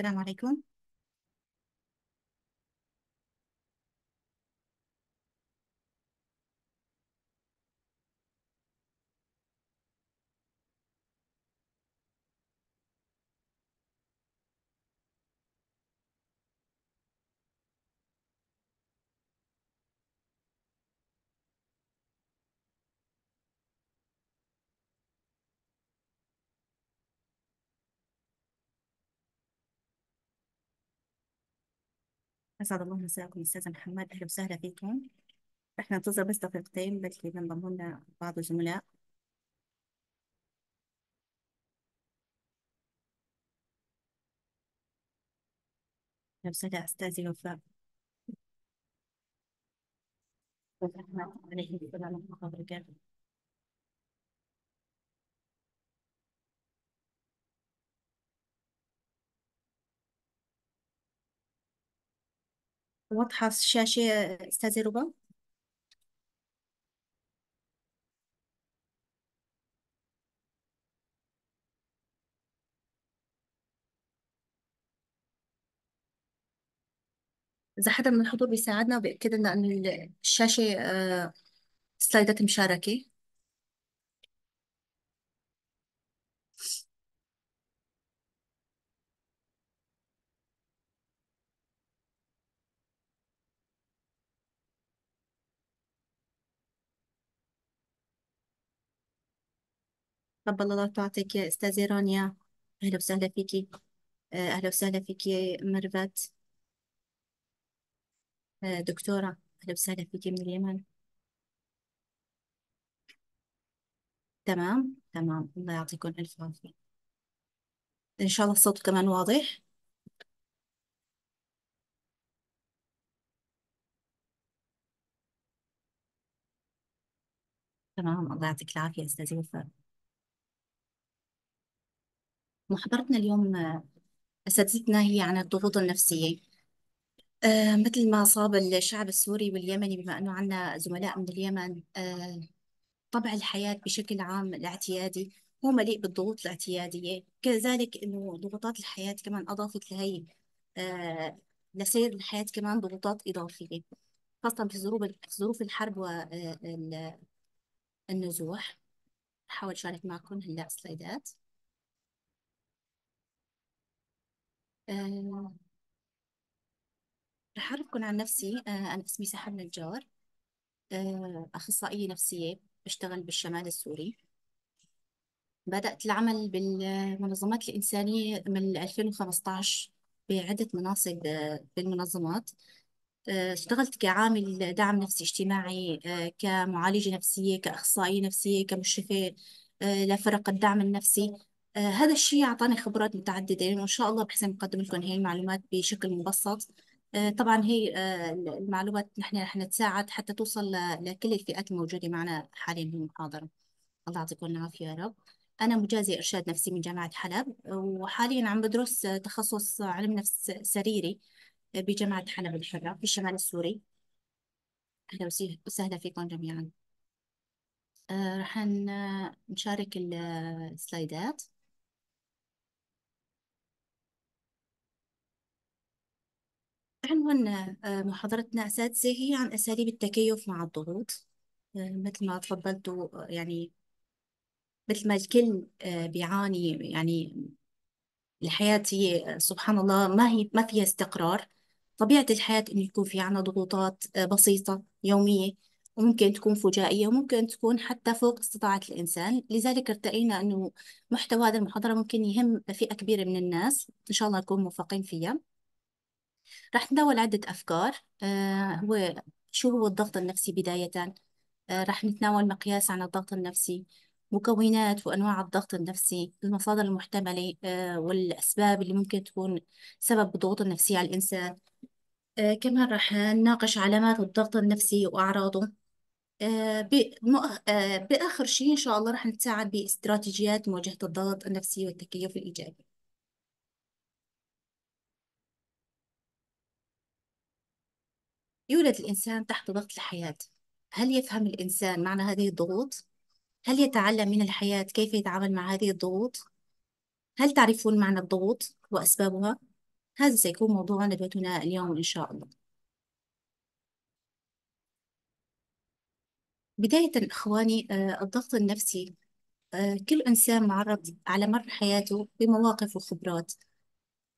salam aleikum أسعد الله مساءكم أستاذ محمد أهلا وسهلا فيكم إحنا ننتظر بس دقيقتين بس بنضم لنا بعض الزملاء أهلا وسهلا أستاذي وفاء عليكم السلام ورحمة الله وبركاته واضحة الشاشة أستاذة ربا إذا حدا من الحضور بيساعدنا بيأكد لنا إنه الشاشة آه، سلايدات مشاركة تقبل الله طاعتك استاذه رانيا اهلا وسهلا فيكي آه، اهلا وسهلا فيكي مرفت آه، دكتوره اهلا وسهلا فيكي من اليمن تمام تمام الله يعطيكم الف عافيه ان شاء الله الصوت كمان واضح تمام الله يعطيك العافيه استاذه وفاء محاضرتنا اليوم آه، أساتذتنا هي عن الضغوط النفسية آه، مثل ما صاب الشعب السوري واليمني بما أنه عندنا زملاء من اليمن آه، طبع الحياة بشكل عام الاعتيادي هو مليء بالضغوط الاعتيادية كذلك أنه ضغوطات الحياة كمان أضافت لهي لسير الحياة كمان ضغوطات إضافية خاصة في ظروف الحرب والنزوح حاول أشارك معكم هلا سلايدات آه، رح أعرفكم عن نفسي آه، أنا اسمي سحر نجار آه، أخصائية نفسية بشتغل بالشمال السوري بدأت العمل بالمنظمات الإنسانية من 2015 بعدة مناصب بالمنظمات اشتغلت كعامل دعم نفسي اجتماعي كمعالجة نفسية كأخصائية نفسية كمشرفة لفرق الدعم النفسي آه هذا الشيء أعطاني خبرات متعددة وإن شاء الله بحسن بقدم لكم هي المعلومات بشكل مبسط آه طبعا هي آه المعلومات نحن رح نتساعد حتى توصل لكل الفئات الموجودة معنا حاليا بالمحاضرة الله يعطيكم العافية يا رب أنا مجازية إرشاد نفسي من جامعة حلب وحاليا عم بدرس تخصص علم نفس سريري آه، بجامعة حلب الحرة في الشمال السوري أهلا وسهلا فيكم جميعا آه، رح نشارك السلايدات عنوان آه، محاضرتنا أساتذة هي عن أساليب التكيف مع الضغوط آه، مثل ما تفضلتوا آه، يعني مثل ما الكل بيعاني يعني الحياة هي سبحان الله ما هي ما فيها استقرار طبيعة الحياة إنه يكون في عنا ضغوطات بسيطة يومية وممكن تكون فجائية وممكن تكون حتى فوق استطاعة الإنسان لذلك ارتئينا أنه محتوى هذه المحاضرة ممكن يهم فئة كبيرة من الناس إن شاء الله نكون موفقين فيها راح نتناول عدة أفكار هو آه، شو هو الضغط النفسي بداية آه، راح نتناول مقياس عن الضغط النفسي مكونات وأنواع الضغط النفسي المصادر المحتملة آه، والأسباب اللي ممكن تكون سبب الضغوط النفسية على الإنسان كمان راح نناقش علامات الضغط النفسي وأعراضه بآخر شيء إن شاء الله راح نتساعد باستراتيجيات مواجهة الضغط النفسي والتكيف الإيجابي يولد الإنسان تحت ضغط الحياة هل يفهم الإنسان معنى هذه الضغوط؟ هل يتعلم من الحياة كيف يتعامل مع هذه الضغوط؟ هل تعرفون معنى الضغوط وأسبابها؟ هذا سيكون موضوع ندوتنا اليوم إن شاء الله بداية إخواني آه، الضغط النفسي آه، كل إنسان معرض على مر حياته بمواقف وخبرات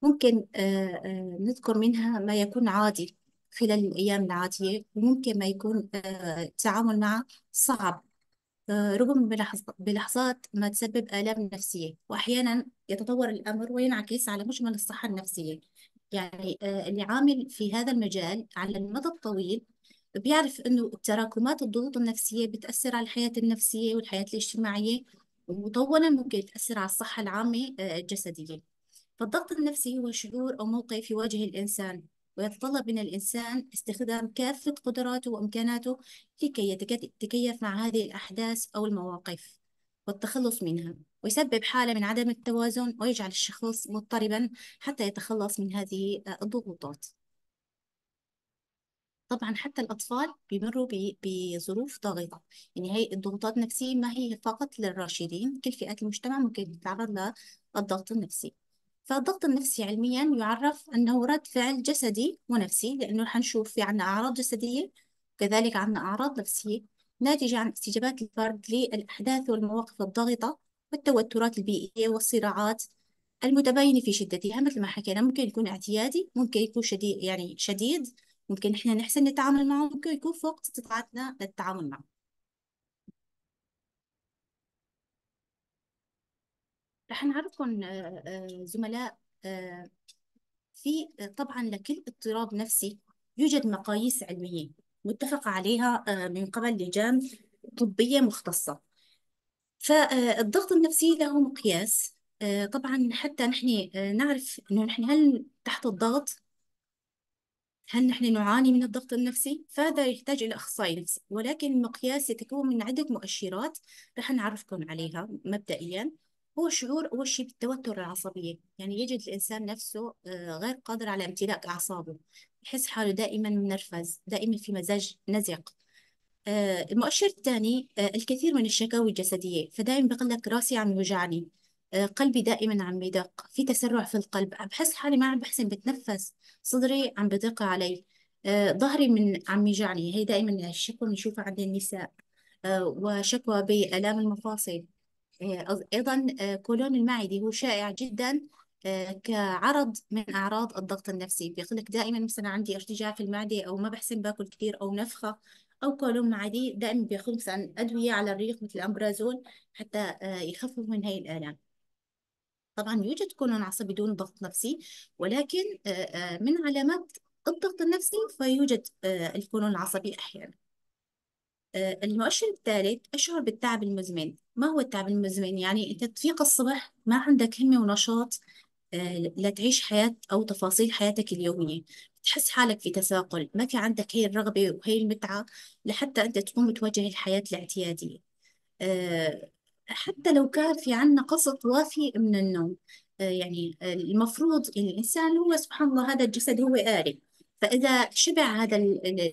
ممكن آه، نذكر منها ما يكون عادي خلال الأيام العاتية وممكن ما يكون آه، التعامل معه صعب آه، رغم بلحظات ما تسبب آلام نفسية وأحيانا يتطور الأمر وينعكس على مجمل الصحة النفسية يعني آه، اللي عامل في هذا المجال على المدى الطويل بيعرف انه تراكمات الضغوط النفسيه بتاثر على الحياه النفسيه والحياه الاجتماعيه ومطولا ممكن تاثر على الصحه العامه الجسديه فالضغط النفسي هو شعور او موقف يواجه الانسان ويتطلب من الإنسان استخدام كافة قدراته وإمكاناته لكي يتكيف مع هذه الأحداث أو المواقف والتخلص منها ويسبب حالة من عدم التوازن ويجعل الشخص مضطربا حتى يتخلص من هذه الضغوطات طبعا حتى الأطفال بيمروا بظروف ضاغطة يعني هي الضغوطات النفسية ما هي فقط للراشدين كل فئات المجتمع ممكن تتعرض للضغط النفسي فالضغط النفسي علميا يعرف أنه رد فعل جسدي ونفسي لأنه حنشوف في عنا أعراض جسدية وكذلك عنا أعراض نفسية ناتجة عن استجابات الفرد للأحداث والمواقف الضاغطة والتوترات البيئية والصراعات المتباينة في شدتها مثل ما حكينا ممكن يكون اعتيادي ممكن يكون شديد يعني شديد ممكن إحنا نحسن نتعامل معه ممكن يكون فوق استطاعتنا للتعامل معه رح نعرفكم آه، آه، زملاء آه، في طبعا لكل اضطراب نفسي يوجد مقاييس علمية متفق عليها من قبل لجان طبية مختصة فالضغط النفسي له مقياس طبعا حتى نحن نعرف انه نحن هل تحت الضغط هل نحن نعاني من الضغط النفسي؟ فهذا يحتاج إلى أخصائي نفسي، ولكن المقياس يتكون من عدة مؤشرات رح نعرفكم عليها مبدئياً، هو شعور أول شيء بالتوتر العصبية يعني يجد الإنسان نفسه آه، غير قادر على امتلاك أعصابه يحس حاله دائما منرفز دائما في مزاج نزق آه، المؤشر الثاني آه، الكثير من الشكاوي الجسدية فدائما بقول لك راسي عم يوجعني قلبي دائما عم يدق في تسرع في القلب عم بحس حالي ما عم بحسن بتنفس صدري عم بدق علي ظهري من عم يجعني هي دائما الشكوى بنشوفها عند النساء وشكوى بآلام المفاصل أيضا آه، كولون المعدي هو شائع جدا آه، كعرض من أعراض الضغط النفسي بيقول لك دائما مثلا عندي ارتجاع في المعدة أو ما بحسن باكل كثير أو نفخة أو كولون معدي دائما بياخذ مثلا أدوية على الريق مثل الأمبرازول حتى آه، يخفف من هاي الآلام طبعا يوجد كولون عصبي بدون ضغط نفسي ولكن من علامات الضغط النفسي فيوجد الكولون العصبي أحيانا آه، المؤشر الثالث اشعر بالتعب المزمن ما هو التعب المزمن يعني انت تفيق الصبح ما عندك همه ونشاط آه، لتعيش حياة أو تفاصيل حياتك اليومية تحس حالك في تساقل ما في عندك هي الرغبة وهي المتعة لحتى أنت تقوم تواجه الحياة الاعتيادية آه، حتى لو كان في عنا قسط وافي من النوم يعني المفروض الإنسان هو سبحان الله هذا الجسد هو آلي فإذا شبع هذا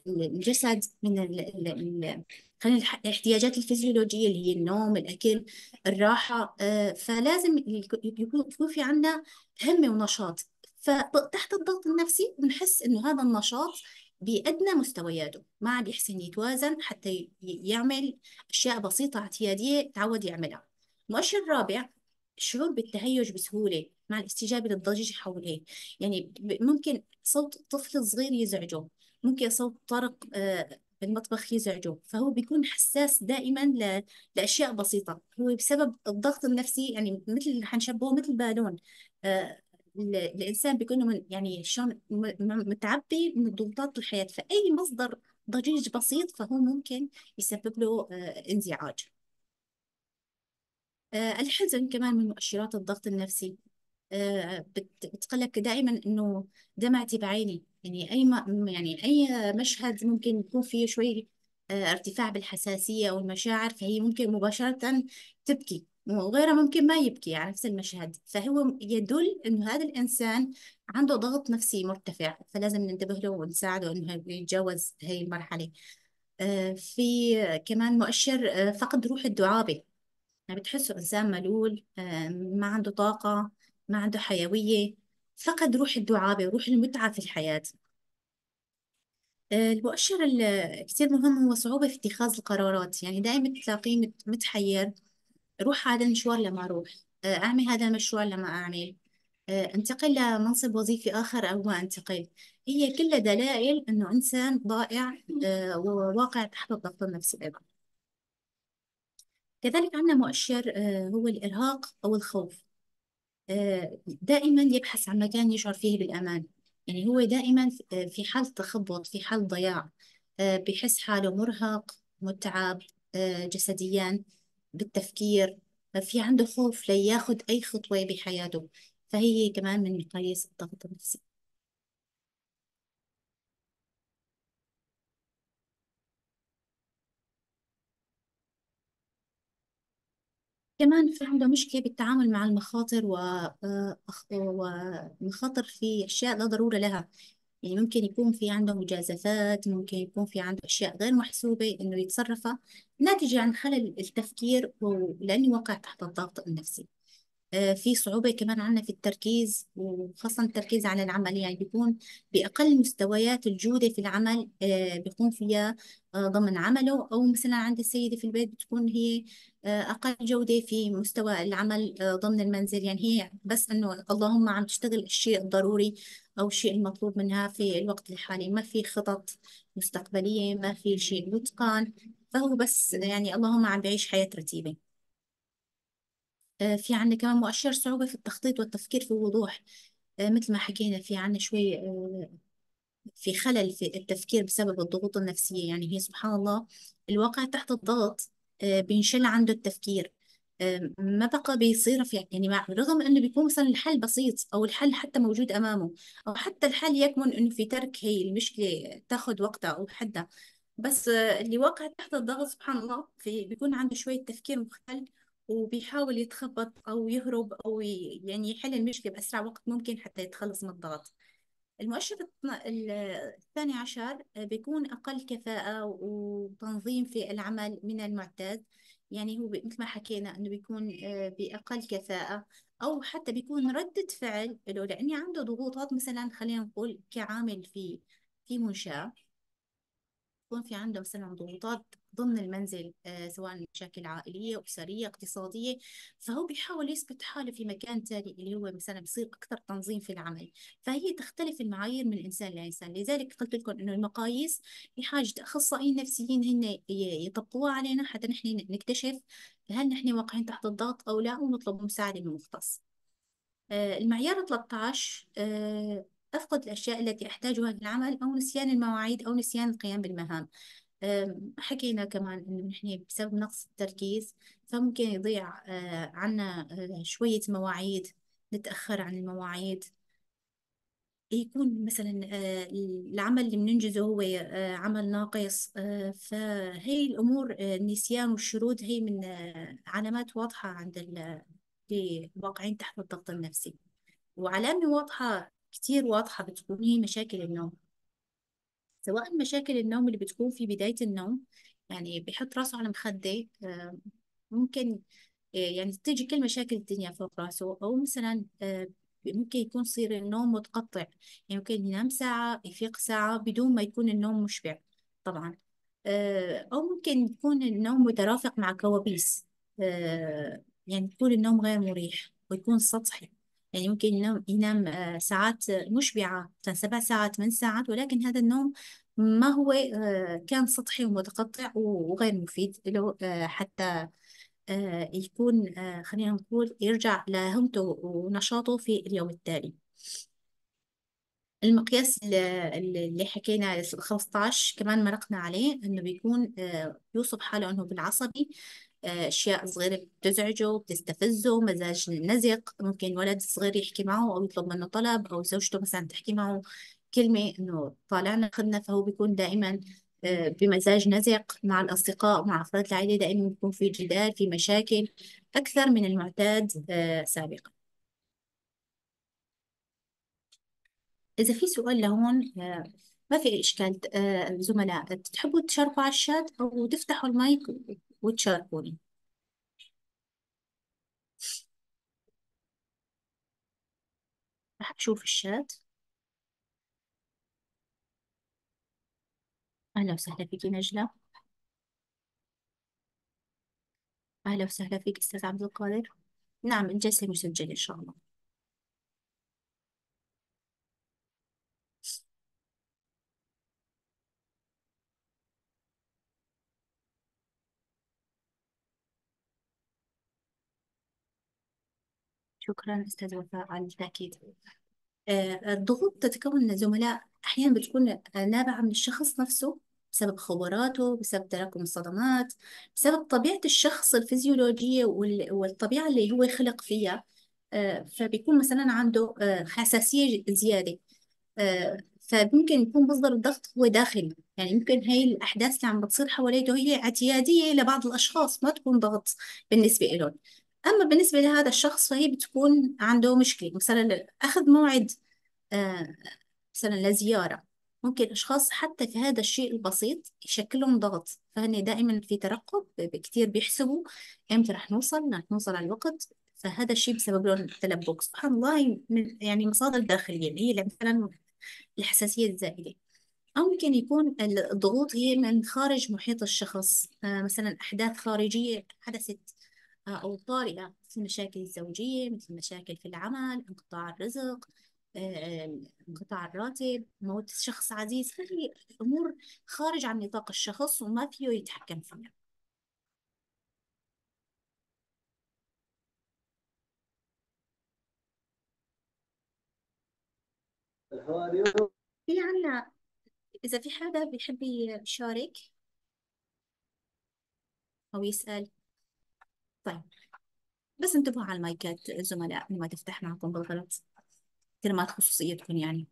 الجسد من خلينا الاحتياجات الفيزيولوجيه اللي هي النوم الأكل الراحة آه، فلازم يكون في عندنا همة ونشاط فتحت الضغط النفسي بنحس إنه هذا النشاط بأدنى مستوياته ما عم يحسن يتوازن حتى يعمل أشياء بسيطة اعتيادية تعود يعملها المؤشر الرابع الشعور بالتهيج بسهولة مع الاستجابة للضجيج حوله إيه. يعني ممكن صوت طفل صغير يزعجه ممكن صوت طرق بالمطبخ آه، يزعجه فهو بيكون حساس دائما لأشياء بسيطة هو بسبب الضغط النفسي يعني مثل حنشبهه مثل بالون الإنسان آه، بيكون من يعني شلون متعبي من ضغوطات الحياة فأي مصدر ضجيج بسيط فهو ممكن يسبب له آه، انزعاج الحزن كمان من مؤشرات الضغط النفسي آه، بتقول لك دائما انه دمعتي بعيني يعني اي ما يعني اي مشهد ممكن يكون فيه شوي آه، ارتفاع بالحساسيه او المشاعر فهي ممكن مباشره تبكي وغيرها ممكن ما يبكي على نفس المشهد فهو يدل انه هذا الانسان عنده ضغط نفسي مرتفع فلازم ننتبه له ونساعده انه يتجاوز هاي المرحله آه، في كمان مؤشر فقد روح الدعابه يعني بتحسه انسان ملول ما عنده طاقه ما عنده حيوية فقد روح الدعابة وروح المتعة في الحياة آه، المؤشر الكتير مهم هو صعوبة في اتخاذ القرارات يعني دائما تلاقيه متحير روح هذا المشوار لما أروح آه، أعمل هذا المشروع لما أعمل آه، أنتقل لمنصب وظيفي آخر أو ما أنتقل هي كلها دلائل إنه إنسان ضائع وواقع تحت الضغط النفسي أيضا كذلك عندنا مؤشر هو الإرهاق أو الخوف آه، دائما يبحث عن مكان يشعر فيه بالأمان يعني هو دائما آه، في حال تخبط في حال ضياع آه، بحس حاله مرهق متعب جسديا بالتفكير في عنده خوف لياخد أي خطوة بحياته فهي كمان من مقاييس الضغط النفسي كمان في عنده مشكلة بالتعامل مع المخاطر و... آه، ومخاطر في أشياء لا ضرورة لها يعني ممكن يكون في عنده مجازفات ممكن يكون في عنده أشياء غير محسوبة إنه يتصرفها ناتجة عن خلل التفكير ولأنه وقع تحت الضغط النفسي آه، في صعوبة كمان عندنا في التركيز وخاصة التركيز على العمل يعني بيكون بأقل مستويات الجودة في العمل آه، بيكون فيها آه، ضمن عمله أو مثلا عند السيدة في البيت بتكون هي أقل جودة في مستوى العمل ضمن المنزل يعني هي بس إنه اللهم عم تشتغل الشيء الضروري أو الشيء المطلوب منها في الوقت الحالي ما في خطط مستقبلية ما في شيء متقن فهو بس يعني اللهم عم بيعيش حياة رتيبة آه، في عندنا كمان مؤشر صعوبة في التخطيط والتفكير في وضوح آه، مثل ما حكينا في عندنا شوي آه، في خلل في التفكير بسبب الضغوط النفسية يعني هي سبحان الله الواقع تحت الضغط بينشل عنده التفكير ما بقى بيصير في يعني مع رغم انه بيكون مثلا الحل بسيط او الحل حتى موجود امامه او حتى الحل يكمن انه في ترك هي المشكله تاخذ وقتها او حدها بس اللي واقع تحت الضغط سبحان الله في بيكون عنده شويه تفكير مختل وبيحاول يتخبط أو يهرب أو يعني يحل المشكلة بأسرع وقت ممكن حتى يتخلص من الضغط المؤشر الثاني عشر آه، بيكون أقل كفاءة وتنظيم في العمل من المعتاد يعني هو مثل ما حكينا أنه بيكون آه، بأقل كفاءة أو حتى بيكون ردة فعل له لأني عنده ضغوطات مثلا خلينا نقول كعامل في في منشأة يكون في عنده مثلا ضغوطات ضمن المنزل آه، سواء مشاكل عائلية أسرية اقتصادية فهو بيحاول يثبت حاله في مكان تاني اللي هو مثلا بصير أكثر تنظيم في العمل فهي تختلف المعايير من إنسان لإنسان لذلك قلت لكم إنه المقاييس بحاجة أخصائيين نفسيين هن يطبقوها علينا حتى نحن نكتشف هل نحن واقعين تحت الضغط أو لا ونطلب مساعدة من مختص آه، المعيار 13 آه، أفقد الأشياء التي أحتاجها للعمل أو نسيان المواعيد أو نسيان القيام بالمهام حكينا كمان إنه نحن بسبب نقص التركيز فممكن يضيع آه، عنا آه، شوية مواعيد نتأخر عن المواعيد يكون مثلا آه، العمل اللي بننجزه هو عمل ناقص فهي الأمور النسيان والشرود هي من علامات واضحة عند اللي واقعين تحت الضغط النفسي وعلامة واضحة كتير واضحة بتكون هي مشاكل النوم سواء مشاكل النوم اللي بتكون في بداية النوم يعني بيحط راسه على مخدة آه، ممكن آه، يعني تيجي كل مشاكل الدنيا فوق راسه أو مثلا آه، ممكن يكون يصير النوم متقطع يعني ممكن ينام ساعة يفيق ساعة بدون ما يكون النوم مشبع طبعا أو ممكن يكون النوم مترافق مع كوابيس يعني يكون النوم غير مريح ويكون سطحي يعني ممكن ينام, ينام آه، ساعات مشبعة سبع ساعات ثمان ساعات ولكن هذا النوم ما هو آه، كان سطحي ومتقطع وغير مفيد له آه، حتى يكون خلينا نقول يرجع لهمته ونشاطه في اليوم التالي المقياس اللي حكينا 15 كمان مرقنا عليه انه بيكون يوصف حاله انه بالعصبي أشياء صغيرة بتزعجه بتستفزه مزاج نزق ممكن ولد صغير يحكي معه أو يطلب منه طلب أو زوجته مثلا تحكي معه كلمة إنه طالعنا خدنا فهو بيكون دائما آه، بمزاج نزق مع الأصدقاء مع أفراد العائلة دائما بيكون في جدال في مشاكل أكثر من المعتاد آه، سابقا إذا في سؤال لهون آه، ما في إشكال زملاء تحبوا تشاركوا على الشات أو تفتحوا المايك وتشاركوني راح أشوف الشات أهلا وسهلا فيكي نجلة أهلا وسهلا فيك أستاذ عبد القادر نعم الجلسة مسجلة إن شاء الله شكرا أستاذ وفاء على التأكيد آه، الضغوط تتكون من الزملاء أحيانا بتكون نابعة من الشخص نفسه بسبب خبراته بسبب تراكم الصدمات بسبب طبيعة الشخص الفيزيولوجية والطبيعة اللي هو خلق فيها آه، فبيكون مثلا عنده آه، حساسية زيادة فممكن يكون مصدر الضغط هو داخلي يعني يمكن هي الأحداث اللي عم بتصير حواليه هي اعتيادية لبعض الأشخاص ما تكون ضغط بالنسبة لهم أما بالنسبة لهذا الشخص فهي بتكون عنده مشكلة مثلا أخذ موعد آه، مثلا لزيارة ممكن أشخاص حتى في هذا الشيء البسيط يشكل لهم ضغط فهني دائما في ترقب كتير بيحسبوا إمتى رح نوصل رح نوصل على الوقت فهذا الشيء بسبب لهم تلبك سبحان الله من يعني مصادر داخلية يعني هي مثلا الحساسية الزائدة أو ممكن يكون الضغوط هي من خارج محيط الشخص آه، مثلا أحداث خارجية حدثت أو طارئة مثل المشاكل الزوجية مثل مشاكل في العمل انقطاع الرزق آه، آه، انقطاع الراتب موت شخص عزيز هذه أمور خارج عن نطاق الشخص وما فيه يتحكم فيها في عنا إذا في حدا بيحب يشارك أو يسأل طيب بس انتبهوا على المايكات الزملاء لما تفتح معكم بالغلط كلمات خصوصيتكم يعني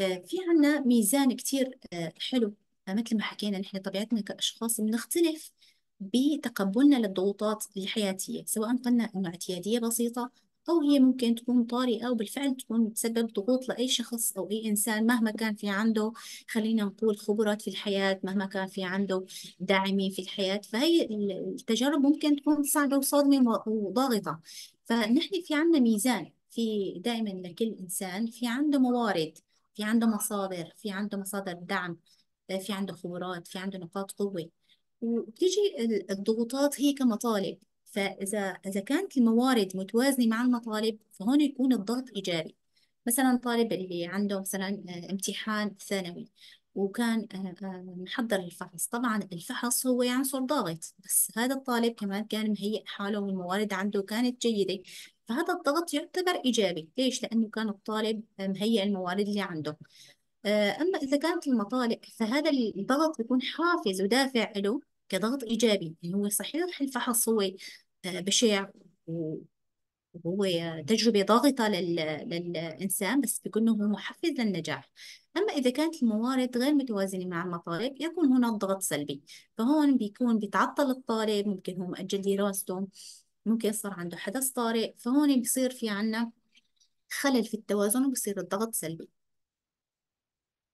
آه، في عنا ميزان كتير آه، حلو آه، مثل ما حكينا نحن طبيعتنا كأشخاص بنختلف بتقبلنا للضغوطات الحياتية سواء قلنا أنه اعتيادية بسيطة أو هي ممكن تكون طارئة وبالفعل تكون بتسبب ضغوط لأي شخص أو أي إنسان مهما كان في عنده خلينا نقول خبرات في الحياة مهما كان في عنده داعمين في الحياة فهي التجارب ممكن تكون صعبة وصادمة وضاغطة فنحن في عندنا ميزان في دائما لكل إنسان في عنده موارد في عنده مصادر في عنده مصادر دعم في عنده خبرات في عنده نقاط قوة وبتيجي الضغوطات هي كمطالب فإذا إذا كانت الموارد متوازنة مع المطالب فهون يكون الضغط إيجابي مثلا طالب اللي عنده مثلا آه، امتحان ثانوي وكان آه، آه، محضر الفحص طبعا الفحص هو عنصر ضاغط بس هذا الطالب كمان كان مهيئ حاله والموارد عنده كانت جيدة فهذا الضغط يعتبر إيجابي ليش؟ لأنه كان الطالب مهيئ الموارد اللي عنده أما إذا كانت المطالب فهذا الضغط بيكون حافز ودافع له كضغط إيجابي يعني هو صحيح الفحص هو آه، بشع وهو تجربة ضاغطة للإنسان بس بيكون هو محفز للنجاح أما إذا كانت الموارد غير متوازنة مع المطالب يكون هنا الضغط سلبي فهون بيكون بيتعطل الطالب ممكن هو مأجل دراسته ممكن صار عنده حدث طارئ فهون بيصير في عنا خلل في التوازن وبصير الضغط سلبي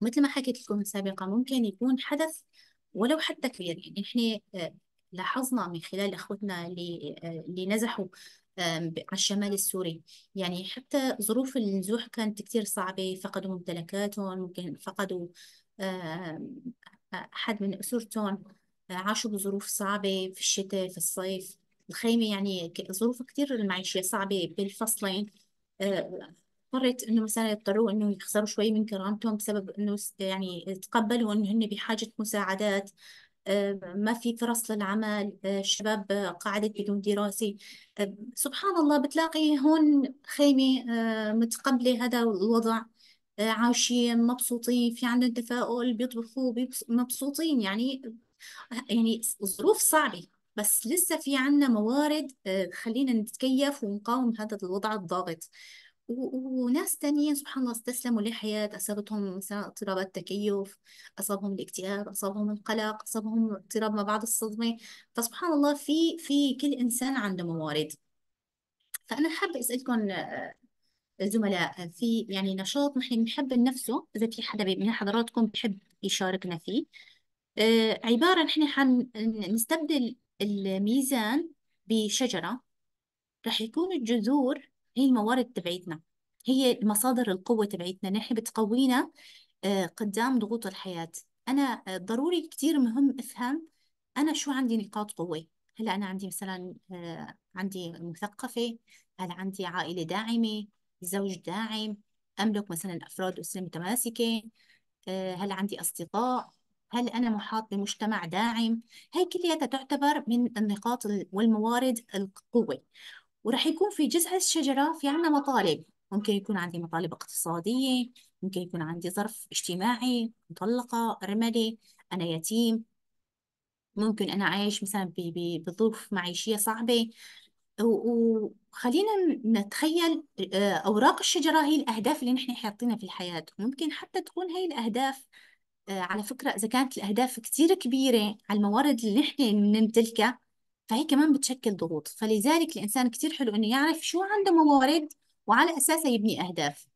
مثل ما حكيت لكم سابقا ممكن يكون حدث ولو حتى كبير يعني نحن آه، لاحظنا من خلال اخوتنا آه، اللي اللي نزحوا على الشمال السوري يعني حتى ظروف النزوح كانت كثير صعبة فقدوا ممتلكاتهم ممكن فقدوا آه، أحد من أسرتهم عاشوا بظروف صعبة في الشتاء في الصيف الخيمة يعني ظروف كثير المعيشية صعبة بالفصلين اضطرت انه مثلا يضطروا انه يخسروا شوي من كرامتهم بسبب انه يعني تقبلوا انه هن بحاجة مساعدات آه، ما في فرص للعمل آه، الشباب قعدت بدون دراسة آه، سبحان الله بتلاقي هون خيمة متقبلة هذا الوضع عايشين مبسوطين في عندهم تفاؤل بيطبخوا مبسوطين يعني يعني ظروف صعبة بس لسه في عنا موارد خلينا نتكيف ونقاوم هذا الوضع الضاغط وناس تانيين سبحان الله استسلموا للحياة أصابتهم مثلا اضطرابات تكيف أصابهم الاكتئاب أصابهم القلق أصابهم اضطراب ما بعد الصدمة فسبحان الله في في كل إنسان عنده موارد فأنا حابة أسألكم آه، زملاء في يعني نشاط نحن بنحب نفسه إذا في حدا من حضراتكم بحب يشاركنا فيه آه، عبارة نحن حنستبدل الميزان بشجرة رح يكون الجذور هي الموارد تبعيتنا هي مصادر القوة تبعيتنا نحن بتقوينا آه، قدام ضغوط الحياة أنا آه، ضروري كتير مهم أفهم أنا شو عندي نقاط قوة هلا أنا عندي مثلا آه، عندي مثقفة هل عندي عائلة داعمة زوج داعم أملك مثلا أفراد أسرة متماسكة هل عندي أصدقاء هل أنا محاط بمجتمع داعم هي كلها تعتبر من النقاط والموارد القوة وراح يكون في جزء الشجرة في عنا مطالب ممكن يكون عندي مطالب اقتصادية ممكن يكون عندي ظرف اجتماعي مطلقة رملة أنا يتيم ممكن أنا عايش مثلا بظروف معيشية صعبة وخلينا نتخيل آه، أوراق الشجرة هي الأهداف اللي نحن حاطينها في الحياة ممكن حتى تكون هي الأهداف آه، على فكرة إذا كانت الأهداف كتير كبيرة على الموارد اللي نحن نمتلكها فهي كمان بتشكل ضغوط فلذلك الإنسان كتير حلو إنه يعرف شو عنده موارد وعلى أساسها يبني أهداف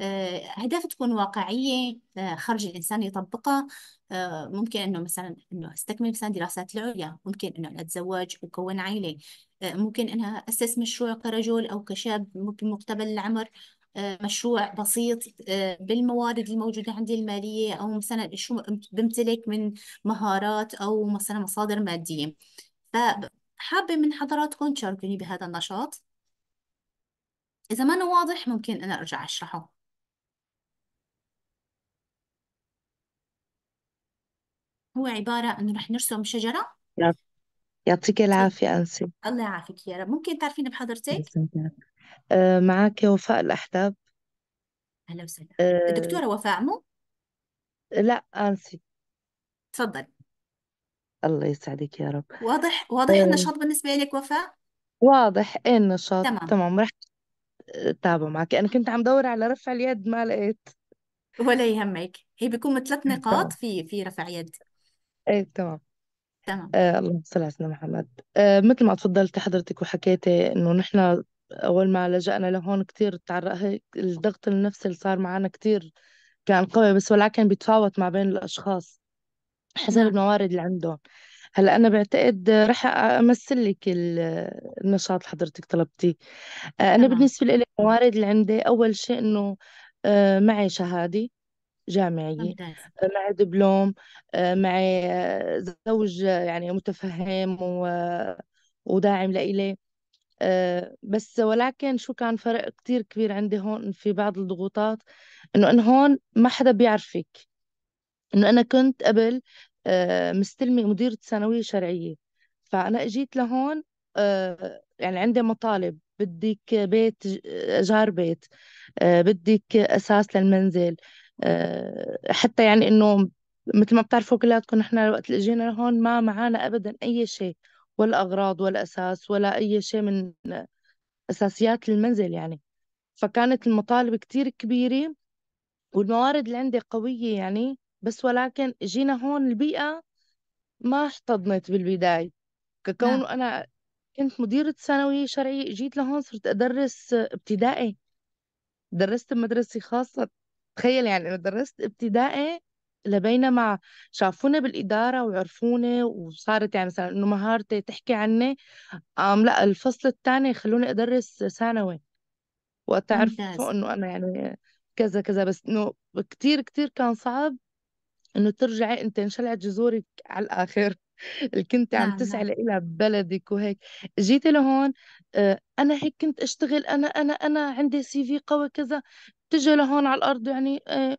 آه، أهداف تكون واقعية آه، خرج الإنسان يطبقها آه، ممكن إنه مثلا إنه أستكمل مثلا دراسات العليا ممكن إنه أنا أتزوج وكون عائلة ممكن إنها أسس مشروع كرجل أو كشاب بمقتبل العمر مشروع بسيط بالموارد الموجودة عندي المالية أو مثلا شو بمتلك من مهارات أو مثلا مصادر مادية فحابة من حضراتكم تشاركوني بهذا النشاط إذا ما أنا واضح ممكن أنا أرجع أشرحه هو عبارة إنه رح نرسم شجرة يعطيك طيب. العافية أنسي الله يعافيك يا رب ممكن تعرفين بحضرتك؟ أه، معك وفاء الأحداب أهلا وسهلا أه، الدكتورة وفاء مو؟ لا أنسي تفضل الله يسعدك يا رب واضح واضح إيه آه. النشاط بالنسبة لك وفاء واضح ايه النشاط تمام تمام رح اتابع معك انا كنت عم دور على رفع اليد ما لقيت ولا يهمك هي بيكون ثلاث نقاط تمام في في رفع يد ايه تمام تمام آه اللهم صل على سيدنا محمد آه مثل ما تفضلتي حضرتك وحكيتي انه نحن اول ما لجأنا لهون كثير تعرق الضغط النفسي اللي صار معنا كثير كان قوي بس ولكن بيتفاوت ما بين الاشخاص حسب الموارد اللي عندهم هلا انا بعتقد رح امثل لك النشاط اللي حضرتك طلبتيه آه، انا تمام بالنسبه لي الموارد اللي عندي اول شيء انه آه، معي شهاده جامعيه ممتاز آه، معي دبلوم معي زوج يعني متفهم و... وداعم لإلي بس ولكن شو كان فرق كتير كبير عندي هون في بعض الضغوطات انه انا هون ما حدا بيعرفك انه انا كنت قبل آه، مستلمه مديره ثانويه شرعيه فانا اجيت لهون آه، يعني عندي مطالب بدك بيت آه، جار بيت بدك اساس للمنزل حتى يعني انه مثل ما بتعرفوا كلياتكم نحن وقت اللي اجينا لهون ما معنا ابدا اي شيء ولا اغراض ولا اساس ولا اي شيء من اساسيات المنزل يعني فكانت المطالب كتير كبيره والموارد اللي عندي قويه يعني بس ولكن جينا هون البيئة ما احتضنت بالبداية نعم ككونه أنا كنت مديرة ثانوي شرعي جيت لهون صرت أدرس ابتدائي درست بمدرسة خاصة تخيل يعني أنا درست ابتدائي لبينما شافونا بالإدارة وعرفوني وصارت يعني مثلا إنه مهارتي تحكي عني أم لا الفصل الثاني خلوني أدرس ثانوي وقتها عرفوا إنه أنا يعني كذا كذا بس إنه كتير كتير كان صعب انه ترجعي انت انشلعت جذورك على الاخر اللي كنت عم نعم، نعم. تسعي لها ببلدك وهيك جيتي لهون آه، انا هيك كنت اشتغل انا انا انا عندي سي في قوي كذا بتجي لهون على الارض يعني آه،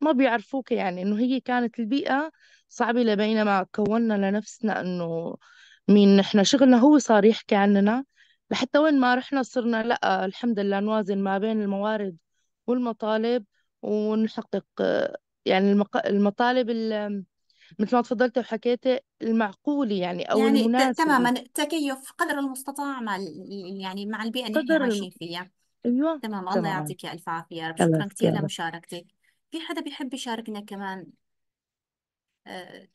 ما بيعرفوك يعني انه هي كانت البيئة صعبة لبينما كوننا لنفسنا انه مين نحن شغلنا هو صار يحكي عننا لحتى وين ما رحنا صرنا لا الحمد لله نوازن ما بين الموارد والمطالب ونحقق آه، يعني المق... المطالب ال... مثل ما تفضلت وحكيتي المعقولة يعني أو يعني المناسبة تماما تكيف قدر المستطاع مع ال- يعني مع البيئة اللي احنا قدر الم... عايشين فيها أيوة تمام الله تماما يعطيك ألف عافية يا رب شكرا كثير لمشاركتك في حدا بيحب يشاركنا كمان آه،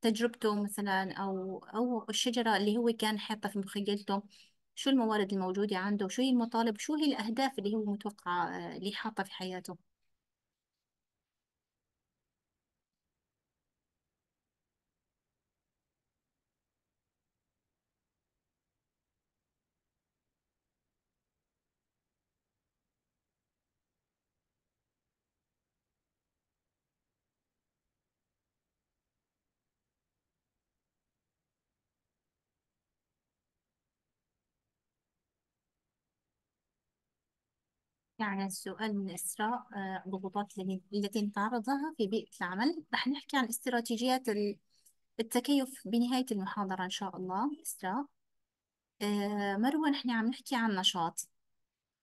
تجربته مثلا أو أو الشجرة اللي هو كان حاطها في مخيلته شو الموارد الموجودة عنده شو هي المطالب شو هي الأهداف اللي هو متوقعة آه، اللي حاطها في حياته عن السؤال من إسراء آه، ضغوطات الضغوطات التي نتعرضها نتعرض لها في بيئة العمل رح نحكي عن استراتيجيات التكيف بنهاية المحاضرة إن شاء الله إسراء آه، مروة نحن عم نحكي عن نشاط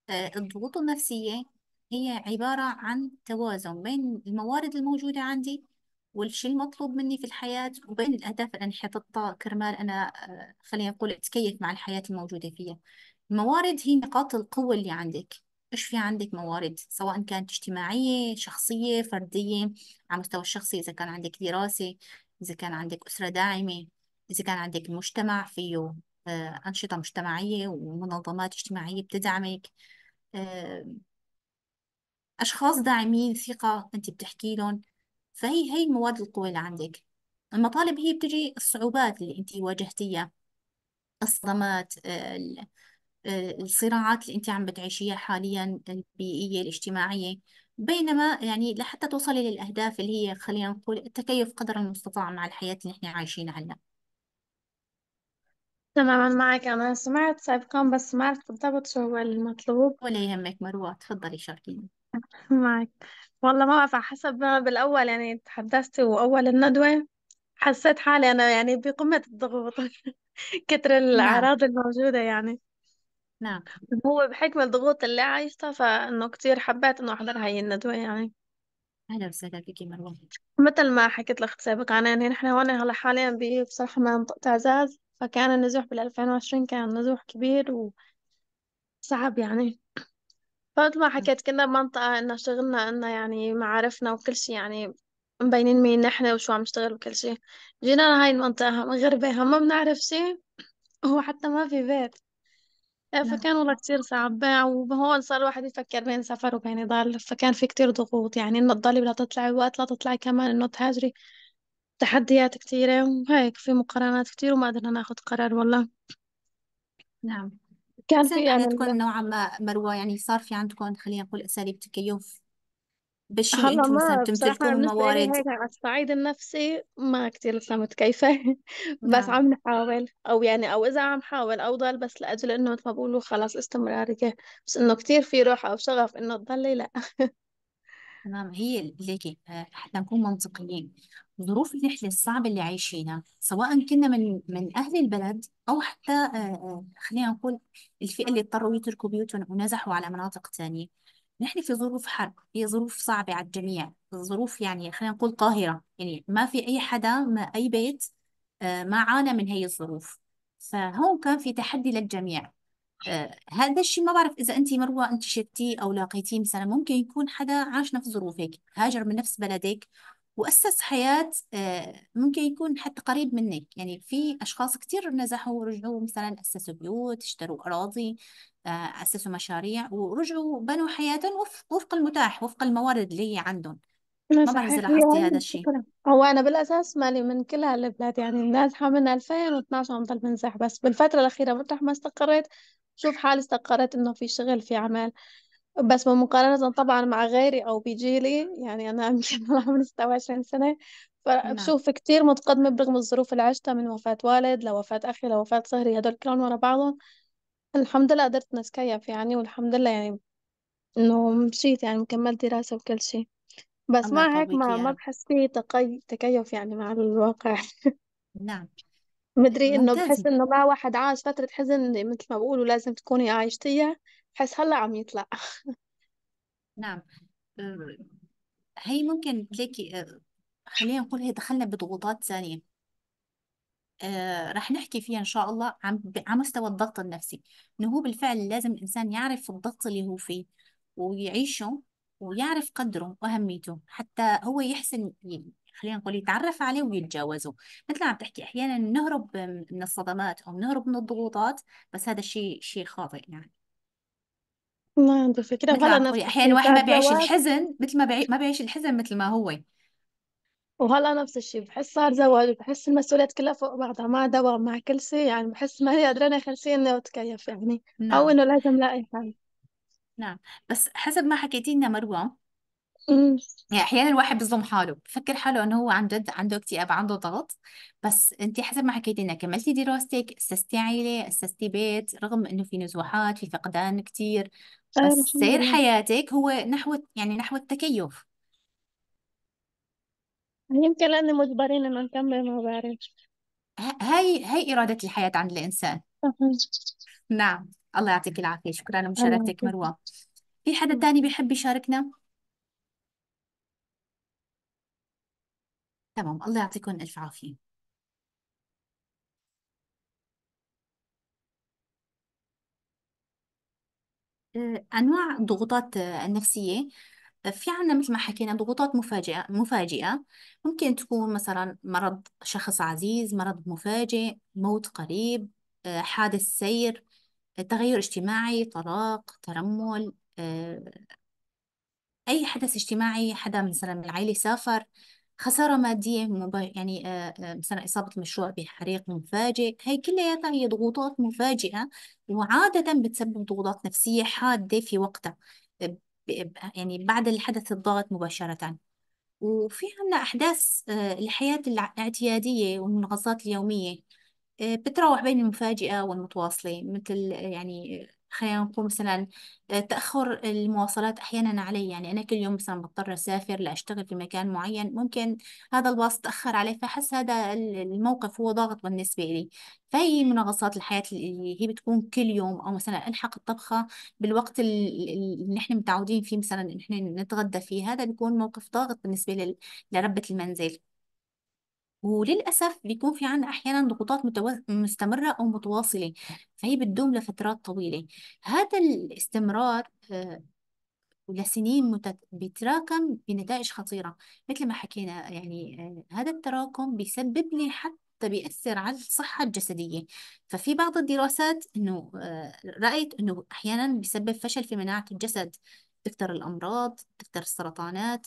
آه، الضغوط النفسية هي عبارة عن توازن بين الموارد الموجودة عندي والشي المطلوب مني في الحياة وبين الأهداف اللي أنا حاططها كرمال أنا خلينا نقول أتكيف مع الحياة الموجودة فيها الموارد هي نقاط القوة اللي عندك إيش في عندك موارد سواء كانت اجتماعية شخصية فردية على المستوى الشخصي إذا كان عندك دراسة إذا كان عندك أسرة داعمة إذا كان عندك مجتمع فيه آه، أنشطة مجتمعية ومنظمات اجتماعية بتدعمك آه، أشخاص داعمين ثقة أنت بتحكي لهم فهي هي المواد القوة اللي عندك المطالب هي بتجي الصعوبات اللي أنت واجهتيها الصدمات آه، آه، الصراعات اللي انت عم بتعيشيها حاليا البيئيه الاجتماعيه بينما يعني لحتى توصلي للاهداف اللي هي خلينا نقول التكيف قدر المستطاع مع الحياه اللي احنا عايشينها هلا تماما معك أنا سمعت سابقا بس ما عرفت بالضبط شو هو المطلوب ولا يهمك مروه تفضلي شاركيني معك والله ما بعرف حسب ما بالأول يعني تحدثتي وأول الندوة حسيت حالي أنا يعني بقمة الضغوط كتر نعم الأعراض الموجودة يعني نعم هو بحكم الضغوط اللي عايشتها فإنه كتير حبيت إنه أحضر هاي الندوة يعني أهلا وسهلا فيكي مروة مثل ما حكيت لك سابقا يعني نحن هون هلا حاليا بصراحة منطقة عزاز فكان النزوح بال2020 كان نزوح كبير وصعب يعني فمثل ما نعم. حكيت كنا بمنطقة إنه شغلنا إنه يعني معارفنا وكل شي يعني مبينين مين نحن وشو عم نشتغل وكل شي جينا لهاي المنطقة غربة ما بنعرف شي وحتى ما في بيت فكان والله كتير صعب وهون صار الواحد يفكر بين سفر وبين يضل فكان في كتير ضغوط يعني انه تضلي بدها تطلعي وقت لا تطلعي كمان انه تهاجري تحديات كتيرة وهيك في مقارنات كتير وما قدرنا ناخد قرار والله نعم كان في يعني أنا تكون نوعا ما مروة يعني صار في عندكم خلينا نقول أساليب تكيف أيوه، بالشيء هلا انتم مثلا ما بصراحة بالنسبة لي الموارد هيك على الصعيد النفسي ما كتير لسه متكيفة بس نعم عم نحاول أو يعني أو إذا عم حاول أو ضل بس لأجل إنه مثل ما بقولوا خلص استمرارية بس إنه كتير في روح أو شغف إنه تضلي لأ تمام نعم، هي ليكي حتى نكون منطقيين ظروف الرحلة الصعبة اللي عايشينها سواء كنا من من أهل البلد أو حتى آه، آه، خلينا نقول الفئة اللي اضطروا يتركوا بيوتهم ونزحوا على مناطق تانية نحن في ظروف حرب هي ظروف صعبة على الجميع ظروف يعني خلينا نقول قاهرة يعني ما في أي حدا ما أي بيت آه، ما عانى من هي الظروف فهون كان في تحدي للجميع آه، هذا الشيء ما بعرف إذا أنت مروة أنت شفتيه أو لاقيتيه مثلا ممكن يكون حدا عاش نفس ظروفك هاجر من نفس بلدك وأسس حياة آه، ممكن يكون حتى قريب منك يعني في أشخاص كثير نزحوا ورجعوا مثلا أسسوا بيوت اشتروا أراضي آه، أسسوا مشاريع ورجعوا بنوا حياتهم وفق المتاح وفق الموارد اللي هي عندهم ما بعرف إذا لاحظتي هذا الشيء هو أنا بالأساس مالي من كل هالبلاد يعني نازحة من 2012 عم ضل بنزح بس بالفترة الأخيرة مطرح ما استقريت شوف حالي استقريت إنه في شغل في عمل بس بمقارنة طبعا مع غيري أو بجيلي يعني أنا يمكن من 26 سنة نعم فبشوف كتير متقدمة برغم الظروف اللي عشتها من وفاة والد لوفاة أخي لوفاة صهري هدول كلهم ورا بعضهم الحمد لله قدرت نتكيف يعني والحمد لله يعني إنه مشيت يعني مكملت دراسة وكل شيء بس الله مع هيك يقويك ما يا ما رب بحس في تقي... تكيف يعني مع الواقع نعم مدري إنه ممتاز بحس إنه ما واحد عاش فترة حزن مثل ما بقولوا لازم تكوني عايشتيها حس هلا عم يطلع نعم أه، هي ممكن تلاقي أه، خلينا نقول هي دخلنا بضغوطات ثانية آه رح نحكي فيها إن شاء الله عن مستوى الضغط النفسي إنه هو بالفعل لازم الإنسان يعرف الضغط اللي هو فيه ويعيشه ويعرف قدره وأهميته حتى هو يحسن خلينا نقول يتعرف عليه ويتجاوزه مثل عم تحكي أحيانا نهرب من الصدمات أو نهرب من الضغوطات بس هذا الشيء شيء خاطئ يعني يعني ما عنده فكرة مثل ولا ما أنا أحيانا الواحد ما بيعيش الزواج الحزن مثل ما بيعي... ما بيعيش الحزن مثل ما هو وهلا نفس الشيء بحس صار زواج بحس المسؤوليات كلها فوق بعضها مع دواء مع كل شيء يعني بحس ما هي قدرانة خلصي إني أتكيف يعني أو نعم إنه لازم لاقي حل نعم بس حسب ما حكيتي لنا مروة يعني احيانا الواحد بيظلم حاله بفكر حاله انه هو عن جد عنده اكتئاب عنده ضغط بس انت حسب ما حكيتي لنا كملتي دراستك اسستي عيله اسستي بيت رغم انه في نزوحات في فقدان كتير بس الحمد سير لله حياتك هو نحو يعني نحو التكيف يمكن لأن مجبرين إنه نكمل ما بعرف هاي هاي إرادة الحياة عند الإنسان نعم الله يعطيك العافية شكرا الله لمشاركتك يعطيك مروة في حدا نعم. تاني بيحب يشاركنا تمام الله يعطيكم ألف عافية أنواع الضغوطات النفسية في عنا مثل ما حكينا ضغوطات مفاجئة مفاجئة ممكن تكون مثلا مرض شخص عزيز مرض مفاجئ موت قريب آه، حادث سير آه، تغير اجتماعي طلاق ترمل آه، أي حدث اجتماعي حدا مثلا من العائلة سافر خسارة مادية يعني مثلا إصابة المشروع بحريق مفاجئ هي كلياتها هي ضغوطات مفاجئة وعادة بتسبب ضغوطات نفسية حادة في وقتها يعني بعد الحدث الضغط مباشرة وفي عنا أحداث الحياة الاعتيادية والمنغصات اليومية بتراوح بين المفاجئة والمتواصلة مثل يعني خلينا نقول مثلا آه، تأخر المواصلات أحيانا علي يعني أنا كل يوم مثلا بضطر أسافر لأشتغل في مكان معين ممكن هذا الباص تأخر علي فأحس هذا الموقف هو ضاغط بالنسبة لي فهي منغصات الحياة اللي هي بتكون كل يوم أو مثلا ألحق الطبخة بالوقت اللي نحن متعودين فيه مثلا نحن نتغدى فيه هذا بيكون موقف ضاغط بالنسبة لربة المنزل وللأسف بيكون في عنا أحيانا ضغوطات متو... مستمرة أو متواصلة فهي بتدوم لفترات طويلة هذا الاستمرار ولسنين آه، لسنين متت... بيتراكم بنتائج خطيرة مثل ما حكينا يعني آه، هذا التراكم بيسبب لي حتى بيأثر على الصحة الجسدية ففي بعض الدراسات أنه آه، رأيت أنه أحيانا بيسبب فشل في مناعة الجسد تكثر الأمراض تكثر السرطانات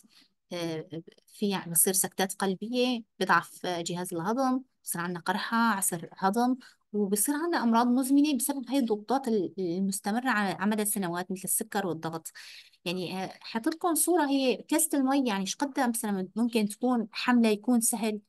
في يعني بصير سكتات قلبية بضعف جهاز الهضم بصير عندنا قرحة عسر هضم وبصير عندنا أمراض مزمنة بسبب هاي الضغوطات المستمرة على مدى سنوات مثل السكر والضغط يعني آه، حاطط لكم صورة هي كاسة المي يعني شقدها مثلا ممكن تكون حملة يكون سهل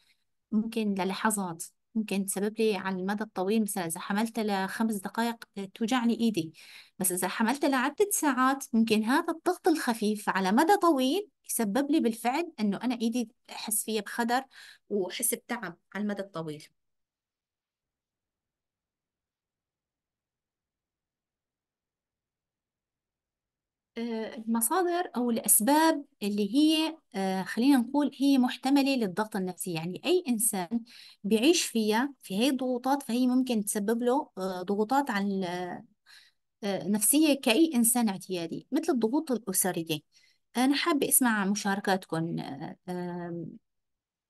ممكن للحظات ممكن تسبب لي على المدى الطويل مثلا إذا حملت لخمس دقائق آه، توجعني إيدي بس إذا حملت لعدة ساعات ممكن هذا الضغط الخفيف على مدى طويل يسبب لي بالفعل إنه أنا إيدي أحس فيها بخدر وأحس بتعب على المدى الطويل آه، المصادر أو الأسباب اللي هي آه، خلينا نقول هي محتملة للضغط النفسي يعني أي إنسان بيعيش فيها في هي الضغوطات فهي ممكن تسبب له آه، ضغوطات على نفسية كأي إنسان اعتيادي مثل الضغوط الأسرية أنا حابة أسمع مشاركاتكم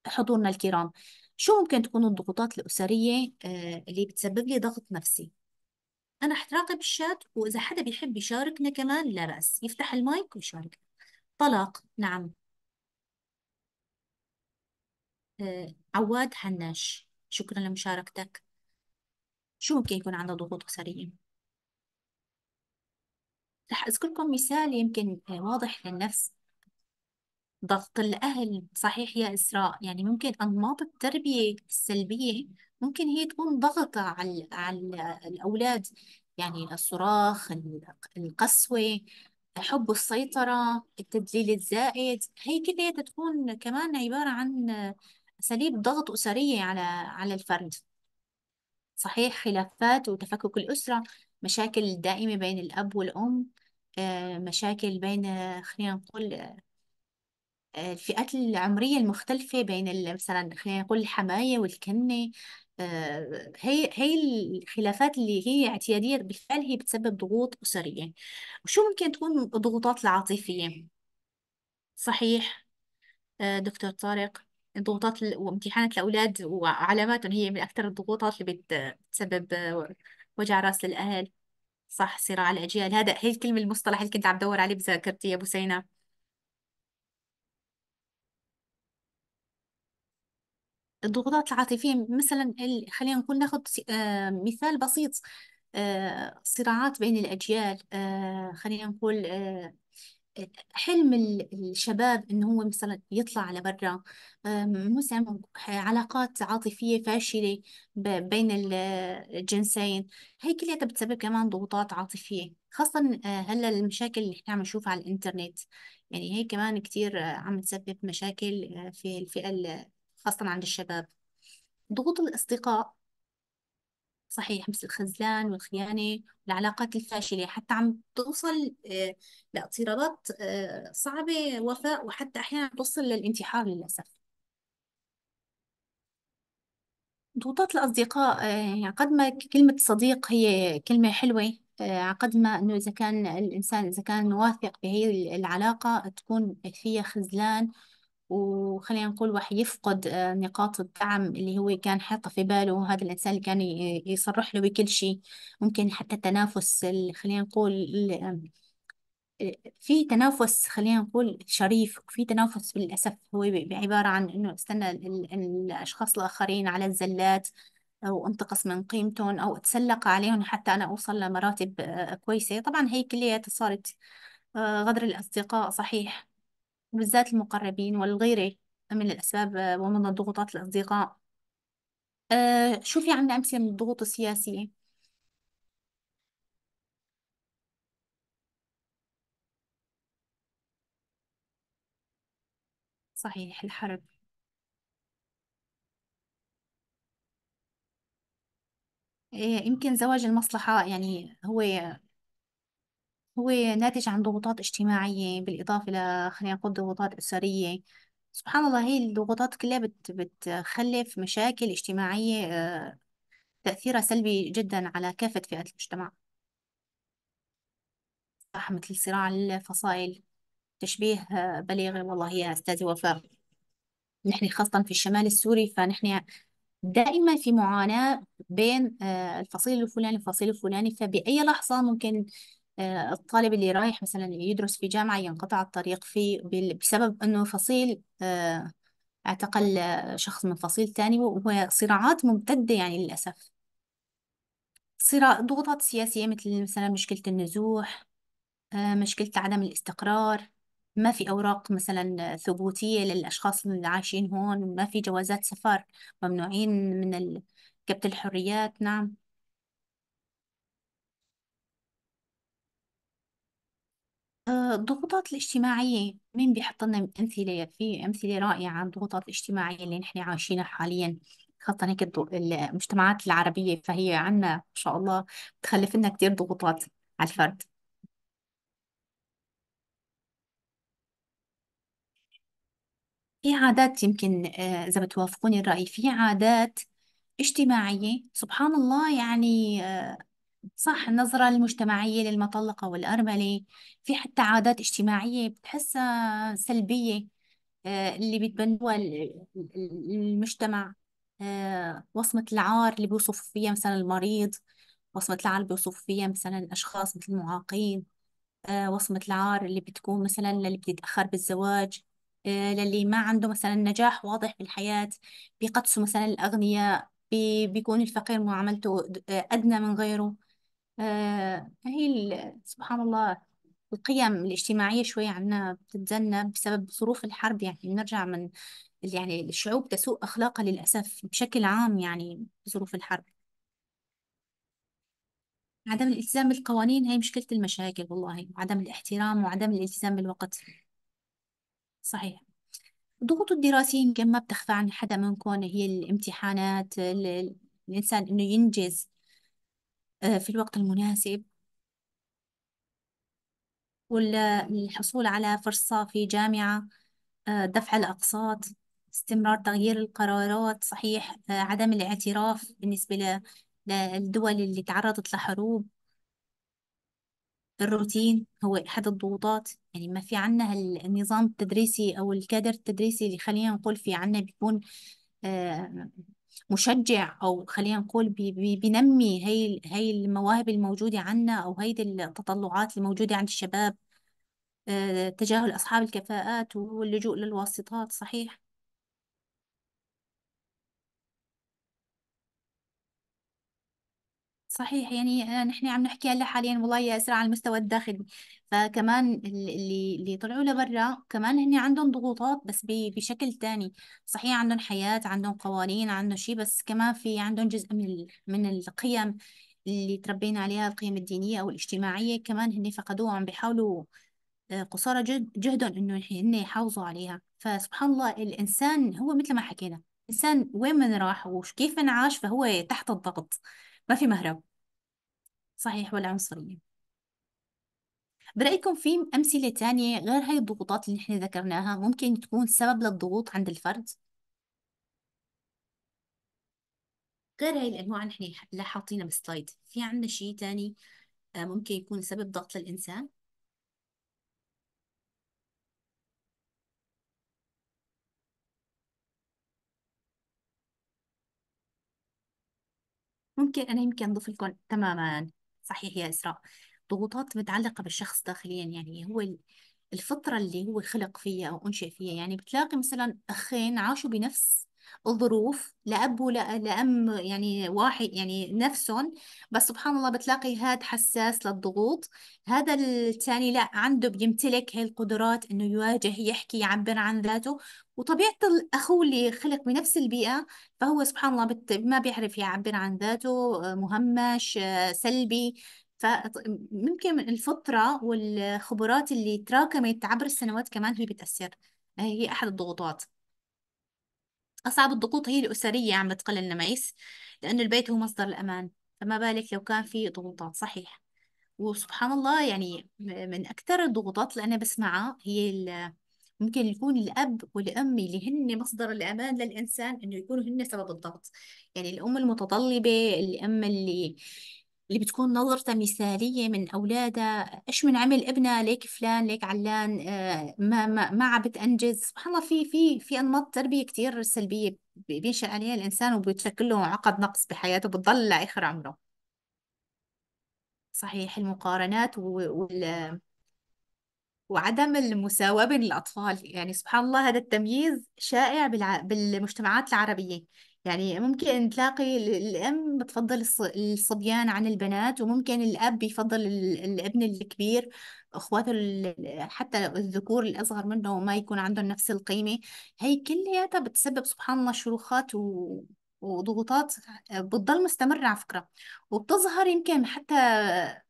حضورنا الكرام شو ممكن تكون الضغوطات الأسرية اللي بتسبب لي ضغط نفسي؟ انا حتراقب الشات واذا حدا بيحب يشاركنا كمان لا باس يفتح المايك ويشارك طلاق نعم آه، عواد حناش شكرا لمشاركتك شو ممكن يكون عنده ضغوط أسرية رح أذكركم مثال يمكن آه، واضح للنفس ضغط الأهل صحيح يا إسراء يعني ممكن أنماط التربية السلبية ممكن هي تكون ضغطة على على الأولاد يعني الصراخ القسوة حب السيطرة التدليل الزائد هي كلها تكون كمان عبارة عن أساليب ضغط أسرية على على الفرد صحيح خلافات وتفكك الأسرة مشاكل دائمة بين الأب والأم آه، مشاكل بين خلينا نقول آه، الفئات العمرية المختلفة بين مثلا خلينا نقول الحماية والكنة آه، هي هي الخلافات اللي هي اعتيادية بالفعل هي بتسبب ضغوط أسرية وشو ممكن تكون الضغوطات العاطفية صحيح آه، دكتور طارق الضغوطات وامتحانات الأولاد وعلاماتهم هي من أكثر الضغوطات اللي بتسبب وجع راس للأهل صح صراع الأجيال هذا هي الكلمة المصطلح اللي كنت عم بدور عليه بذاكرتي يا أبو سينا الضغوطات العاطفية مثلا خلينا نقول ناخد آه، مثال بسيط آه، صراعات بين الأجيال آه، خلينا نقول حلم الشباب إن هو مثلا يطلع على برا مثلا علاقات عاطفية فاشلة بين الجنسين هي كلها بتسبب كمان ضغوطات عاطفية خاصة هلا المشاكل اللي احنا عم نشوفها على الإنترنت يعني هي كمان كتير عم تسبب مشاكل في الفئة خاصة عند الشباب ضغوط الأصدقاء صحيح مثل الخذلان والخيانة والعلاقات الفاشلة حتى عم توصل آه، لاضطرابات آه، صعبة وفاء وحتى أحيانا توصل للانتحار للأسف ضغوطات الأصدقاء آه، يعني قد ما كلمة صديق هي كلمة حلوة على قد ما إنه إذا كان الإنسان إذا كان واثق بهي العلاقة تكون فيها خذلان وخلينا نقول راح يفقد آه، نقاط الدعم اللي هو كان حاطه في باله هذا الإنسان اللي كان يصرح له بكل شيء ممكن حتى التنافس خلينا نقول آه، في تنافس خلينا نقول شريف وفي تنافس للأسف هو عبارة عن إنه استنى الأشخاص الآخرين على الزلات أو انتقص من قيمتهم أو اتسلق عليهم حتى أنا أوصل لمراتب آه، كويسة طبعا هي كلياتها صارت غدر الأصدقاء صحيح وبالذات المقربين والغيره من الأسباب ومن ضغوطات الأصدقاء آه، شو في عندنا أمثلة من الضغوط السياسية صحيح الحرب إيه، يمكن زواج المصلحة يعني هو هو ناتج عن ضغوطات اجتماعية بالإضافة ل خلينا نقول ضغوطات أسرية سبحان الله هي الضغوطات كلها بت بتخلف مشاكل اجتماعية آه، تأثيرها سلبي جدا على كافة فئات المجتمع صح مثل صراع الفصائل تشبيه آه، بليغ والله يا أستاذة وفاء نحن خاصة في الشمال السوري فنحن دائما في معاناة بين آه، الفصيل الفلاني والفصيل الفلاني فبأي لحظة ممكن آه، الطالب اللي رايح مثلا يدرس في جامعة ينقطع الطريق فيه بسبب أنه فصيل آه، اعتقل آه، شخص من فصيل ثاني وصراعات ممتدة يعني للأسف صراع ضغوطات سياسية مثل مثلا مشكلة النزوح مشكلة عدم الاستقرار ما في أوراق مثلا ثبوتية للأشخاص اللي عايشين هون ما في جوازات سفر ممنوعين من كبت الحريات نعم آه، الضغوطات الاجتماعية مين بيحط لنا أمثلة في أمثلة رائعة عن الضغوطات الاجتماعية اللي نحن عايشينها حاليا خاصة هيك المجتمعات العربية فهي عنا ما شاء الله بتخلف لنا كتير ضغوطات على الفرد في عادات يمكن آه، إذا بتوافقوني الرأي في عادات اجتماعية سبحان الله يعني آه، صح النظرة المجتمعية للمطلقة والأرملة في حتى عادات اجتماعية بتحسها سلبية آه، اللي بتبنوها المجتمع آه، وصمة العار اللي بيوصفوا فيها مثلا المريض وصمة العار اللي بيوصفوا فيها مثلا الأشخاص مثل المعاقين آه، وصمة العار اللي بتكون مثلا للي بتتأخر بالزواج للي ما عنده مثلا نجاح واضح بالحياة بيقدسوا مثلا الأغنياء بيكون الفقير معاملته أدنى من غيره آه، هي سبحان الله القيم الاجتماعية شوية عنا بتتزنى بسبب ظروف الحرب يعني بنرجع من يعني الشعوب تسوء أخلاقها للأسف بشكل عام يعني بظروف الحرب عدم الالتزام بالقوانين هي مشكلة المشاكل والله وعدم الاحترام وعدم الالتزام بالوقت صحيح الضغوط الدراسية يمكن ما بتخفى عن حدا منكم هي الامتحانات الإنسان إنه ينجز آه، في الوقت المناسب والحصول على فرصة في جامعة آه، دفع الأقساط استمرار تغيير القرارات صحيح آه، عدم الاعتراف بالنسبة للدول اللي تعرضت لحروب الروتين هو أحد الضغوطات يعني ما في عنا النظام التدريسي أو الكادر التدريسي اللي خلينا نقول في عنا بيكون مشجع او خلينا نقول بينمي هي هي المواهب الموجوده عندنا او هي التطلعات الموجوده عند الشباب آه، تجاهل اصحاب الكفاءات واللجوء للواسطات صحيح صحيح يعني آه، نحن عم نحكي هلا حاليا والله يا اسرع على المستوى الداخلي فكمان اللي اللي طلعوا لبرا كمان هن عندهم ضغوطات بس بشكل تاني صحيح عندهم حياة عندهم قوانين عندهم شيء بس كمان في عندهم جزء من من القيم اللي تربينا عليها القيم الدينية أو الاجتماعية كمان هن فقدوها عم بيحاولوا آه، قصارى جهدهم إنه هن يحافظوا عليها فسبحان الله الإنسان هو مثل ما حكينا الإنسان وين من راح وكيف من عاش فهو تحت الضغط ما في مهرب صحيح ولا عنصرية برأيكم في أمثلة تانية غير هاي الضغوطات اللي نحن ذكرناها ممكن تكون سبب للضغوط عند الفرد؟ غير هاي الأنواع نحن لا حاطينها بالسلايد في عندنا شيء تاني آه، ممكن يكون سبب ضغط للإنسان ممكن أنا يمكن أضيف لكم تماما صحيح يا إسراء ضغوطات متعلقة بالشخص داخليا يعني هو الفطرة اللي هو خلق فيها أو أنشئ فيها يعني بتلاقي مثلا أخين عاشوا بنفس ظروف لأب ولا لأم يعني واحد يعني نفسهم بس سبحان الله بتلاقي هاد حساس للضغوط هذا الثاني لا عنده بيمتلك هاي القدرات إنه يواجه يحكي يعبر عن ذاته وطبيعة الأخو اللي خلق بنفس البيئة فهو سبحان الله بت... ما بيعرف يعبر عن ذاته مهمش سلبي فممكن الفطرة والخبرات اللي تراكمت عبر السنوات كمان هي بتأثر هي أحد الضغوطات أصعب الضغوط هي الأسرية عم بتقل المعيس لأن البيت هو مصدر الأمان فما بالك لو كان في ضغوطات صحيح وسبحان الله يعني من أكثر الضغوطات اللي أنا بسمعها هي ممكن يكون الأب والأم اللي هن مصدر الأمان للإنسان إنه يكونوا هن سبب الضغط يعني الأم المتطلبة الأم اللي اللي بتكون نظرته مثالية من أولادها إيش من عمل ابنها ليك فلان ليك علان آه، ما ما ما عم بتأنجز سبحان الله في في في أنماط تربية كتير سلبية بينشأ عليها الإنسان وبتشكل له عقد نقص بحياته بتضل لآخر عمره صحيح المقارنات وال وعدم المساواة بين الأطفال يعني سبحان الله هذا التمييز شائع بالع... بالمجتمعات العربية يعني ممكن تلاقي الأم بتفضل الصبيان عن البنات وممكن الأب يفضل الابن الكبير أخواته حتى الذكور الأصغر منه ما يكون عندهم نفس القيمة هي كلياتها بتسبب سبحان الله شروخات و... وضغوطات بتضل مستمرة على فكرة وبتظهر يمكن حتى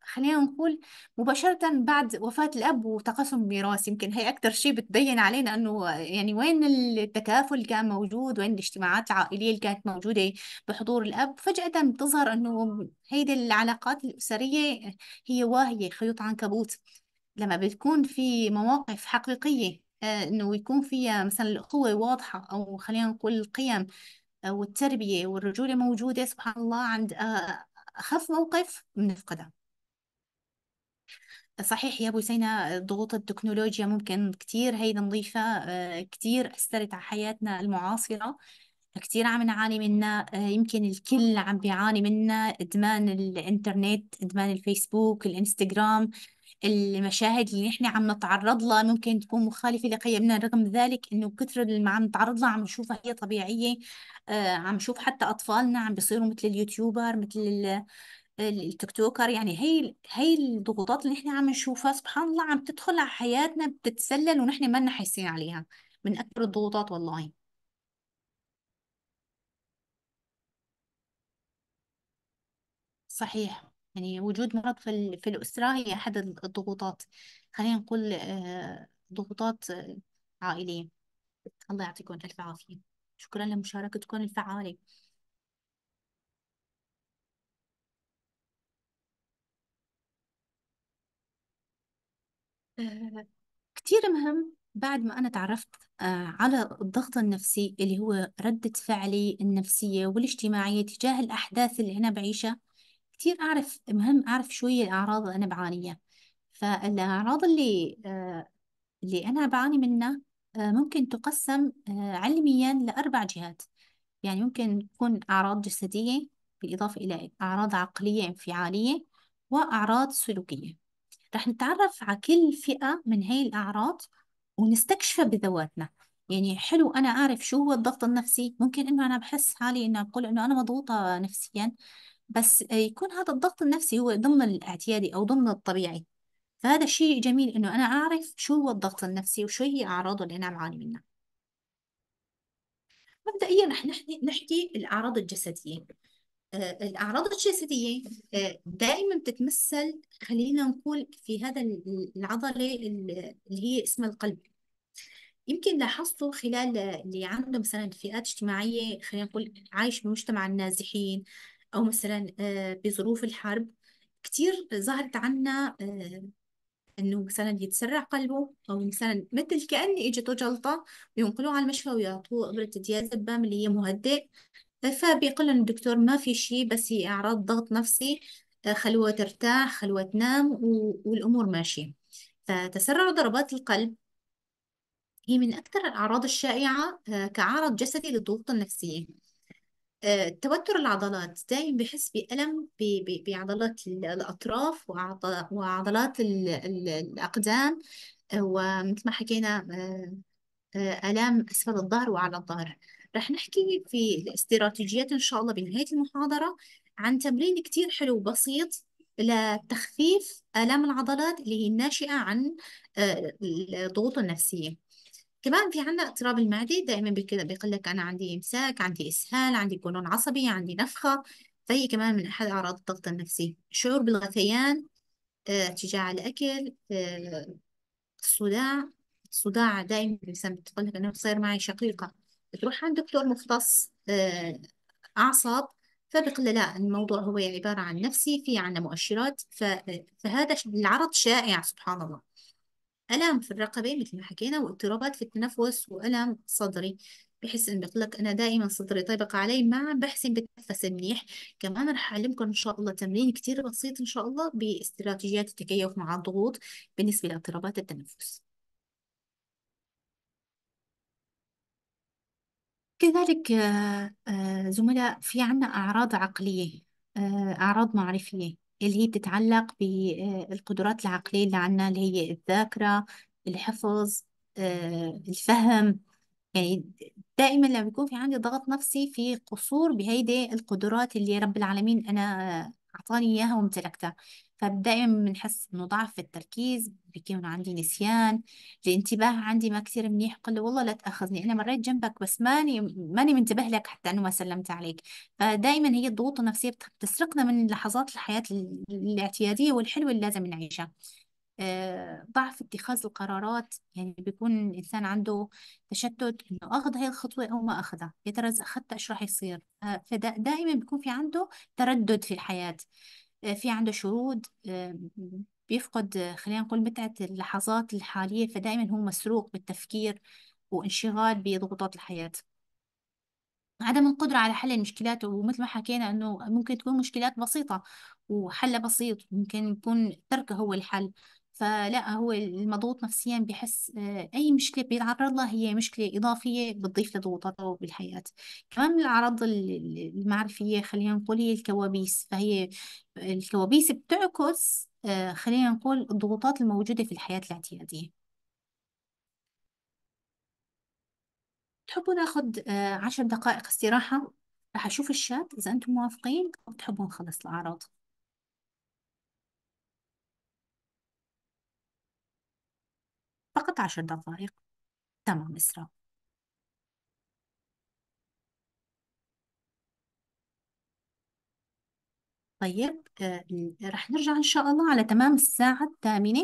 خلينا نقول مباشرة بعد وفاة الأب وتقاسم الميراث يمكن هي أكثر شيء بتبين علينا أنه يعني وين التكافل اللي كان موجود وين الاجتماعات العائلية اللي كانت موجودة بحضور الأب فجأة بتظهر أنه هيدي العلاقات الأسرية هي واهية خيوط عنكبوت لما بتكون في مواقف حقيقية آه، انه يكون فيها مثلا الاخوه واضحه او خلينا نقول القيم آه، والتربيه والرجوله موجوده سبحان الله عند آه، اخف موقف بنفقدها صحيح يا أبو سينا ضغوط التكنولوجيا ممكن كتير هيدا نضيفة آه، كتير أثرت على حياتنا المعاصرة كتير عم نعاني منها آه، يمكن الكل عم بيعاني منها إدمان الإنترنت إدمان الفيسبوك الإنستغرام المشاهد اللي نحن عم نتعرض لها ممكن تكون مخالفة لقيمنا رغم ذلك إنه كثر اللي عم نتعرض لها عم نشوفها هي طبيعية آه، عم نشوف حتى أطفالنا عم بيصيروا مثل اليوتيوبر مثل ال- التيك توكر يعني هي هي الضغوطات اللي نحن عم نشوفها سبحان الله عم تدخل على حياتنا بتتسلل ونحن ما لنا حاسين عليها من اكبر الضغوطات والله صحيح يعني وجود مرض في في الأسرة هي أحد الضغوطات خلينا نقول آه، ضغوطات آه، عائلية الله يعطيكم ألف عافية شكرا لمشاركتكم الفعالة آه، كتير مهم بعد ما أنا تعرفت آه، على الضغط النفسي اللي هو ردة فعلي النفسية والاجتماعية تجاه الأحداث اللي أنا بعيشها كتير أعرف مهم أعرف شوية الأعراض اللي أنا بعانيها فالأعراض اللي آه، اللي أنا بعاني منها ممكن تقسم علميا لأربع جهات يعني ممكن تكون أعراض جسدية بالإضافة إلى أعراض عقلية انفعالية وأعراض سلوكية رح نتعرف على كل فئة من هاي الأعراض ونستكشفها بذواتنا يعني حلو أنا أعرف شو هو الضغط النفسي ممكن إنه أنا بحس حالي إنه بقول إنه أنا مضغوطة نفسيا بس يكون هذا الضغط النفسي هو ضمن الاعتيادي أو ضمن الطبيعي فهذا شيء جميل إنه أنا أعرف شو هو الضغط النفسي وشو هي أعراضه اللي أنا بعاني منها مبدئيا رح نحكي الأعراض الجسدية آه، الأعراض الجسدية آه، دائما بتتمثل خلينا نقول في هذا العضلة اللي هي اسمها القلب يمكن لاحظتوا خلال اللي عنده مثلا فئات اجتماعية خلينا نقول عايش بمجتمع النازحين أو مثلا آه، بظروف الحرب كتير ظهرت عنا انه مثلا يتسرع قلبه او مثلا مثل كان اجته جلطه بينقلوه على المشفى ويعطوه ابره ديازبام اللي هي مهدئ فبيقول لنا الدكتور ما في شيء بس هي أعراض ضغط نفسي آه، خلوها ترتاح خلوها تنام والأمور ماشية فتسرع ضربات القلب هي من أكثر الأعراض الشائعة آه، كعرض جسدي للضغوط النفسية آه، توتر العضلات دائما بحس بألم بعضلات الأطراف وعضلات الأقدام ومثل ما حكينا آلام أسفل الظهر وعلى الظهر رح نحكي في الاستراتيجيات إن شاء الله بنهاية المحاضرة عن تمرين كتير حلو وبسيط لتخفيف آلام العضلات اللي هي الناشئة عن آه، الضغوط النفسية كمان في عندنا اضطراب المعدة دائما بيقول لك أنا عندي إمساك عندي إسهال عندي قولون عصبي عندي نفخة فهي كمان من أحد أعراض الضغط النفسي شعور بالغثيان آه، ارتجاع الأكل آه، الصداع الصداع دائما بتقول لك أنا صاير معي شقيقة تروح عند دكتور مختص آه، أعصاب فبقول لا الموضوع هو عبارة عن نفسي في عنا مؤشرات فهذا العرض شائع سبحان الله ألم في الرقبة مثل ما حكينا واضطرابات في التنفس وألم صدري بحس إن بقول لك أنا دائما صدري طيبق علي ما عم بحسن بتنفس منيح كمان رح أعلمكم إن شاء الله تمرين كتير بسيط إن شاء الله باستراتيجيات التكيف مع الضغوط بالنسبة لاضطرابات التنفس كذلك آه، آه، زملاء في عنا أعراض عقلية آه، أعراض معرفية اللي هي بتتعلق بالقدرات العقلية اللي عنا اللي هي الذاكرة الحفظ الفهم يعني دائما لما بيكون في عندي ضغط نفسي في قصور بهيدي القدرات اللي رب العالمين أنا أعطاني إياها وامتلكتها فدائما بنحس انه ضعف في التركيز بيكون عندي نسيان الانتباه عندي ما كثير منيح قل والله لا تاخذني انا مريت جنبك بس ماني ماني منتبه لك حتى انه ما سلمت عليك فدائما هي الضغوط النفسيه بتسرقنا من لحظات الحياه الاعتياديه والحلوه اللي لازم نعيشها آه، ضعف اتخاذ القرارات يعني بيكون الإنسان عنده تشتت إنه أخذ هاي الخطوة أو ما أخذها يا ترى إذا أخذتها إيش راح يصير آه، فدائما بيكون في عنده تردد في الحياة آه، في عنده شرود آه، بيفقد آه، خلينا نقول متعة اللحظات الحالية فدائما هو مسروق بالتفكير وانشغال بضغوطات الحياة عدم القدرة على حل المشكلات ومثل ما حكينا أنه ممكن تكون مشكلات بسيطة وحلها بسيط ممكن يكون تركه هو الحل فلا هو المضغوط نفسيا بحس آه، أي مشكلة بيتعرض لها هي مشكلة إضافية بتضيف لضغوطاته بالحياة كمان من الأعراض المعرفية خلينا نقول هي الكوابيس فهي الكوابيس بتعكس آه، خلينا نقول الضغوطات الموجودة في الحياة الاعتيادية تحبوا ناخذ آه، عشر دقائق استراحة راح أشوف الشات إذا أنتم موافقين أو تحبوا نخلص الأعراض فقط عشر دقائق تمام إسراء طيب آه، رح نرجع إن شاء الله على تمام الساعة الثامنة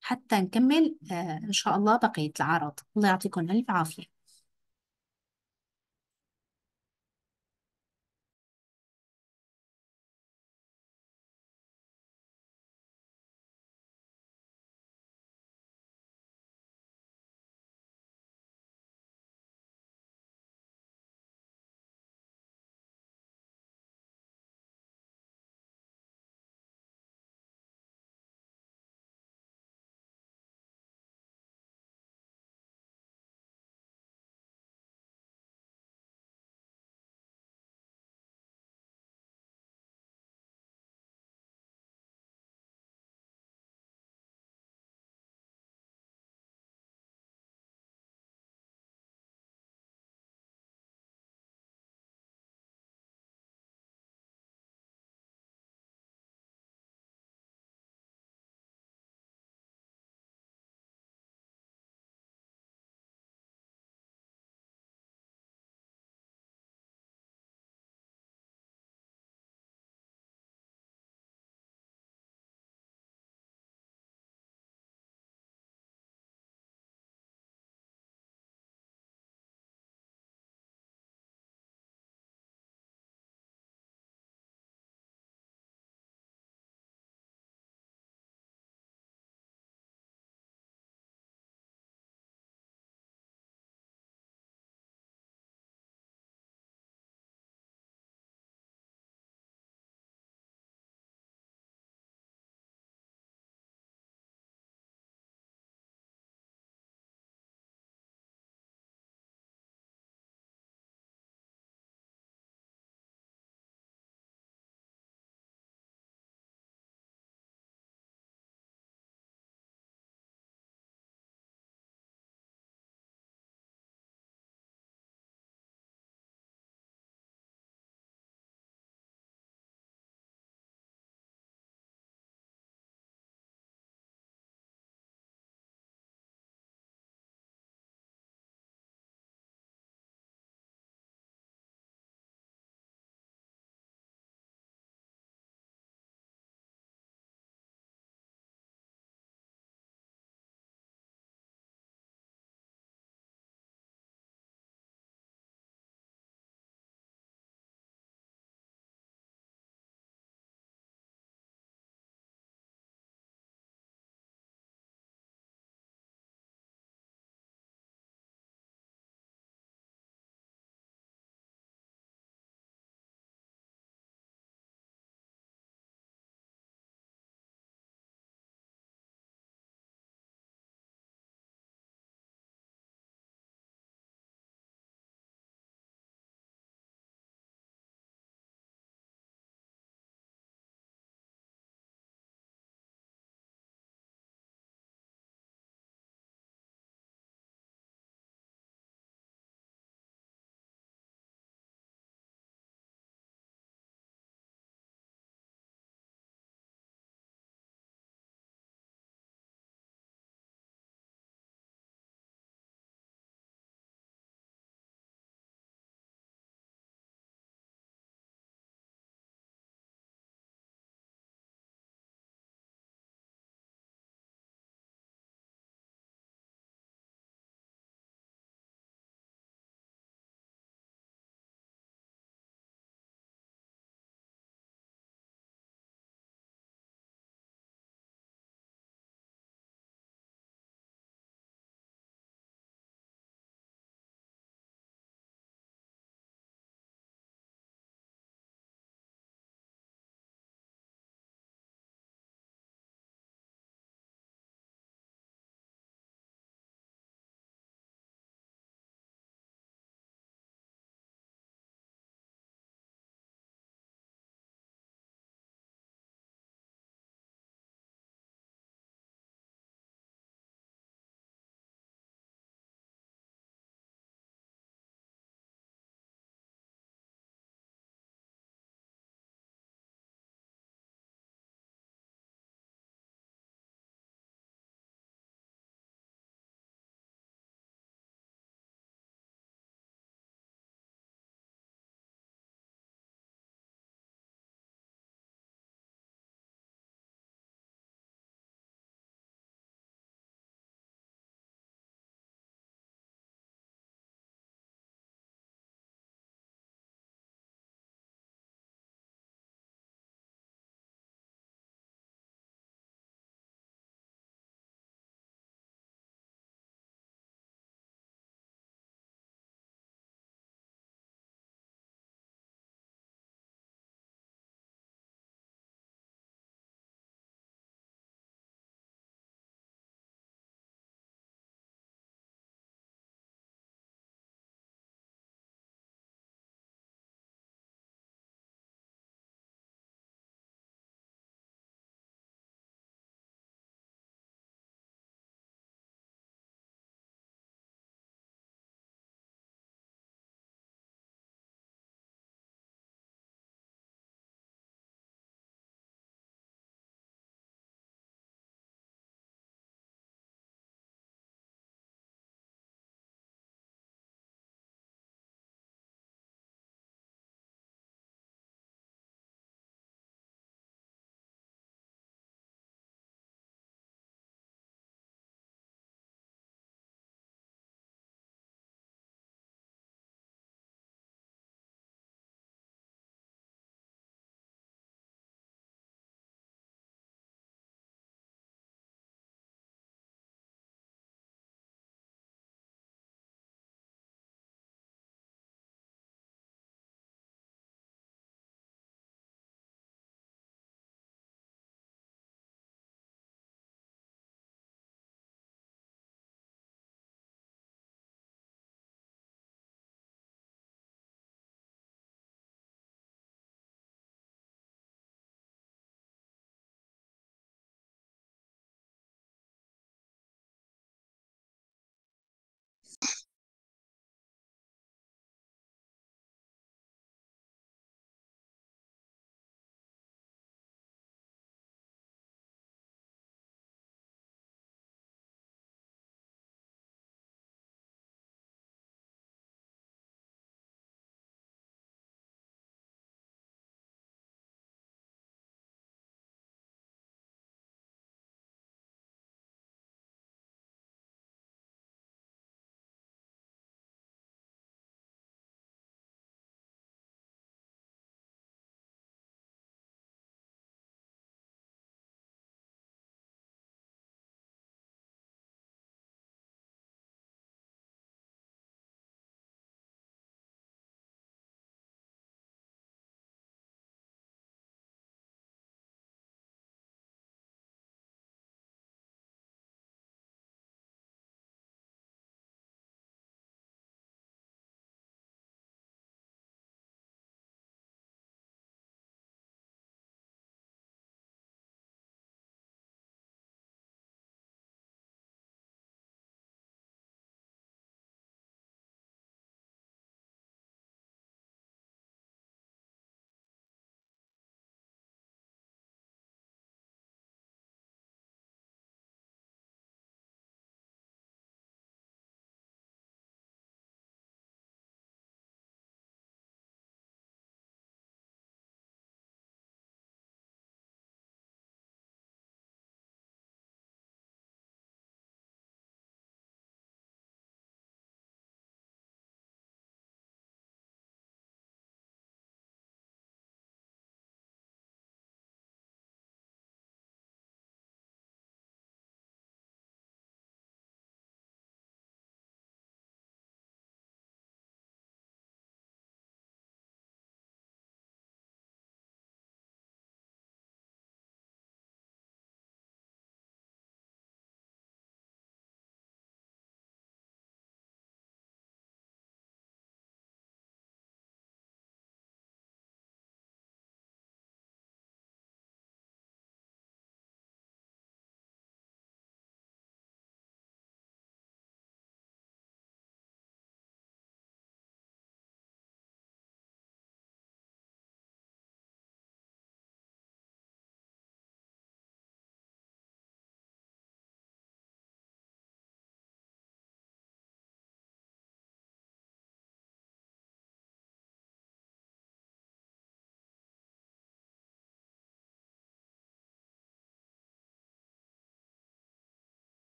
حتى نكمل آه، إن شاء الله بقية العرض الله يعطيكم ألف عافية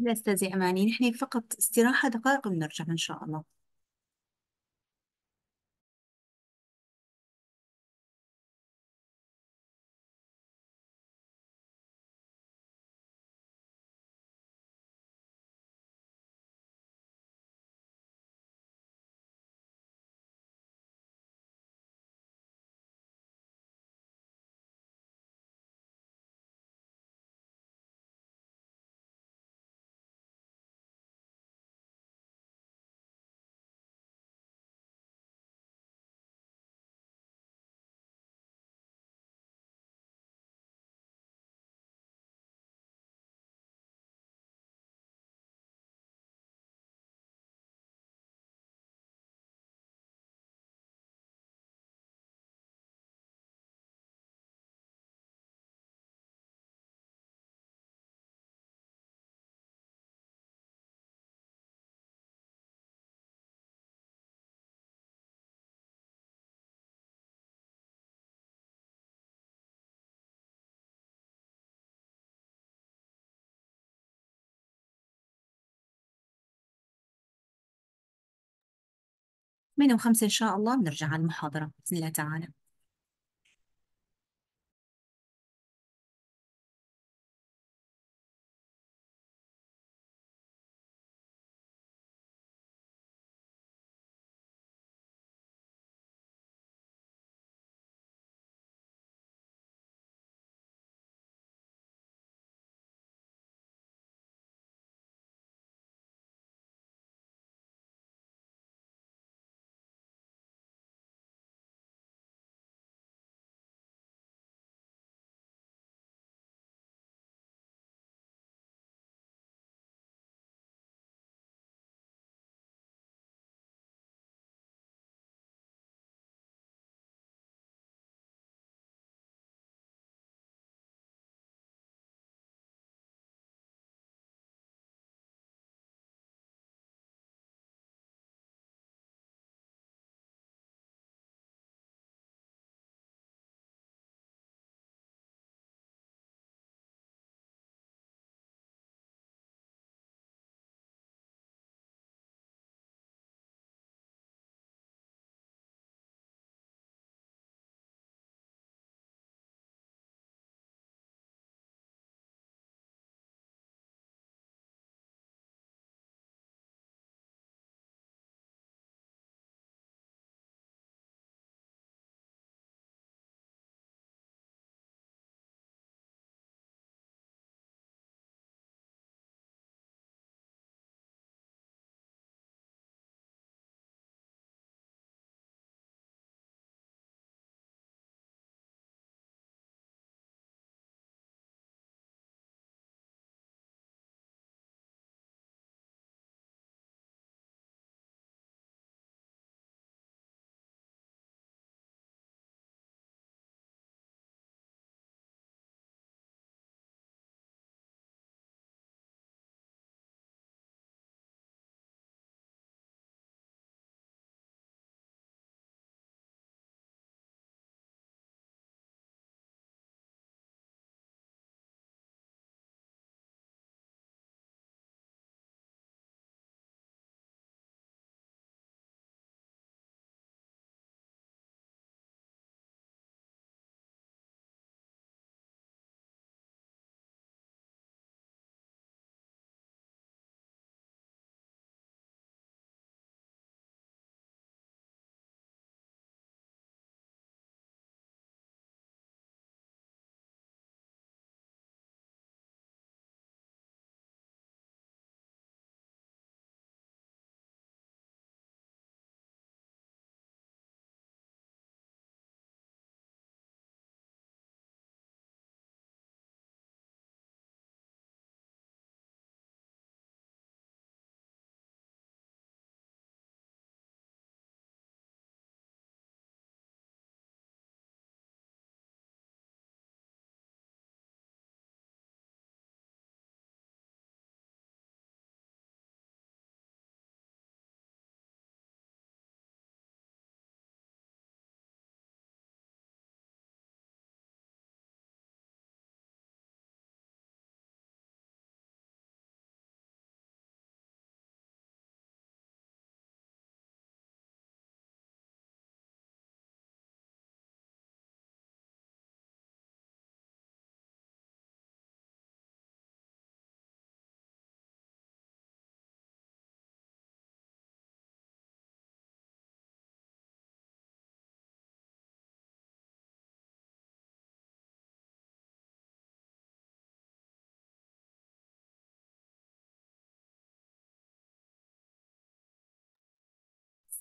لا زي أماني نحن فقط استراحة دقائق ونرجع إن شاء الله و5 إن شاء الله بنرجع على المحاضرة بإذن الله تعالى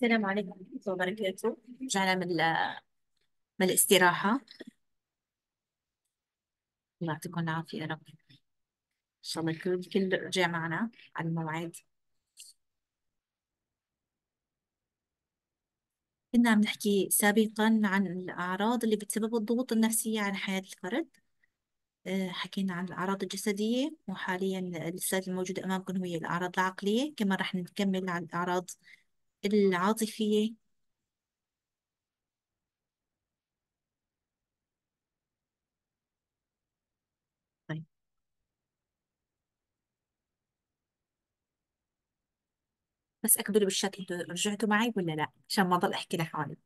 السلام عليكم ورحمة الله وبركاته رجعنا من من الاستراحة الله يعطيكم العافية يا رب إن شاء الله الكل الكل رجع معنا على الموعد كنا عم نحكي سابقا عن الأعراض اللي بتسبب الضغوط النفسية عن حياة الفرد آه، حكينا عن الأعراض الجسدية وحاليا السادة الموجودة أمامكم هي الأعراض العقلية كمان رح نكمل عن الأعراض العاطفية طيب بس أكبر بالشكل رجعتوا معي ولا لا عشان ما أضل أحكي لحالي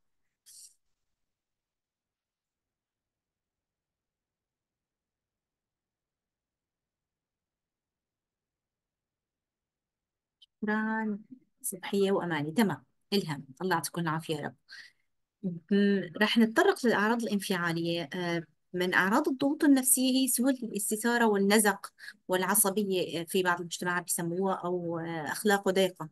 شكرا صبحية وأماني تمام الهم الله يعطيكم العافية يا رب راح نتطرق للأعراض الانفعالية آه، من أعراض الضغوط النفسية هي سهولة الاستثارة والنزق والعصبية آه، في بعض المجتمعات بيسموها أو آه، أخلاق ضيقة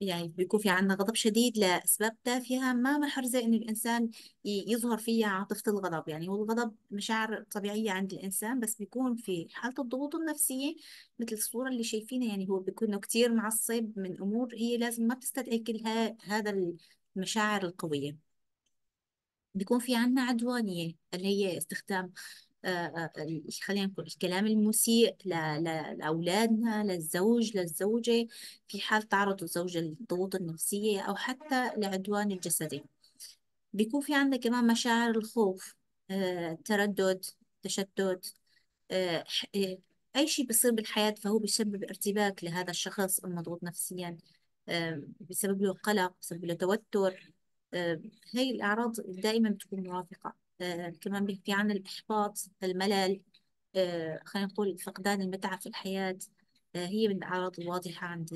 يعني بيكون في عندنا غضب شديد لأسباب تافهة ما محرزة إن الإنسان يظهر فيها عاطفة الغضب يعني هو الغضب مشاعر طبيعية عند الإنسان بس بيكون في حالة الضغوط النفسية مثل الصورة اللي شايفينها يعني هو بيكون كتير معصب من أمور هي لازم ما بتستدعي كل هذا المشاعر القوية بيكون في عندنا عدوانية اللي هي استخدام آه، آه، خلينا نقول الكلام المسيء لأولادنا للزوج للزوجة في حال تعرض الزوجة للضغوط النفسية أو حتى العدوان الجسدي بيكون في عندنا كمان مشاعر الخوف آه، تردد تشتت أي شيء بيصير بالحياة فهو بيسبب ارتباك لهذا الشخص المضغوط نفسيا بسبب له قلق بسبب له توتر هاي الأعراض دائما بتكون مرافقة آه، كمان بيحكي عن الإحباط الملل آه، خلينا نقول فقدان المتعة في الحياة آه، هي من الأعراض الواضحة عند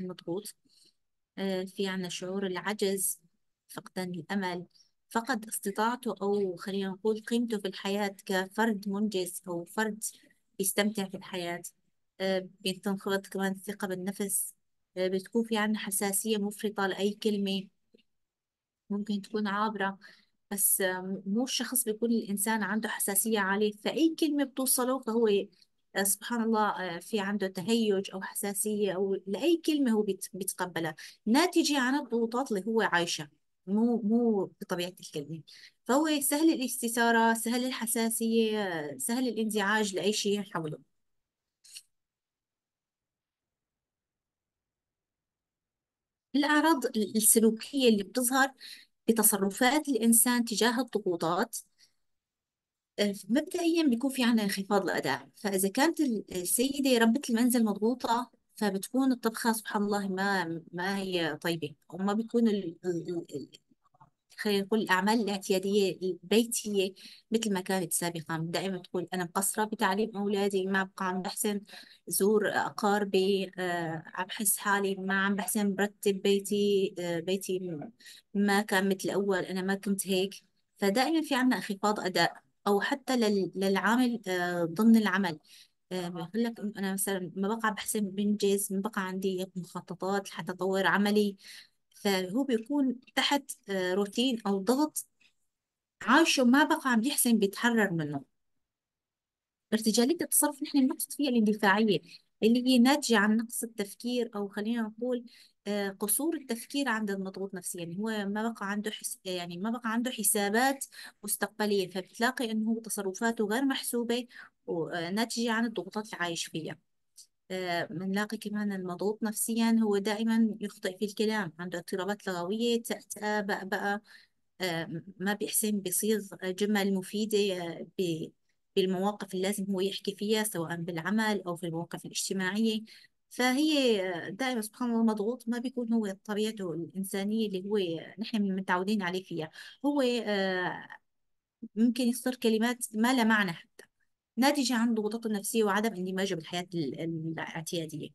المضغوط في عنا شعور العجز فقدان الأمل فقد استطاعته أو خلينا نقول قيمته في الحياة كفرد منجز أو فرد بيستمتع في الحياة بتنخفض كمان الثقة بالنفس بتكون في عنا حساسية مفرطة لأي كلمة ممكن تكون عابرة بس مو الشخص بيكون الإنسان عنده حساسية عالية فأي كلمة بتوصله فهو آه، سبحان الله آه، في عنده تهيج أو حساسية أو لأي كلمة هو بيتقبلها ناتجة عن الضغوطات اللي هو عايشها مو مو بطبيعة الكلمة فهو سهل الاستثارة سهل الحساسية آه، سهل الانزعاج لأي شيء حوله الأعراض السلوكية اللي بتظهر بتصرفات الإنسان تجاه الضغوطات آه، مبدئيا بيكون في عنا انخفاض الأداء فإذا كانت السيدة ربة المنزل مضغوطة فبتكون الطبخة سبحان الله ما ما هي طيبة وما بيكون خلينا نقول الأعمال الاعتيادية البيتية مثل ما كانت سابقا دائما تقول أنا مقصرة بتعليم أولادي ما بقى عم بحسن زور أقاربي آه، عم بحس حالي ما عم بحسن برتب بيتي آه، بيتي ما كان مثل الأول أنا ما كنت هيك فدائما في عنا انخفاض أداء أو حتى للعامل آه، ضمن العمل بقول لك انا مثلا ما بقى بحسن بنجز ما بقى عندي مخططات لحتى اطور عملي فهو بيكون تحت آه، روتين أو ضغط عايشه وما بقى عم يحسن بيتحرر منه ارتجالية التصرف نحن بنقصد فيها الاندفاعية اللي هي ناتجة عن نقص التفكير أو خلينا نقول آه، قصور التفكير عند المضغوط نفسيا يعني هو ما بقى عنده حس... يعني ما بقى عنده حسابات مستقبلية فبتلاقي إنه تصرفاته غير محسوبة وناتجة آه، عن الضغوطات اللي عايش فيها بنلاقي آه، كمان المضغوط نفسيا هو دائما يخطئ في الكلام عنده اضطرابات لغوية تأتأة بأبأة ما بيحسن بيصيغ جمل مفيدة آه، بالمواقف اللي لازم هو يحكي فيها سواء بالعمل أو في المواقف الاجتماعية فهي آه، دائما سبحان الله مضغوط ما بيكون هو طبيعته الإنسانية اللي هو نحن متعودين عليه فيها هو ممكن يصدر كلمات ما لها معنى حتى ناتجة عن الضغوطات النفسية وعدم اندماجه بالحياة الاعتيادية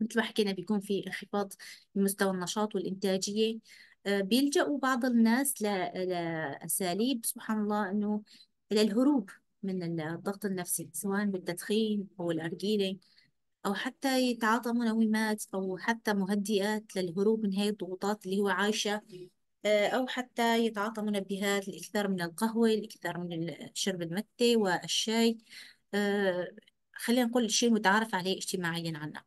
مثل ما حكينا بيكون في انخفاض مستوى النشاط والإنتاجية آه، بيلجأوا بعض الناس لأساليب سبحان الله أنه للهروب من الضغط النفسي سواء بالتدخين أو الأرجيلة أو حتى يتعاطى منومات أو حتى مهدئات للهروب من هاي الضغوطات اللي هو عايشة آه، أو حتى يتعاطى منبهات الإكثار من القهوة الإكثار من شرب المتة والشاي آه، خلينا نقول الشيء المتعارف عليه اجتماعيا عنا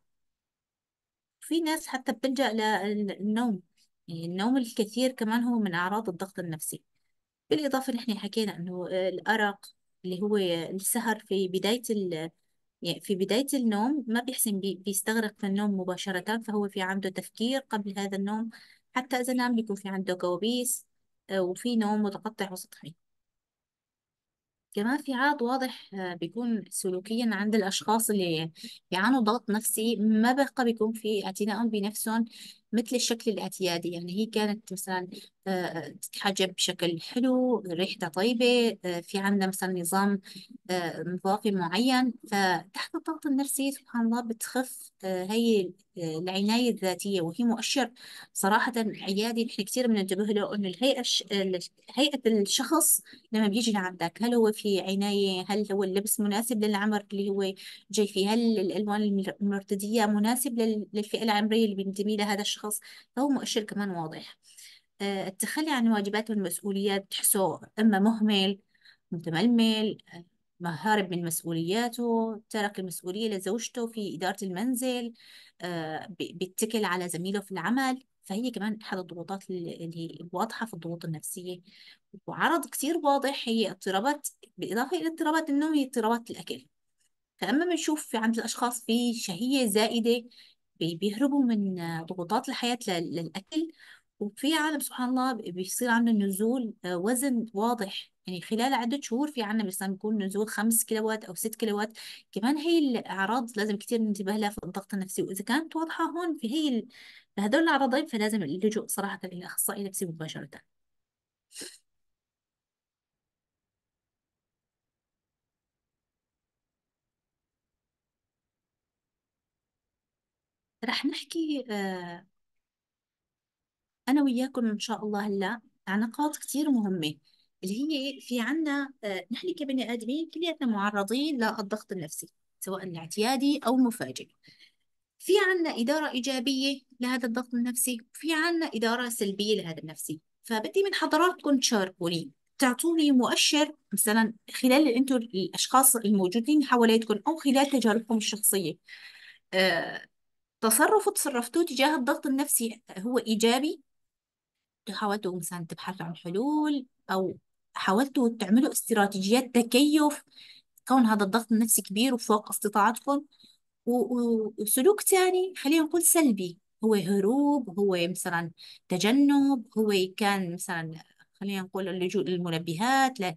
في ناس حتى بتلجأ للنوم يعني النوم الكثير كمان هو من أعراض الضغط النفسي بالإضافة نحن حكينا أنه آه، الأرق اللي هو السهر في بداية ال يعني في بداية النوم ما بيحسن بيستغرق في النوم مباشرة فهو في عنده تفكير قبل هذا النوم حتى إذا نام بيكون في عنده كوابيس آه، وفي نوم متقطع وسطحي كمان في عرض واضح آه، بيكون سلوكيا عند الأشخاص اللي بيعانوا ضغط نفسي ما بقى بيكون في اعتناء بنفسهم مثل الشكل الاعتيادي يعني هي كانت مثلا تتحجب آه، بشكل حلو ريحتها طيبة آه، في عندنا مثلا نظام آه، مضافي معين فتحت الضغط النفسي سبحان الله بتخف هي العناية الذاتية وهي مؤشر صراحة عيادي نحن كثير بننتبه له إنه الهيئة هيئة الشخص لما بيجي لعندك هل هو في عناية هل هو اللبس مناسب للعمر اللي هو جاي فيه هل الألوان المرتدية مناسب للفئة العمرية اللي بينتمي لهذا الشخص الأشخاص فهو مؤشر كمان واضح آه، التخلي عن واجبات والمسؤوليات تحسه إما مهمل متململ آه، هارب من مسؤولياته ترك المسؤولية لزوجته في إدارة المنزل آه، بيتكل على زميله في العمل فهي كمان أحد الضغوطات اللي واضحة في الضغوط النفسية وعرض كثير واضح هي اضطرابات بالإضافة إلى اضطرابات النوم هي اضطرابات الأكل فأما بنشوف عند الأشخاص في شهية زائدة بيهربوا من ضغوطات الحياة للأكل وفي عالم سبحان الله بيصير عنده نزول آه، وزن واضح يعني خلال عدة شهور في عنا مثلا بيكون نزول خمس كيلوات أو ست كيلوات كمان هي الأعراض لازم كتير ننتبه لها في الضغط النفسي وإذا كانت واضحة هون في هي ال- هدول الأعراضين فلازم اللجوء صراحة إلى أخصائي نفسي مباشرة رح نحكي آه، أنا وياكم إن شاء الله هلا عن نقاط كثير مهمة اللي هي في عنا آه، نحن كبني آدمين كلياتنا معرضين للضغط النفسي سواء الاعتيادي أو المفاجئ في عنا إدارة إيجابية لهذا الضغط النفسي وفي عنا إدارة سلبية لهذا النفسي فبدي من حضراتكم تشاركوني تعطوني مؤشر مثلا خلال انتم الاشخاص الموجودين حواليكم او خلال تجاربكم الشخصيه آه، تصرف تصرفتوه تجاه الضغط النفسي هو إيجابي حاولتوا مثلا تبحثوا عن حلول أو حاولتوا تعملوا استراتيجيات تكيف كون هذا الضغط النفسي كبير وفوق استطاعتكم وسلوك ثاني خلينا نقول سلبي هو هروب هو مثلا تجنب هو كان مثلا خلينا نقول اللجوء للمنبهات لا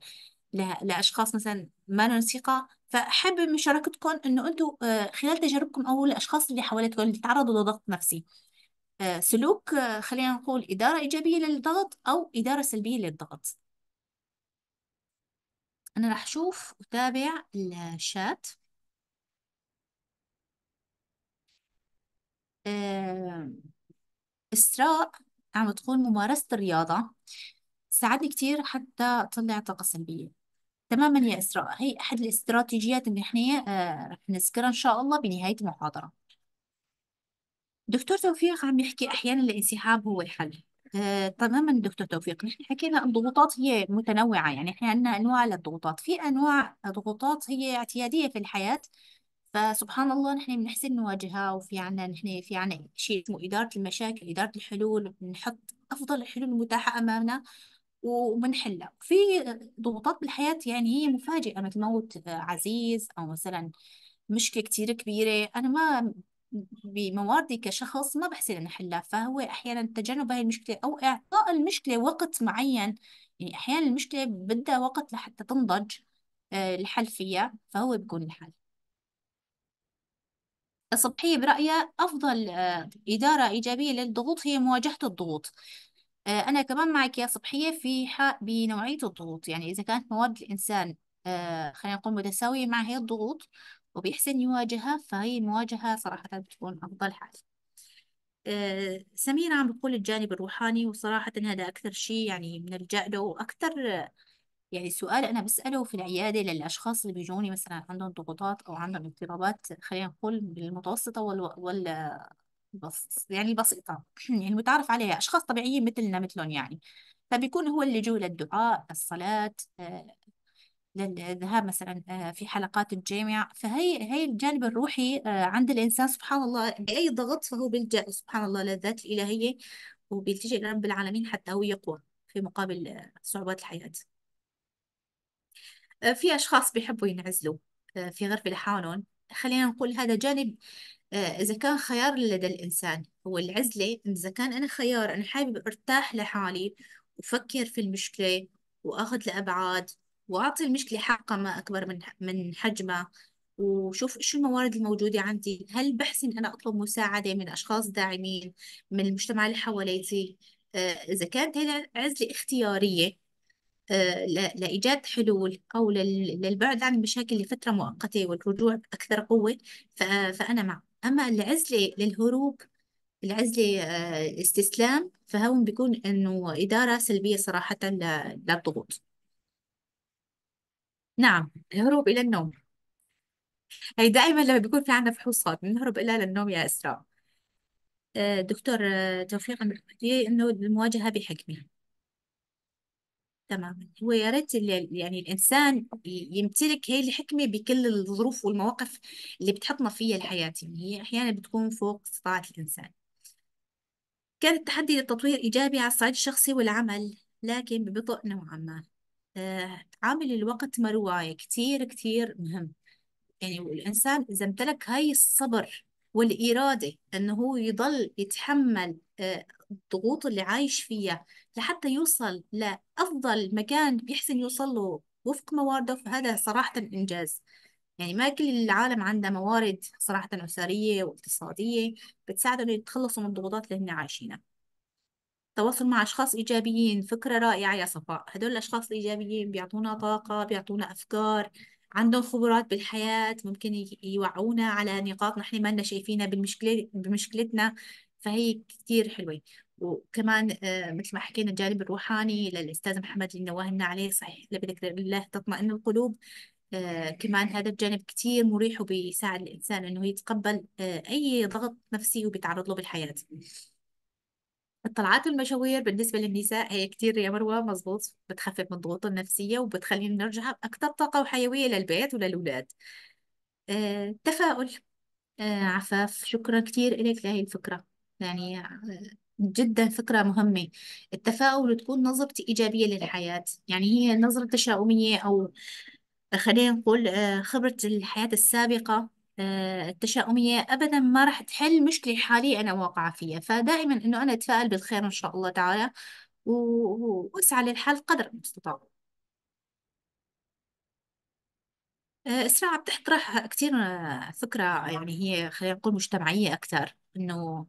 لا لأشخاص مثلا ما لهم ثقة فحب من انه انتم آه، خلال تجاربكم او الاشخاص اللي حواليكم اللي تعرضوا لضغط نفسي آه، سلوك آه، خلينا نقول اداره ايجابيه للضغط او اداره سلبيه للضغط انا راح اشوف وتابع الشات إسراء عم تقول ممارسة الرياضة ساعدني كتير حتى أطلع طاقة سلبية تماما يا إسراء هي أحد الاستراتيجيات اللي إحنا آه، رح نذكرها إن شاء الله بنهاية المحاضرة دكتور توفيق عم يحكي أحيانا الانسحاب هو الحل آه، تماما دكتور توفيق نحن حكينا الضغوطات هي متنوعة يعني احنا عندنا أنواع للضغوطات في أنواع ضغوطات هي اعتيادية في الحياة فسبحان الله نحن بنحسن نواجهها وفي عنا نحن في عنا شيء اسمه إدارة المشاكل إدارة الحلول بنحط أفضل الحلول المتاحة أمامنا وبنحلها في ضغوطات بالحياة يعني هي مفاجئة مثل موت عزيز أو مثلا مشكلة كتير كبيرة أنا ما بمواردي كشخص ما بحسن أن أحلها فهو أحيانا تجنب هاي المشكلة أو إعطاء المشكلة وقت معين يعني أحيانا المشكلة بدها وقت لحتى تنضج آه، الحل فيها فهو بيكون الحل الصبحية برأيي أفضل آه، إدارة إيجابية للضغوط هي مواجهة الضغوط آه، أنا كمان معك يا صبحية في حق بنوعية الضغوط يعني إذا كانت مواد الإنسان آه، خلينا نقول متساوية مع هي الضغوط وبيحسن يواجهها فهي المواجهة صراحة بتكون أفضل حال آه، سمير عم بقول الجانب الروحاني وصراحة هذا أكثر شيء يعني بنلجأ له وأكثر يعني سؤال أنا بسأله في العيادة للأشخاص اللي بيجوني مثلا عندهم ضغوطات أو عندهم اضطرابات خلينا نقول بالمتوسطة وال... وال... بس يعني بسيطة يعني المتعارف عليها أشخاص طبيعيين مثلنا مثلهم يعني فبيكون هو اللجوء للدعاء الصلاة آه، للذهاب مثلا آه، في حلقات الجامع فهي هي الجانب الروحي آه، عند الإنسان سبحان الله بأي ضغط فهو بيلجأ سبحان الله للذات الإلهية وبيلتجئ لرب العالمين حتى هو يقوى في مقابل صعوبات الحياة في أشخاص بيحبوا ينعزلوا في غرفة لحالهم خلينا نقول هذا جانب آه، إذا كان خيار لدى الإنسان هو العزلة إذا كان أنا خيار أنا حابب أرتاح لحالي وفكر في المشكلة وأخذ الأبعاد وأعطي المشكلة حقها ما أكبر من من حجمها وشوف شو الموارد الموجودة عندي هل بحسن أنا أطلب مساعدة من أشخاص داعمين من المجتمع اللي حواليتي آه، إذا كانت هي عزلة اختيارية آه، لإيجاد حلول أو للبعد عن المشاكل لفترة مؤقتة والرجوع بأكثر قوة فأنا مع أما العزلة للهروب العزلة آه، الاستسلام فهون بيكون إنه إدارة سلبية صراحة للضغوط نعم الهروب إلى النوم هي دائما لما بيكون في عندنا فحوصات بنهرب إلى للنوم يا إسراء آه، دكتور آه، توفيق عم إنه المواجهة بحكمة تماما هو يا ريت يعني الانسان يمتلك هي الحكمه بكل الظروف والمواقف اللي بتحطنا فيها الحياه يعني هي احيانا بتكون فوق استطاعه الانسان كان التحدي للتطوير ايجابي على الصعيد الشخصي والعمل لكن ببطء نوعا ما آه، عامل الوقت مرواية يعني كثير كثير مهم يعني والإنسان إذا امتلك هاي الصبر والإرادة أنه هو يضل يتحمل آه، الضغوط اللي عايش فيها لحتى يوصل لأفضل مكان بيحسن يوصل له وفق موارده فهذا صراحة إنجاز يعني ما كل العالم عنده موارد صراحة أسرية واقتصادية بتساعدهم يتخلصوا من الضغوطات اللي هن عايشينها التواصل مع أشخاص إيجابيين فكرة رائعة يا صفاء هدول الأشخاص الإيجابيين بيعطونا طاقة بيعطونا أفكار عندهم خبرات بالحياة ممكن يوعونا على نقاط نحن ما لنا شايفينها بالمشكلة بمشكلتنا فهي كثير حلوة وكمان آه، مثل ما حكينا الجانب الروحاني للأستاذ محمد اللي نوهنا عليه صحيح لا بذكر الله تطمئن القلوب آه، كمان هذا الجانب كثير مريح وبيساعد الإنسان إنه يتقبل آه، أي ضغط نفسي وبيتعرض له بالحياة الطلعات والمشاوير بالنسبة للنساء هي كتير يا مروة مظبوط بتخفف من الضغوط النفسية وبتخلينا نرجع أكثر طاقة وحيوية للبيت وللولاد آه، تفاؤل آه، عفاف شكرا كتير إليك لهي الفكرة يعني آه، جدا فكرة مهمة التفاؤل تكون نظرتي إيجابية للحياة يعني هي نظرة تشاؤمية أو خلينا نقول آه، خبرة الحياة السابقة آه، التشاؤمية أبدا ما راح تحل مشكلة حالية أنا واقعة فيها فدائما أنه أنا أتفائل بالخير إن شاء الله تعالى وأسعى للحل قدر المستطاع آه، إسراء عم تطرح كثير فكرة يعني هي خلينا نقول مجتمعية أكثر إنه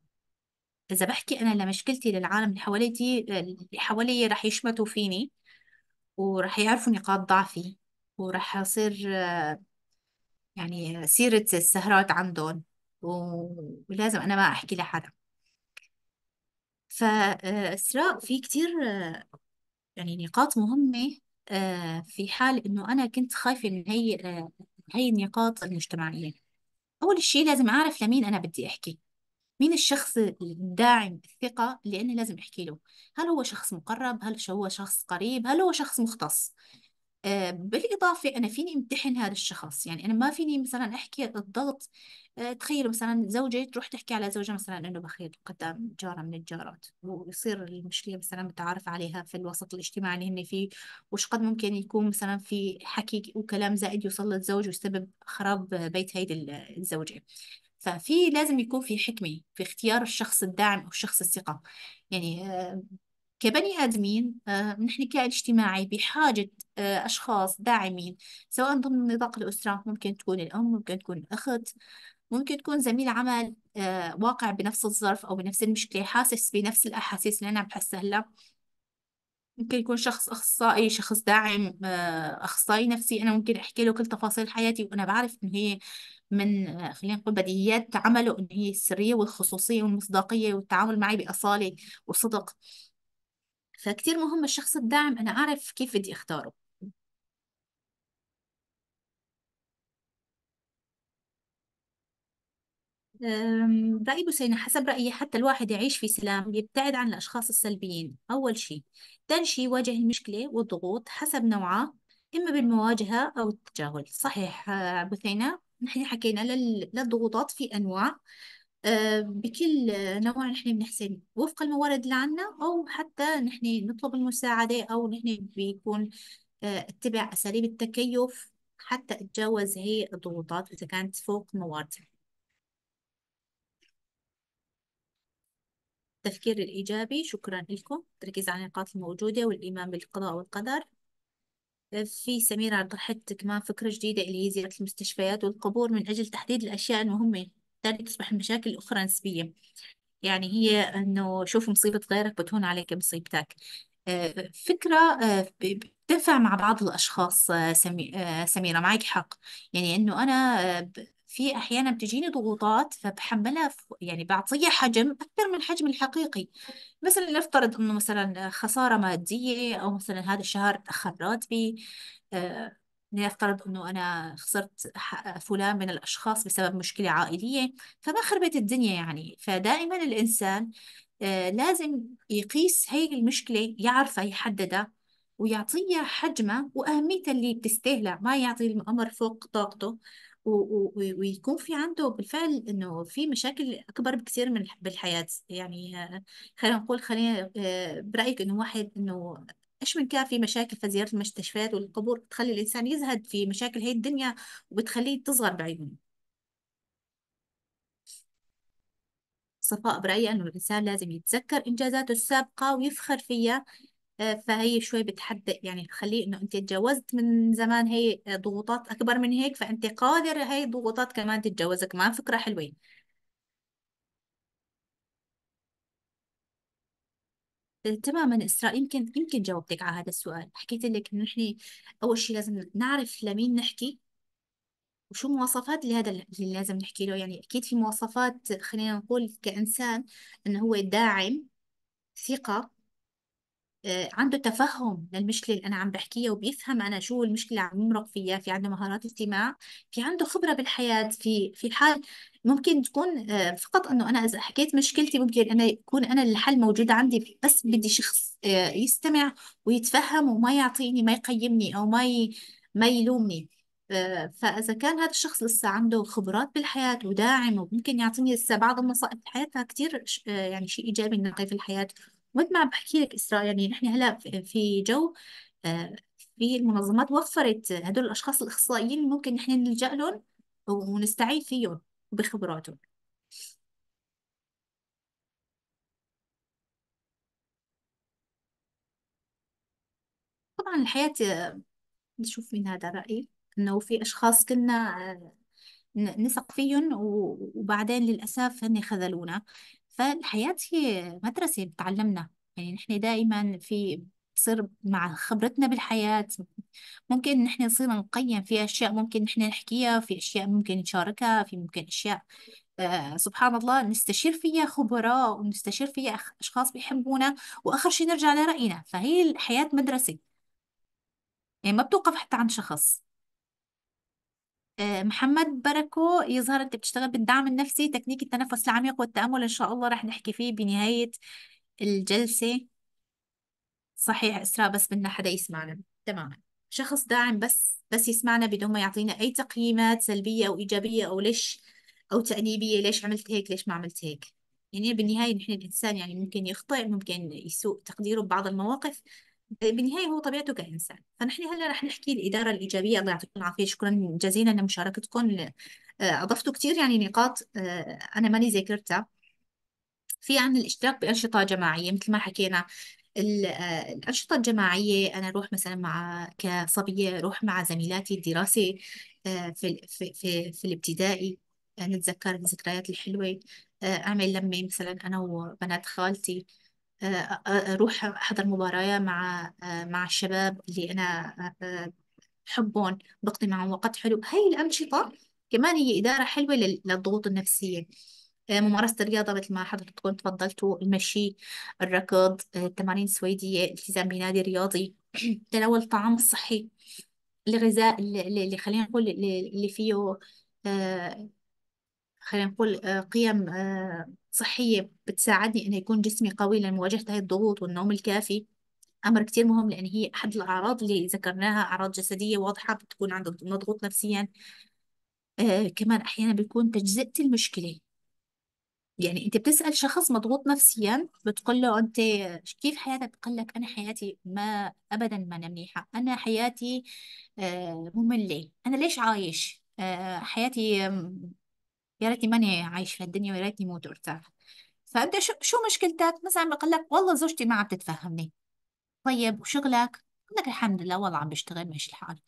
إذا بحكي أنا لمشكلتي للعالم اللي حواليتي اللي حوالي راح يشمتوا فيني وراح يعرفوا نقاط ضعفي وراح أصير آه، يعني سيرة السهرات عندهم ولازم أنا ما أحكي لحدا فإسراء آه، في كتير آه، يعني نقاط مهمة آه، في حال إنه أنا كنت خايفة من هي هي النقاط المجتمعية أول شيء لازم أعرف لمين أنا بدي أحكي مين الشخص الداعم الثقة اللي أنا لازم أحكي له هل هو شخص مقرب هل هو شخص قريب هل هو شخص مختص آه، بالإضافة أنا فيني امتحن هذا الشخص يعني أنا ما فيني مثلا أحكي الضغط آه، تخيلوا مثلا زوجة تروح تحكي على زوجها مثلا أنه بخيل قدام جارة من الجارات ويصير المشكلة مثلا متعارف عليها في الوسط الاجتماعي اللي هن فيه وش قد ممكن يكون مثلا في حكي وكلام زائد يوصل للزوج ويسبب خراب بيت هيدي الزوجة ففي لازم يكون في حكمة في اختيار الشخص الداعم أو الشخص الثقة يعني آه، كبني آدمين آه، نحن كائن اجتماعي بحاجة آه، أشخاص داعمين سواء ضمن نطاق الأسرة ممكن تكون الأم ممكن تكون الأخت ممكن تكون زميل عمل آه، واقع بنفس الظرف أو بنفس المشكلة حاسس بنفس الأحاسيس اللي أنا عم بحسها هلا ممكن يكون شخص أخصائي شخص داعم أخصائي نفسي أنا ممكن أحكي له كل تفاصيل حياتي وأنا بعرف إن هي من خلينا نقول بديهيات عمله إن هي السرية والخصوصية والمصداقية والتعامل معي بأصالة وصدق فكتير مهم الشخص الداعم أنا أعرف كيف بدي أختاره رأي بوسينة حسب رأيي حتى الواحد يعيش في سلام يبتعد عن الأشخاص السلبيين أول شيء ثاني شيء يواجه المشكلة والضغوط حسب نوعه إما بالمواجهة أو التجاهل صحيح بثينة نحن حكينا للضغوطات في أنواع آه، بكل نوع نحن بنحسن وفق الموارد اللي عندنا أو حتى نحن نطلب المساعدة أو نحن بيكون آه، اتبع أساليب التكيف حتى أتجاوز هي الضغوطات إذا كانت فوق مواردي التفكير الإيجابي شكرا لكم التركيز على النقاط الموجودة والإيمان بالقضاء والقدر آه، في سميرة طرحت كمان فكرة جديدة اللي هي زيارة المستشفيات والقبور من أجل تحديد الأشياء المهمة بالتالي تصبح المشاكل الأخرى نسبية يعني هي أنه شوف مصيبة غيرك بتهون عليك مصيبتك آه، فكرة آه، بتنفع مع بعض الأشخاص آه، سميرة معك حق يعني أنه أنا في أحيانا بتجيني ضغوطات فبحملها يعني بعطيها حجم أكثر من الحجم الحقيقي مثلا نفترض أنه مثلا خسارة مادية أو مثلا هذا الشهر تأخر راتبي لنفترض إنه أنا خسرت فلان من الأشخاص بسبب مشكلة عائلية فما خربت الدنيا يعني فدائما الإنسان آه، لازم يقيس هي المشكلة يعرفها يحددها ويعطيها حجمها وأهميتها اللي بتستاهلها ما يعطي الأمر فوق طاقته ويكون في عنده بالفعل انه في مشاكل اكبر بكثير من بالحياه يعني آه، خلينا نقول خلينا آه، برايك انه واحد انه إيش من كان في مشاكل في زيارة المستشفيات والقبور بتخلي الإنسان يزهد في مشاكل هي الدنيا وبتخليه تصغر بعيونه صفاء برأيي أنه الإنسان لازم يتذكر إنجازاته السابقة ويفخر فيها آه، فهي شوي بتحدد يعني تخليه انه انت تجاوزت من زمان هي ضغوطات اكبر من هيك فانت قادر هي الضغوطات كمان تتجاوزك كمان فكره حلوه تماما إسراء يمكن يمكن جاوبتك على هذا السؤال حكيت لك إنه نحن أول شيء لازم نعرف لمين نحكي وشو مواصفات لهذا اللي لازم نحكي له يعني أكيد في مواصفات خلينا نقول كإنسان إنه هو داعم ثقة آه، عنده تفهم للمشكله اللي انا عم بحكيها وبيفهم انا شو المشكله عم بمرق فيها في عنده مهارات استماع في عنده خبره بالحياه في في حال ممكن تكون آه، فقط انه انا اذا حكيت مشكلتي ممكن انا يكون انا الحل موجود عندي بس بدي شخص آه، يستمع ويتفهم وما يعطيني ما يقيمني او ما ما يلومني فاذا كان هذا الشخص لسه عنده خبرات بالحياه وداعم وممكن يعطيني لسه بعض النصائح في الحياه فكثير يعني شيء ايجابي انه في الحياه مثل ما عم بحكي لك اسراء يعني نحن هلا في جو آه، في المنظمات وفرت هدول الاشخاص الاخصائيين ممكن نحن نلجا لهم ونستعين فيهم بخبراتهم طبعا الحياة نشوف من هذا رأيي إنه في أشخاص كنا آه، نثق فيهم وبعدين للأسف هن خذلونا فالحياة هي مدرسة بتعلمنا يعني نحن دائما في بصير مع خبرتنا بالحياة ممكن نحن نصير نقيم في أشياء ممكن نحن نحكيها في أشياء ممكن نشاركها في ممكن أشياء آه سبحان الله نستشير فيها خبراء ونستشير فيها أشخاص بيحبونا وآخر شيء نرجع لرأينا فهي الحياة مدرسة يعني ما بتوقف حتى عن شخص آه، محمد بركو يظهر انت بتشتغل بالدعم النفسي تكنيك التنفس العميق والتأمل ان شاء الله رح نحكي فيه بنهاية الجلسة صحيح إسراء بس بدنا حدا يسمعنا تماما شخص داعم بس بس يسمعنا بدون ما يعطينا أي تقييمات سلبية أو إيجابية أو ليش أو تأنيبية ليش عملت هيك ليش ما عملت هيك يعني بالنهاية نحن الإنسان يعني ممكن يخطئ ممكن يسوء تقديره ببعض المواقف بالنهاية هو طبيعته كإنسان فنحن هلا رح نحكي الإدارة الإيجابية الله يعطيكم العافية شكرا جزيلا لمشاركتكم آه، أضفتوا كثير يعني نقاط آه، أنا ماني ذاكرتها في عن الاشتراك بأنشطة جماعية مثل ما حكينا آه، الأنشطة الجماعية أنا أروح مثلا مع كصبية أروح مع زميلاتي الدراسة في في في, في الابتدائي نتذكر الذكريات الحلوة أعمل لمة مثلا أنا وبنات خالتي آه، آه، أروح أحضر مباراه مع آه، مع الشباب اللي أنا بحبهم بقضي معهم وقت حلو هاي الأنشطة كمان هي إدارة حلوة للضغوط النفسية ممارسة الرياضة مثل ما حضرتكم تفضلتوا المشي الركض التمارين السويدية التزام بنادي رياضي تناول الطعام الصحي الغذاء اللي خلينا نقول اللي فيه خلينا نقول قيم صحية بتساعدني إنه يكون جسمي قوي لمواجهة هاي الضغوط والنوم الكافي أمر كتير مهم لأن هي أحد الأعراض اللي ذكرناها أعراض جسدية واضحة بتكون عندك مضغوط نفسيا آه كمان أحيانا بيكون تجزئة المشكلة يعني أنت بتسأل شخص مضغوط نفسيا بتقول له أنت كيف حياتك بتقول لك أنا حياتي ما أبدا ما أنا منيحة أنا حياتي آه مملة أنا ليش عايش آه حياتي آه يا ريتني ماني عايش في ويا ريتني موت وارتاح فانت شو شو مشكلتك مثلا بقول لك والله زوجتي ما عم تتفهمني طيب وشغلك بقول لك الحمد لله والله عم بشتغل ماشي الحال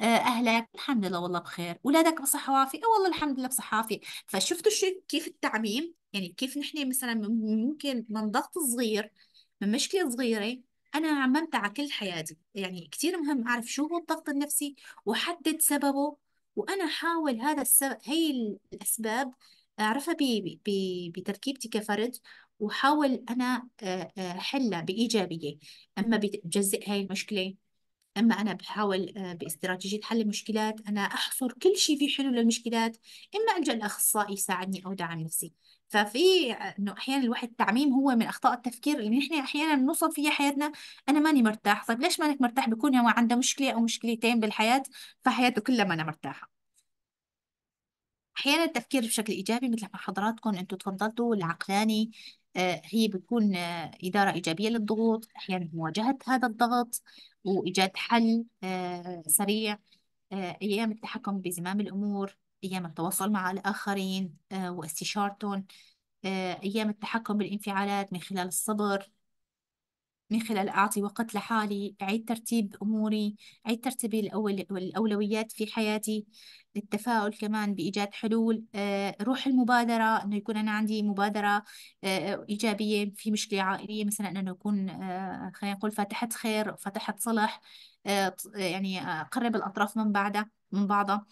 آه، اهلك الحمد لله والله بخير اولادك بصحه وعافيه آه، والله الحمد لله بصحه وعافيه فشفتوا شو كيف التعميم يعني كيف نحن مثلا ممكن من ضغط صغير من مشكله صغيره انا عممتها على كل حياتي يعني كثير مهم اعرف شو هو الضغط النفسي واحدد سببه وأنا أحاول هذا السبب هي الأسباب أعرفها بتركيبتي كفرد وحاول أنا آه، آه، أحلها بإيجابية أما بجزئ هاي المشكلة أما أنا بحاول آه، باستراتيجية حل المشكلات أنا أحصر كل شيء في حلول للمشكلات إما ألجأ لأخصائي يساعدني أو دعم نفسي ففي انه احيانا الواحد التعميم هو من اخطاء التفكير اللي نحن احيانا بنوصل فيها حياتنا انا ماني مرتاح طيب ليش مانك مرتاح بكون هو عنده مشكله او مشكلتين بالحياه فحياته كلها ما انا مرتاحه احيانا التفكير بشكل ايجابي مثل ما حضراتكم انتم تفضلتوا العقلاني آه، هي بتكون آه، إدارة إيجابية للضغوط أحيانا مواجهة هذا الضغط وإيجاد حل آه، سريع أيام التحكم بزمام الأمور أيام التواصل مع الآخرين آه، واستشارتهم آه، أيام التحكم بالانفعالات من خلال الصبر من خلال أعطي وقت لحالي أعيد ترتيب أموري أعيد ترتيب الأولويات في حياتي التفاؤل كمان بإيجاد حلول آه، روح المبادرة إنه يكون أنا عندي مبادرة إيجابية في مشكلة عائلية مثلا إنه يكون خلينا نقول فتحت خير فتحت صلح يعني أقرب الأطراف من بعدها من بعضها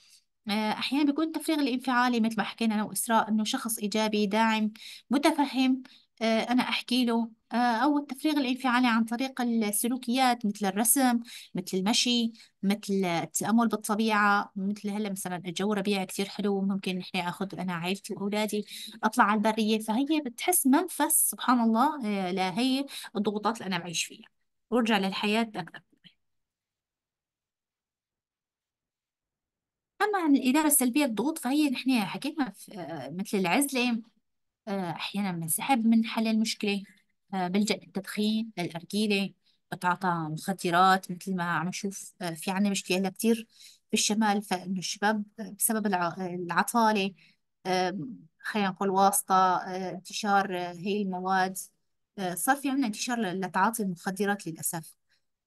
آه، أحيانا بيكون التفريغ الانفعالي مثل ما حكينا أنا وإسراء إنه شخص إيجابي داعم متفهم آه، أنا أحكي له آه، أو التفريغ الانفعالي عن طريق السلوكيات مثل الرسم مثل المشي مثل التأمل بالطبيعة مثل هلا مثلا الجو ربيع كثير حلو ممكن نحن أخذ أنا عائلتي وأولادي أطلع على البرية فهي بتحس منفس سبحان الله لهي الضغوطات اللي أنا بعيش فيها وارجع للحياة أكثر أما عن الإدارة السلبية الضغوط فهي نحن حكينا في آه، مثل العزلة آه، أحيانا بنسحب من حل المشكلة آه، بلجأ للتدخين للأرجيلة بتعاطى مخدرات مثل ما عم نشوف في عنا مشكلة هلا كتير بالشمال فإنه الشباب بسبب العطالة خلينا نقول واسطة انتشار هي المواد صار في عنا انتشار لتعاطي المخدرات للأسف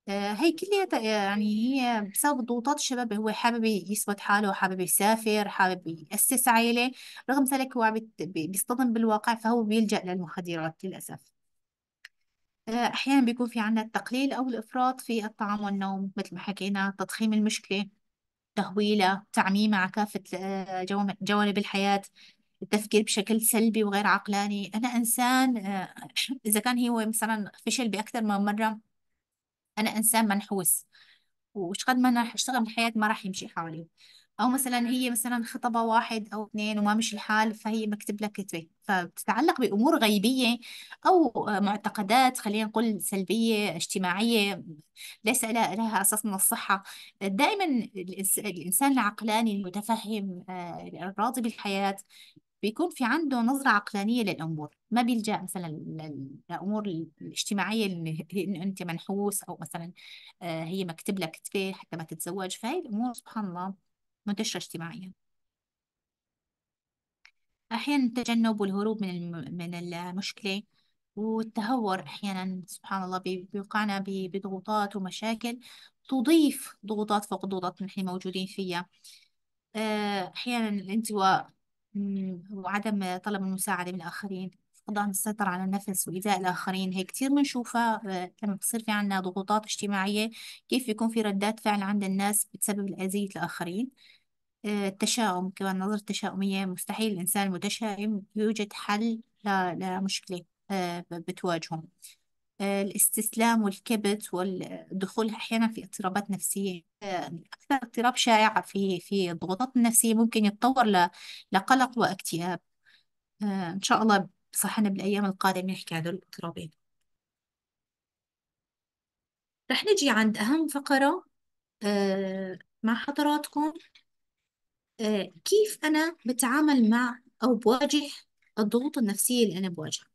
آه، هي كلها يعني هي بسبب ضغوطات الشباب هو حابب يثبت حاله حابب يسافر حابب يأسس عائلة رغم ذلك هو بيصطدم بالواقع فهو بيلجأ للمخدرات للأسف آه، أحيانا بيكون في عندنا التقليل أو الإفراط في الطعام والنوم مثل ما حكينا تضخيم المشكلة تهويلة تعميمها على كافة آه، جوانب الحياة التفكير بشكل سلبي وغير عقلاني أنا إنسان إذا كان هو مثلا فشل بأكثر من مرة انا انسان منحوس وش قد ما انا راح اشتغل حياتي ما راح يمشي حالي او مثلا هي مثلا خطبه واحد او اثنين وما مشي الحال فهي مكتب لك كتبه فبتتعلق بامور غيبيه او معتقدات خلينا نقول سلبيه اجتماعيه ليس لها اساس من الصحه دائما الانسان العقلاني المتفهم آه، الراضي بالحياه بيكون في عنده نظرة عقلانية للأمور ما بيلجأ مثلا للأمور الاجتماعية إن أنت منحوس أو مثلا آه، هي مكتب لك كتفيه حتى ما تتزوج فهي الأمور سبحان الله منتشرة اجتماعيا أحيانا التجنب والهروب من من المشكلة والتهور أحيانا سبحان الله بيوقعنا بضغوطات ومشاكل تضيف ضغوطات فوق ضغوطات نحن موجودين فيها آه، أحيانا الانزواء وعدم طلب المساعدة من الآخرين فقدان السيطرة على النفس وإيذاء الآخرين هي كتير بنشوفها لما آه، بصير في عنا ضغوطات اجتماعية كيف يكون في ردات فعل عند الناس بتسبب الأذية للآخرين آه، التشاؤم كمان نظرة تشاؤمية مستحيل الإنسان المتشائم يوجد حل لمشكلة آه، بتواجهه بتواجههم الاستسلام والكبت والدخول احيانا في اضطرابات نفسيه اكثر اضطراب شائع في في الضغوطات النفسيه ممكن يتطور لقلق واكتئاب آه، ان شاء الله صحنا بالايام القادمه نحكي عن هذول الاضطرابين رح نجي عند اهم فقره آه، مع حضراتكم آه، كيف انا بتعامل مع او بواجه الضغوط النفسيه اللي انا بواجهها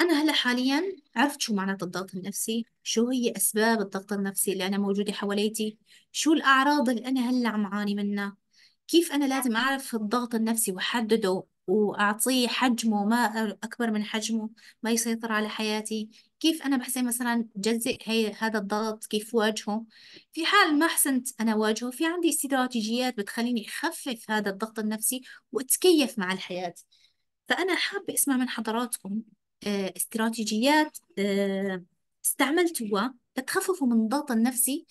أنا هلا حاليا عرفت شو معناتها الضغط النفسي شو هي أسباب الضغط النفسي اللي أنا موجودة حواليتي شو الأعراض اللي أنا هلا عم أعاني منها كيف أنا لازم أعرف الضغط النفسي وأحدده وأعطيه حجمه ما أكبر من حجمه ما يسيطر على حياتي كيف أنا بحسن مثلا جزئ هي هذا الضغط كيف واجهه في حال ما حسنت أنا واجهه في عندي استراتيجيات بتخليني أخفف هذا الضغط النفسي وأتكيف مع الحياة فأنا حابة أسمع من حضراتكم آه، استراتيجيات آه، استعملتوها لتخففوا من الضغط النفسي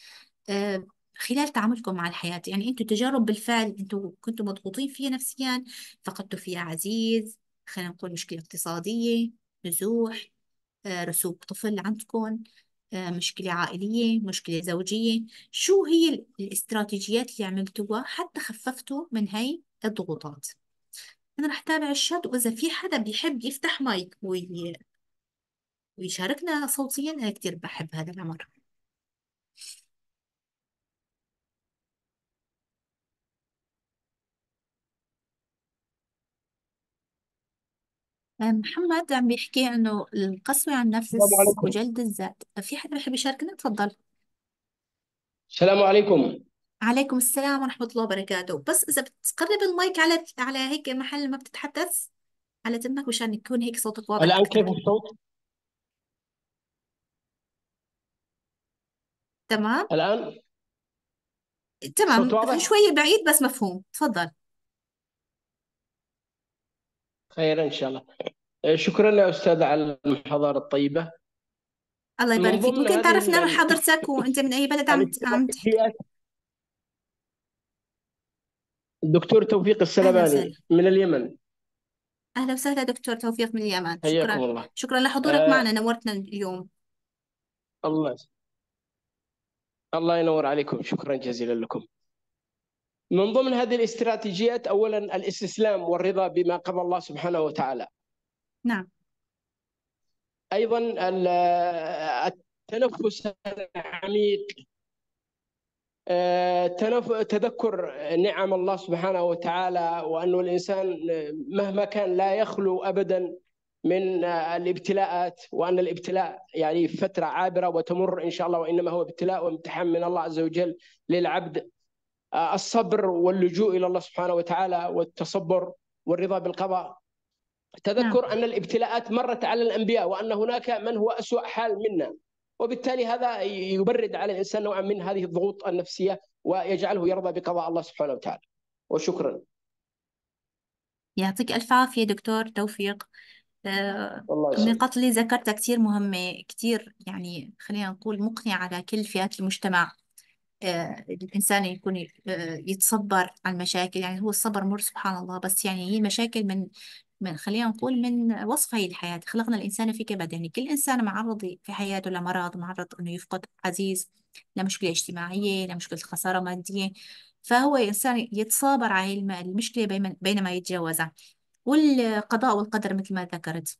آه، خلال تعاملكم مع الحياة يعني أنتوا تجارب بالفعل أنتوا كنتوا مضغوطين فيها نفسيا فقدتوا فيها عزيز خلينا نقول مشكلة اقتصادية نزوح رسوب طفل عندكم مشكلة عائلية مشكلة زوجية شو هي الاستراتيجيات اللي عملتوها حتى خففتوا من هاي الضغوطات انا رح اتابع الشات واذا في حدا بيحب يفتح مايك وي... ويشاركنا صوتيا انا كتير بحب هذا الامر آه، محمد عم بيحكي انه القسوة على السلام النفس عليكم وجلد الذات في حدا بيحب يشاركنا تفضل السلام عليكم عليكم السلام ورحمة الله وبركاته بس إذا بتقرب المايك على على هيك محل ما بتتحدث على تمك مشان يكون هيك صوتك واضح الآن كيف الصوت؟ تمام الآن تمام شوية بعيد بس مفهوم تفضل خير إن شاء الله إيه، شكرا يا أستاذ على المحاضرة الطيبة الله يبارك فيك ممكن تعرفنا من حضرتك وأنت من أي بلد يعني عم عم تحكي دكتور توفيق السلباني من اليمن اهلا وسهلا دكتور توفيق من اليمن حياكم شكرا الله شكرا لحضورك آه... معنا نورتنا اليوم الله الله ينور عليكم شكرا جزيلا لكم من ضمن هذه الاستراتيجيات اولا الاستسلام والرضا بما قضى الله سبحانه وتعالى نعم ايضا التنفس العميق تذكر نعم الله سبحانه وتعالى وأن الإنسان مهما كان لا يخلو أبدا من الابتلاءات وأن الابتلاء يعني فترة عابرة وتمر إن شاء الله وإنما هو ابتلاء وامتحان من الله عز وجل للعبد الصبر واللجوء إلى الله سبحانه وتعالى والتصبر والرضا بالقضاء تذكر نعم. أن الابتلاءات مرت على الأنبياء وأن هناك من هو أسوأ حال منا وبالتالي هذا يبرد على الانسان نوعا من هذه الضغوط النفسيه ويجعله يرضى بقضاء الله سبحانه وتعالى وشكرا يعطيك الف عافيه دكتور توفيق آه، النقاط اللي ذكرتها كثير مهمة كثير يعني خلينا نقول مقنعة على كل فئات المجتمع آه، الإنسان يكون آه، يتصبر على المشاكل يعني هو الصبر مر سبحان الله بس يعني هي المشاكل من من خلينا نقول من وصف هي الحياة خلقنا الإنسان في كبد يعني كل إنسان معرض في حياته لمرض معرض إنه يفقد عزيز لمشكلة اجتماعية لمشكلة خسارة مادية فهو إنسان يتصابر على المشكلة بينما يتجاوزها والقضاء والقدر مثل ما ذكرت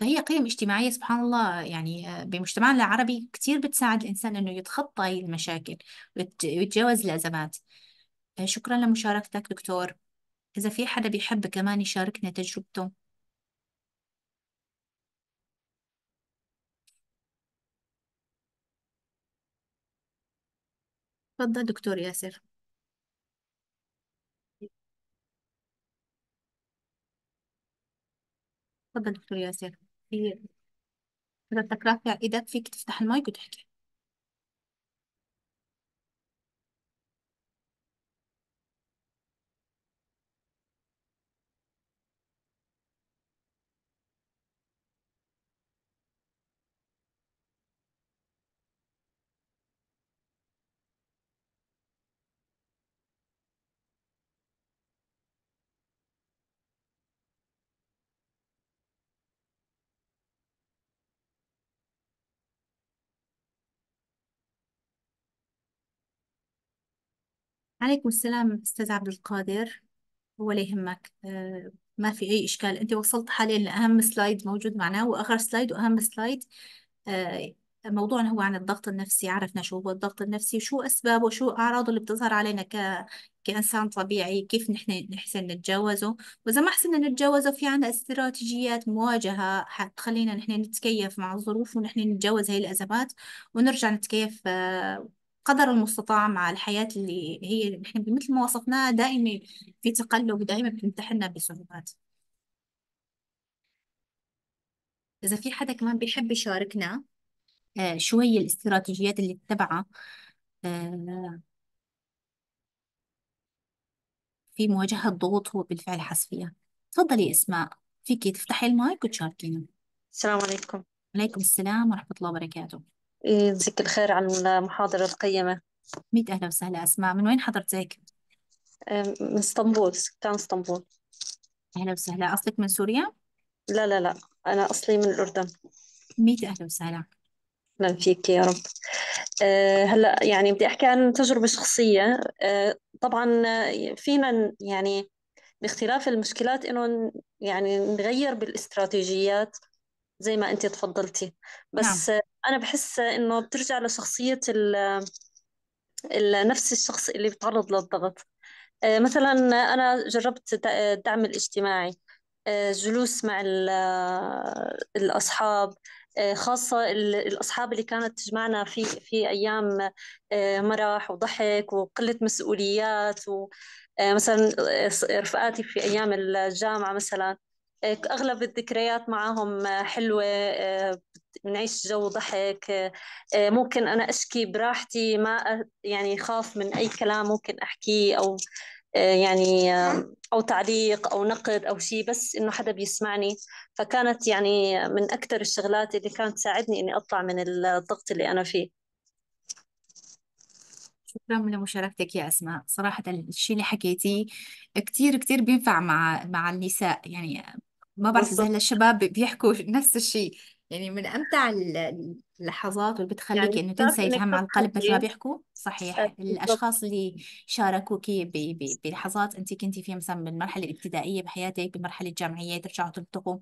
فهي قيم اجتماعية سبحان الله يعني آه، بمجتمعنا العربي كتير بتساعد الإنسان إنه يتخطى هي المشاكل ويتجاوز الأزمات آه، شكرا لمشاركتك دكتور إذا في حدا بيحب كمان يشاركنا تجربته تفضل دكتور ياسر تفضل دكتور ياسر في إذا بدك رافع إيدك فيك تفتح المايك وتحكي عليكم السلام أستاذ عبد القادر ولا يهمك آه ما في أي إشكال أنت وصلت حاليا لأهم سلايد موجود معنا وآخر سلايد وأهم سلايد آه موضوعنا هو عن الضغط النفسي عرفنا شو هو الضغط النفسي شو أسبابه وشو أعراضه اللي بتظهر علينا ك... كإنسان طبيعي كيف نحن نحسن نتجاوزه وإذا ما حسنا نتجاوزه في عنا استراتيجيات مواجهة تخلينا نحن نتكيف مع الظروف ونحن نتجاوز هاي الأزمات ونرجع نتكيف آه قدر المستطاع مع الحياة اللي هي نحن مثل ما وصفناها دائما في تقلب دائما بتمتحنا بصعوبات إذا في حدا كمان بيحب يشاركنا آه شوية الاستراتيجيات اللي اتبعها آه في مواجهة ضغوط هو بالفعل حس فيها تفضلي إسماء فيكي تفتحي المايك وتشاركينا السلام عليكم وعليكم السلام ورحمة الله وبركاته يجزيك إيه، الخير على المحاضرة القيمة ميت أهلا وسهلا أسماء من وين حضرتك؟ إيه، من اسطنبول سكان اسطنبول أهلا وسهلا أصلك من سوريا؟ لا لا لا أنا أصلي من الأردن ميت أهلا وسهلا أهلا فيك يا رب إيه، هلا يعني بدي أحكي عن تجربة شخصية طبعا فينا يعني باختلاف المشكلات إنه يعني نغير بالاستراتيجيات زي ما انت تفضلتي نعم. بس نعم. انا بحس انه بترجع لشخصيه ال نفس الشخص اللي بيتعرض للضغط آه، مثلا انا جربت الدعم الاجتماعي آه، جلوس مع آه، الاصحاب خاصة الأصحاب اللي كانت تجمعنا في في أيام مرح وضحك وقلة مسؤوليات ومثلا رفقاتي في أيام الجامعة مثلا إيه، اغلب الذكريات معهم آه، حلوه آه، بنعيش جو ضحك آه، ممكن انا اشكي براحتي ما يعني خاف من اي كلام ممكن احكيه او يعني او تعليق او نقد او شيء بس انه حدا بيسمعني فكانت يعني من اكثر الشغلات اللي كانت تساعدني اني اطلع من الضغط اللي انا فيه شكرا لمشاركتك يا أسماء صراحة الشيء اللي حكيتيه كثير كثير بينفع مع مع النساء يعني ما بعرف إذا بالضبط الشباب بيحكوا نفس الشيء يعني من أمتع اللحظات واللي يعني انه إنه بتعرفي تنسي إنك هم على القلب مثل ما بيحكوا صحيح بالضبط الأشخاص اللي شاركوكي بلحظات أنت كنتي فيها مثلا بالمرحلة الابتدائية بحياتك بالمرحلة الجامعية ترجعوا تلتقوا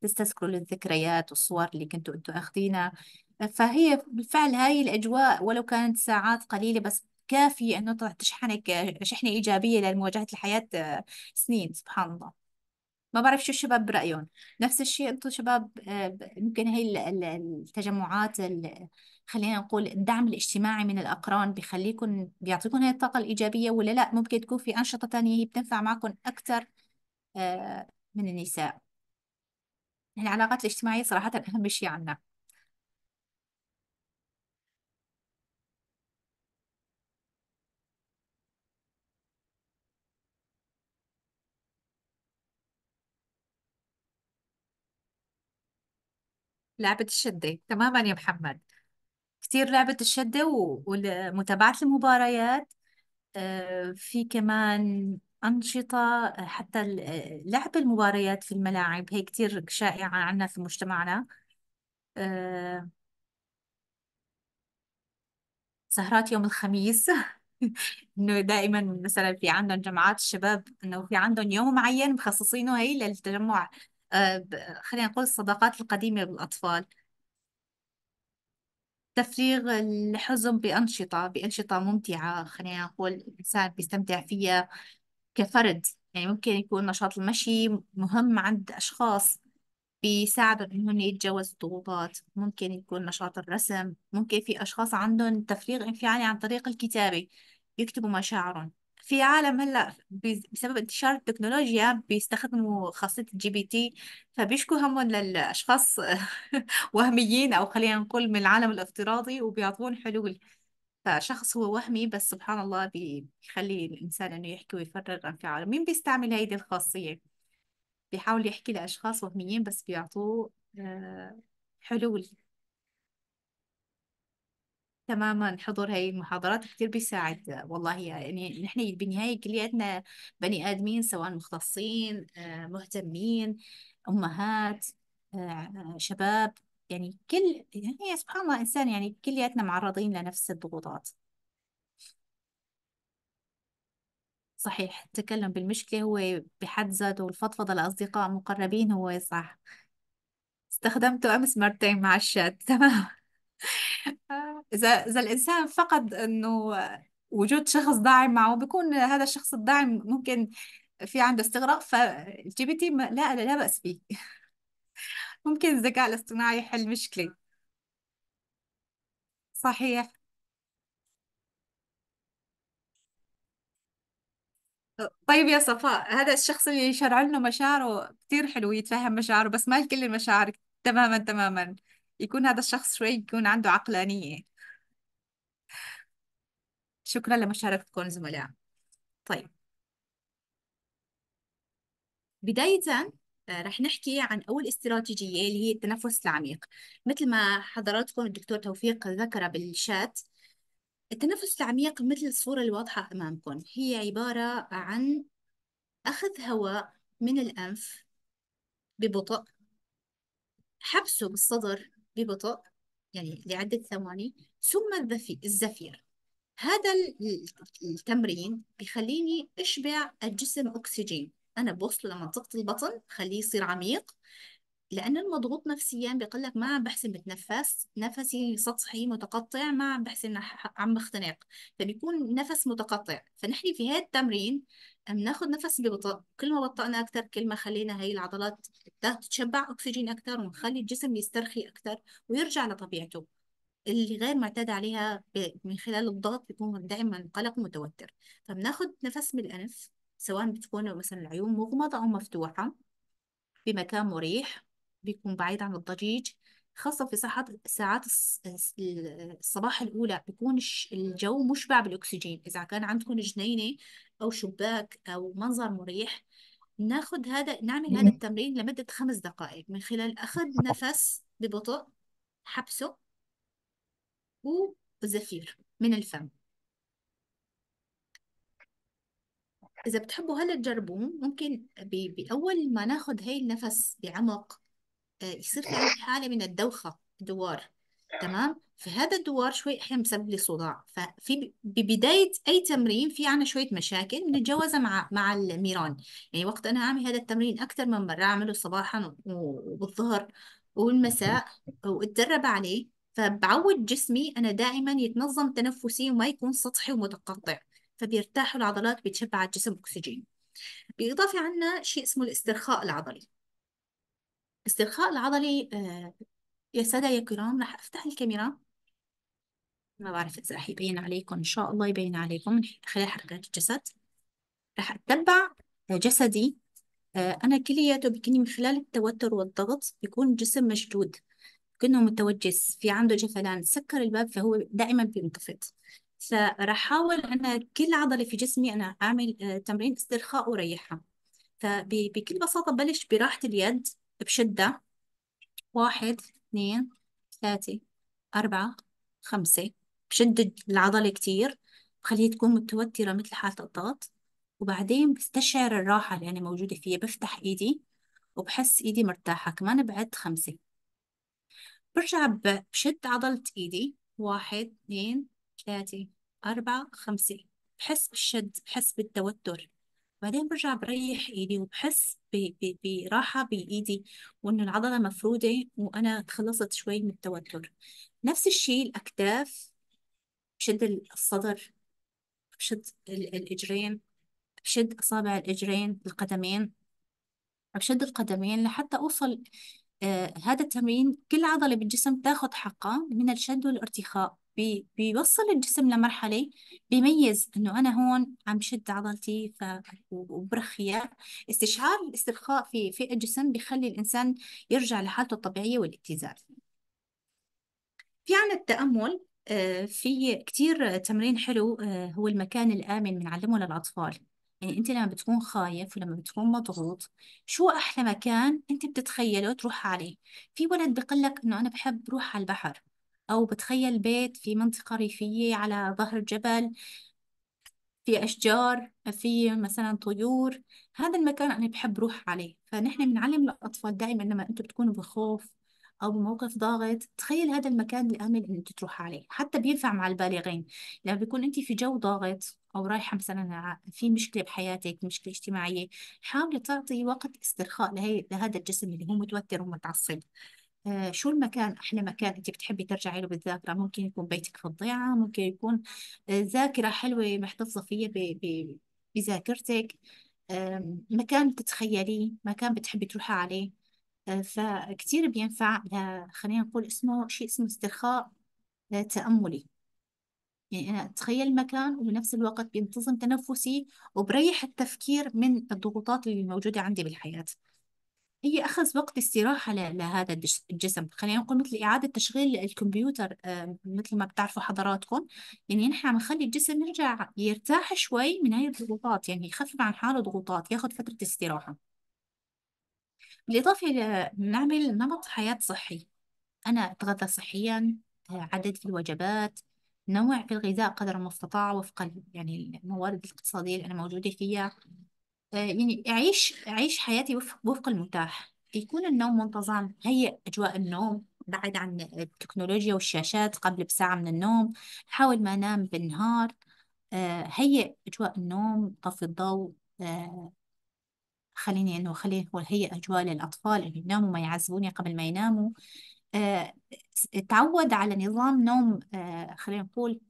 تستذكروا الذكريات والصور اللي كنتوا أنتوا أخذينها فهي بالفعل هاي الأجواء ولو كانت ساعات قليلة بس كافية إنه تشحنك شحنة إيجابية لمواجهة الحياة آه، سنين سبحان الله ما بعرف شو الشباب برأيهم نفس الشيء انتم شباب ممكن آه، هي التجمعات خلينا نقول الدعم الاجتماعي من الأقران بيخليكم بيعطيكم هاي الطاقة الإيجابية ولا لا ممكن تكون في أنشطة تانية هي بتنفع معكم أكثر آه، من النساء العلاقات الاجتماعية صراحة أهم شيء عندنا لعبة الشدة تماما يا محمد كثير لعبة الشدة ومتابعة المباريات آه، في كمان أنشطة حتى آه، لعب المباريات في الملاعب هي كثير شائعة عنا في مجتمعنا آه، سهرات يوم الخميس انه دائما مثلا في عندهم جماعات الشباب انه في عندهم يوم معين مخصصينه هي للتجمع آه، خلينا نقول الصداقات القديمة بالأطفال تفريغ الحزن بأنشطة بأنشطة ممتعة خلينا نقول الإنسان بيستمتع فيها كفرد يعني ممكن يكون نشاط المشي مهم عند أشخاص بيساعدهم إنهم يتجاوزوا الضغوطات ممكن يكون نشاط الرسم ممكن في أشخاص عندهم تفريغ انفعالي عن طريق الكتابة يكتبوا مشاعرهم في عالم هلا بسبب انتشار التكنولوجيا بيستخدموا خاصية الجي بي تي فبيشكوا هم للأشخاص وهميين أو خلينا نقول من العالم الافتراضي وبيعطون حلول فشخص هو وهمي بس سبحان الله بيخلي الإنسان إنه يحكي ويفرغ أنفعاله مين بيستعمل هيدي الخاصية بيحاول يحكي لأشخاص وهميين بس بيعطوه آه، حلول تماما حضور هاي المحاضرات كثير بيساعد والله يعني نحن بالنهاية كلياتنا بني آدمين سواء مختصين آه، مهتمين أمهات آه، آه، شباب يعني كل يعني سبحان الله إنسان يعني كلياتنا معرضين لنفس الضغوطات صحيح التكلم بالمشكلة هو بحد ذاته الفضفضه لأصدقاء مقربين هو صح استخدمته أمس مرتين مع الشات تمام إذا إذا الإنسان فقد إنه وجود شخص داعم معه بيكون هذا الشخص الداعم ممكن في عنده استغراق فالجي بي تي لا لا, لا بأس به ممكن الذكاء الاصطناعي يحل مشكلة صحيح طيب يا صفاء هذا الشخص اللي يشرع لنا مشاعره كتير حلو يتفهم مشاعره بس ما يكل المشاعر تماما تماما يكون هذا الشخص شوي يكون عنده عقلانية شكرا لمشاركتكم زملاء طيب بداية آه، رح نحكي عن أول استراتيجية اللي هي التنفس العميق مثل ما حضراتكم الدكتور توفيق ذكر بالشات التنفس العميق مثل الصورة الواضحة أمامكم هي عبارة عن أخذ هواء من الأنف ببطء حبسه بالصدر ببطء يعني لعدة ثواني ثم الزفير, هذا التمرين بخليني أشبع الجسم أكسجين أنا بوصل لمنطقة البطن خليه يصير عميق لأن المضغوط نفسيا بيقول لك ما عم بحسن بتنفس نفسي سطحي متقطع ما عم بحسن عم بختنق فبيكون نفس متقطع فنحن في هذا التمرين بناخد نفس ببطء كل ما بطأنا أكثر كل ما خلينا هاي العضلات تتشبع أكسجين أكثر ونخلي الجسم يسترخي أكثر ويرجع لطبيعته اللي غير معتاد عليها من خلال الضغط بيكون دائما قلق متوتر فبناخد نفس من الأنف سواء بتكون مثلا العيون مغمضة أو مفتوحة بمكان مريح بيكون بعيد عن الضجيج خاصة في ساعات الصباح الأولى بيكون الجو مشبع بالأكسجين إذا كان عندكم جنينة أو شباك أو منظر مريح ناخذ هذا نعمل هذا التمرين لمدة خمس دقائق من خلال أخذ نفس ببطء حبسه وزفير من الفم إذا بتحبوا هلا تجربوه ممكن بأول ما ناخذ هاي النفس بعمق آه، يصير في حالة من الدوخة دوار تمام فهذا الدوار شوي احيانا بسبب لي صداع ففي ببدايه اي تمرين في عنا شويه مشاكل بنتجاوزها مع مع الميران يعني وقت انا اعمل هذا التمرين اكثر من مره اعمله صباحا وبالظهر والمساء واتدرب عليه فبعود جسمي انا دائما يتنظم تنفسي وما يكون سطحي ومتقطع فبيرتاح العضلات بتشبع الجسم اكسجين بالاضافه عندنا شيء اسمه الاسترخاء العضلي الاسترخاء العضلي آه، يا سادة يا كرام راح أفتح الكاميرا ما بعرف إذا راح يبين عليكم إن شاء الله يبين عليكم من خلال حركات الجسد راح أتبع جسدي آه، أنا كلياته بكني من خلال التوتر والضغط بيكون الجسم مشدود كأنه متوجس في عنده جفلان سكر الباب فهو دائما بينتفض فراح أحاول أنا كل عضلة في جسمي أنا أعمل آه، تمرين استرخاء وريحها فبكل بساطة بلش براحة اليد بشدة واحد اثنين ثلاثة أربعة خمسة بشدد العضلة كتير بخليها تكون متوترة مثل حالة الضغط وبعدين بستشعر الراحة اللي أنا موجودة فيها بفتح إيدي وبحس إيدي مرتاحة كمان بعد خمسة برجع بشد عضلة إيدي واحد اثنين ثلاثة أربعة خمسة بحس بالشد بحس بالتوتر بعدين برجع بريح ايدي وبحس براحة بايدي وانه العضلة مفرودة وانا تخلصت شوي من التوتر نفس الشيء الاكتاف بشد الصدر بشد الاجرين بشد اصابع الاجرين القدمين بشد القدمين لحتى اوصل آه هذا التمرين كل عضلة بالجسم تاخذ حقها من الشد والارتخاء بي بيوصل الجسم لمرحلة بيميز إنه أنا هون عم شد عضلتي ف وبرخية استشعار الاسترخاء في في الجسم بيخلي الإنسان يرجع لحالته الطبيعية والاتزان في عنا التأمل آه، في كتير تمرين حلو آه، هو المكان الآمن بنعلمه للأطفال يعني أنت لما بتكون خايف ولما بتكون مضغوط شو أحلى مكان أنت بتتخيله تروح عليه في ولد بقول لك إنه أنا بحب روح على البحر أو بتخيل بيت في منطقة ريفية على ظهر جبل في أشجار في مثلا طيور هذا المكان أنا بحب روح عليه فنحن بنعلم الأطفال دائما لما أنتم بتكونوا بخوف أو بموقف ضاغط تخيل هذا المكان الآمن إن أنت تروح عليه حتى بينفع مع البالغين لما بيكون أنت في جو ضاغط أو رايحة مثلا في مشكلة بحياتك مشكلة اجتماعية حاولي تعطي وقت استرخاء لهي... لهذا الجسم اللي هو متوتر ومتعصب آه، شو المكان أحلى مكان أنت بتحبي ترجعي له بالذاكرة ممكن يكون بيتك في الضيعة ممكن يكون آه، ذاكرة حلوة محتفظة فيها بذاكرتك مكان بتتخيليه مكان بتحبي تروحي عليه آه، فكتير بينفع خلينا نقول اسمه شيء اسمه استرخاء تأملي يعني أنا أتخيل مكان وبنفس الوقت بينتظم تنفسي وبريح التفكير من الضغوطات اللي موجودة عندي بالحياة هي أخذ وقت استراحة لهذا الجسم خلينا نقول مثل إعادة تشغيل الكمبيوتر آه، مثل ما بتعرفوا حضراتكم يعني نحن عم نخلي الجسم يرجع يرتاح شوي من هاي الضغوطات يعني يخفف عن حاله ضغوطات ياخذ فترة استراحة بالإضافة نعمل نمط حياة صحي أنا أتغذى صحيا آه، عدد في الوجبات نوع في الغذاء قدر المستطاع وفقا يعني الموارد الاقتصادية اللي أنا موجودة فيها آه، يعني أعيش أعيش حياتي وفق وفق المتاح يكون النوم منتظم هيئ أجواء النوم بعد عن التكنولوجيا والشاشات قبل بساعة من النوم حاول ما أنام بالنهار آه، هيئ أجواء النوم طفي الضوء آه، خليني إنه خليه وهيئ أجواء للأطفال اللي يناموا ما يعذبوني قبل ما يناموا تعود على نظام نوم خلينا نقول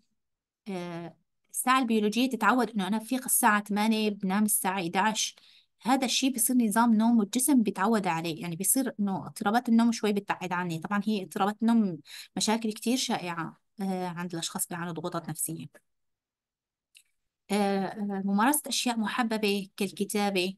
الساعة البيولوجية تتعود إنه أنا بفيق الساعة 8 بنام الساعة 11 هذا الشيء بصير نظام نوم والجسم بيتعود عليه يعني بيصير إنه اضطرابات النوم شوي بتبعد عني طبعا هي اضطرابات النوم مشاكل كتير شائعة آه، عند الأشخاص اللي بيعانوا ضغوطات نفسية آه، آه، ممارسة أشياء محببة كالكتابة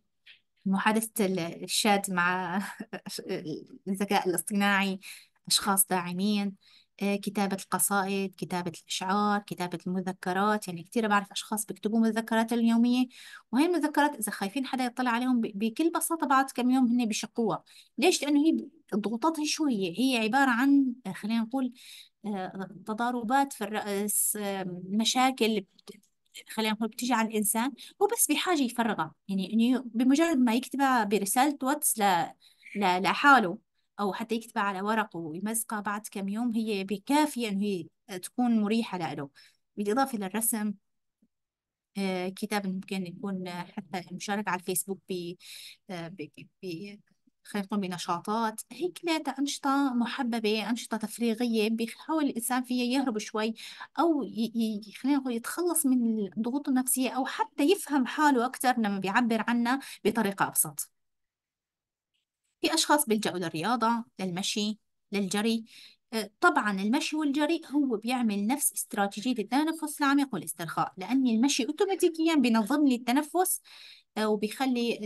محادثة الشات مع الذكاء الاصطناعي أشخاص داعمين كتابة القصائد كتابة الأشعار كتابة المذكرات يعني كتير بعرف أشخاص بيكتبوا مذكرات اليومية وهي المذكرات إذا خايفين حدا يطلع عليهم بكل بساطة بعد كم يوم هن بيشقوها ليش؟ لأنه هي الضغوطات هي شوية هي عباره عن خلينا نقول آه، تضاربات في الرأس مشاكل خلينا نقول بتيجي على الإنسان هو بس بحاجة يفرغها يعني بمجرد ما يكتبها برسالة واتس ل... لحاله أو حتى يكتبها على ورق ويمزقها بعد كم يوم هي بكافية أنه هي تكون مريحة له بالإضافة للرسم آه، كتاب ممكن يكون حتى مشاركة على الفيسبوك ب آه، خلينا نقول بنشاطات هي كلها أنشطة محببة أنشطة تفريغية بيحاول الإنسان فيها يهرب شوي أو خلينا نقول يتخلص من الضغوط النفسية أو حتى يفهم حاله أكثر لما بيعبر عنها بطريقة أبسط في أشخاص بيلجأوا للرياضة للمشي للجري آه، طبعا المشي والجري هو بيعمل نفس استراتيجية التنفس العميق والاسترخاء لأن المشي أوتوماتيكيا بينظم لي التنفس آه، وبيخلي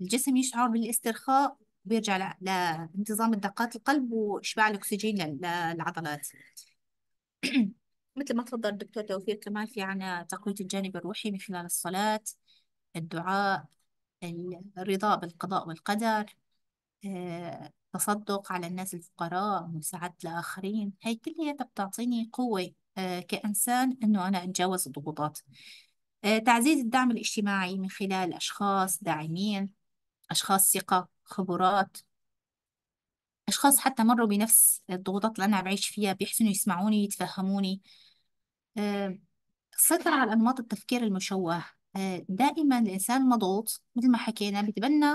الجسم يشعر بالاسترخاء وبيرجع لانتظام دقات القلب وإشباع الأكسجين للعضلات مثل ما تفضل الدكتور توفيق كمان في عنا تقوية الجانب الروحي من خلال الصلاة الدعاء الرضا بالقضاء والقدر تصدق على الناس الفقراء مساعدة الآخرين هاي كلها بتعطيني قوة آه، كإنسان إنه أنا أتجاوز الضغوطات آه، تعزيز الدعم الاجتماعي من خلال أشخاص داعمين أشخاص ثقة خبرات أشخاص حتى مروا بنفس الضغوطات اللي أنا بعيش فيها بيحسنوا يسمعوني يتفهموني السيطرة على أنماط التفكير المشوه آه، دائما الإنسان المضغوط مثل ما حكينا بيتبنى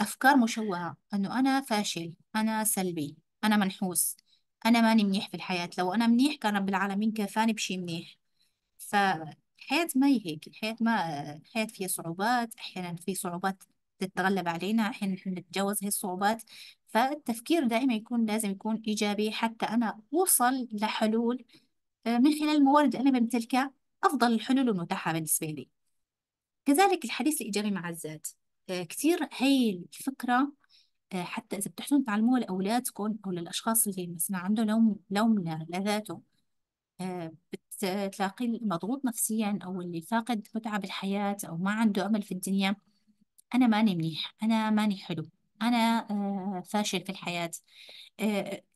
أفكار مشوهة أنه أنا فاشل أنا سلبي أنا منحوس أنا ماني منيح في الحياة لو أنا منيح كان رب العالمين كفاني بشي منيح فالحياة ما هي هيك الحياة ما الحياة فيها صعوبات أحيانا في صعوبات تتغلب علينا أحيانا نحن نتجاوز هي الصعوبات فالتفكير دائما يكون لازم يكون إيجابي حتى أنا أوصل لحلول آه، من خلال الموارد اللي أنا بمتلكها أفضل الحلول المتاحة بالنسبة لي كذلك الحديث الإيجابي مع الذات آه، كثير هاي الفكرة آه، حتى إذا بتحسن تعلموها لأولادكم أو للأشخاص اللي مثلا عنده لوم لوم لذاته آه، بتلاقي مضغوط نفسيا أو اللي فاقد متعة بالحياة أو ما عنده أمل في الدنيا أنا ماني منيح أنا ماني حلو أنا فاشل في الحياة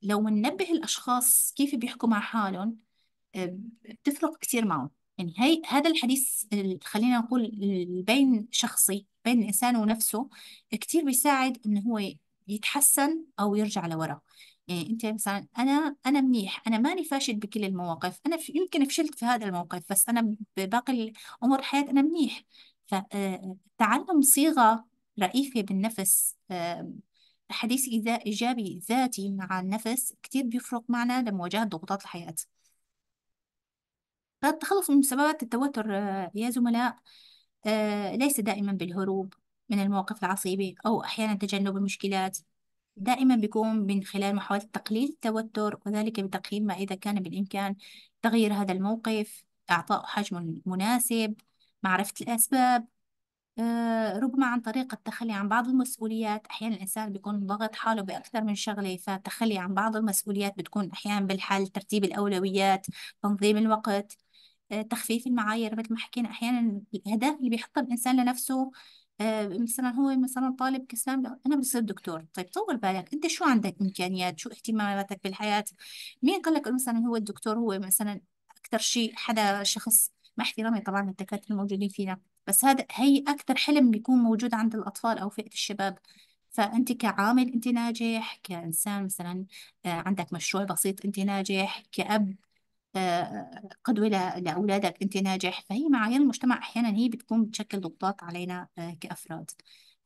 لو ننبه الأشخاص كيف بيحكوا مع حالهم بتفرق كثير معهم يعني هي هذا الحديث خلينا نقول بين شخصي بين الإنسان ونفسه كتير بيساعد إن هو يتحسن أو يرجع لورا يعني أنت مثلا أنا أنا منيح أنا ماني فاشل بكل المواقف أنا في يمكن فشلت في هذا الموقف بس أنا بباقي أمور الحياة أنا منيح فتعلم آه، صيغة رئيفة بالنفس حديث إيجابي ذاتي مع النفس كتير بيفرق معنا لمواجهة ضغوطات الحياة فالتخلص من سببات التوتر آه، يا زملاء آه، ليس دائما بالهروب من المواقف العصيبة أو أحيانا تجنب المشكلات دائما بيكون من خلال محاولة تقليل التوتر وذلك بتقييم ما إذا كان بالإمكان تغيير هذا الموقف إعطاء حجم مناسب معرفة الأسباب آه، ربما عن طريق التخلي عن بعض المسؤوليات أحيانا الإنسان بيكون ضاغط حاله بأكثر من شغلة فالتخلي عن بعض المسؤوليات بتكون أحيانا بالحل ترتيب الأولويات تنظيم الوقت آه، تخفيف المعايير مثل ما حكينا أحيانا الأهداف اللي بيحطها الإنسان لنفسه آه، مثلا هو مثلا طالب كسلان أنا بصير دكتور طيب طول بالك أنت شو عندك إمكانيات شو اهتماماتك بالحياة مين قال لك مثلا هو الدكتور هو مثلا أكثر شيء حدا شخص مع احترامي طبعا للدكاترة الموجودين فينا بس هذا هي أكثر حلم بيكون موجود عند الأطفال أو فئة الشباب فأنت كعامل أنت ناجح كإنسان مثلا آه، عندك مشروع بسيط أنت ناجح كأب قدوة لأولادك أنت ناجح فهي معايير المجتمع أحيانا هي بتكون بتشكل ضغوطات علينا آه، كأفراد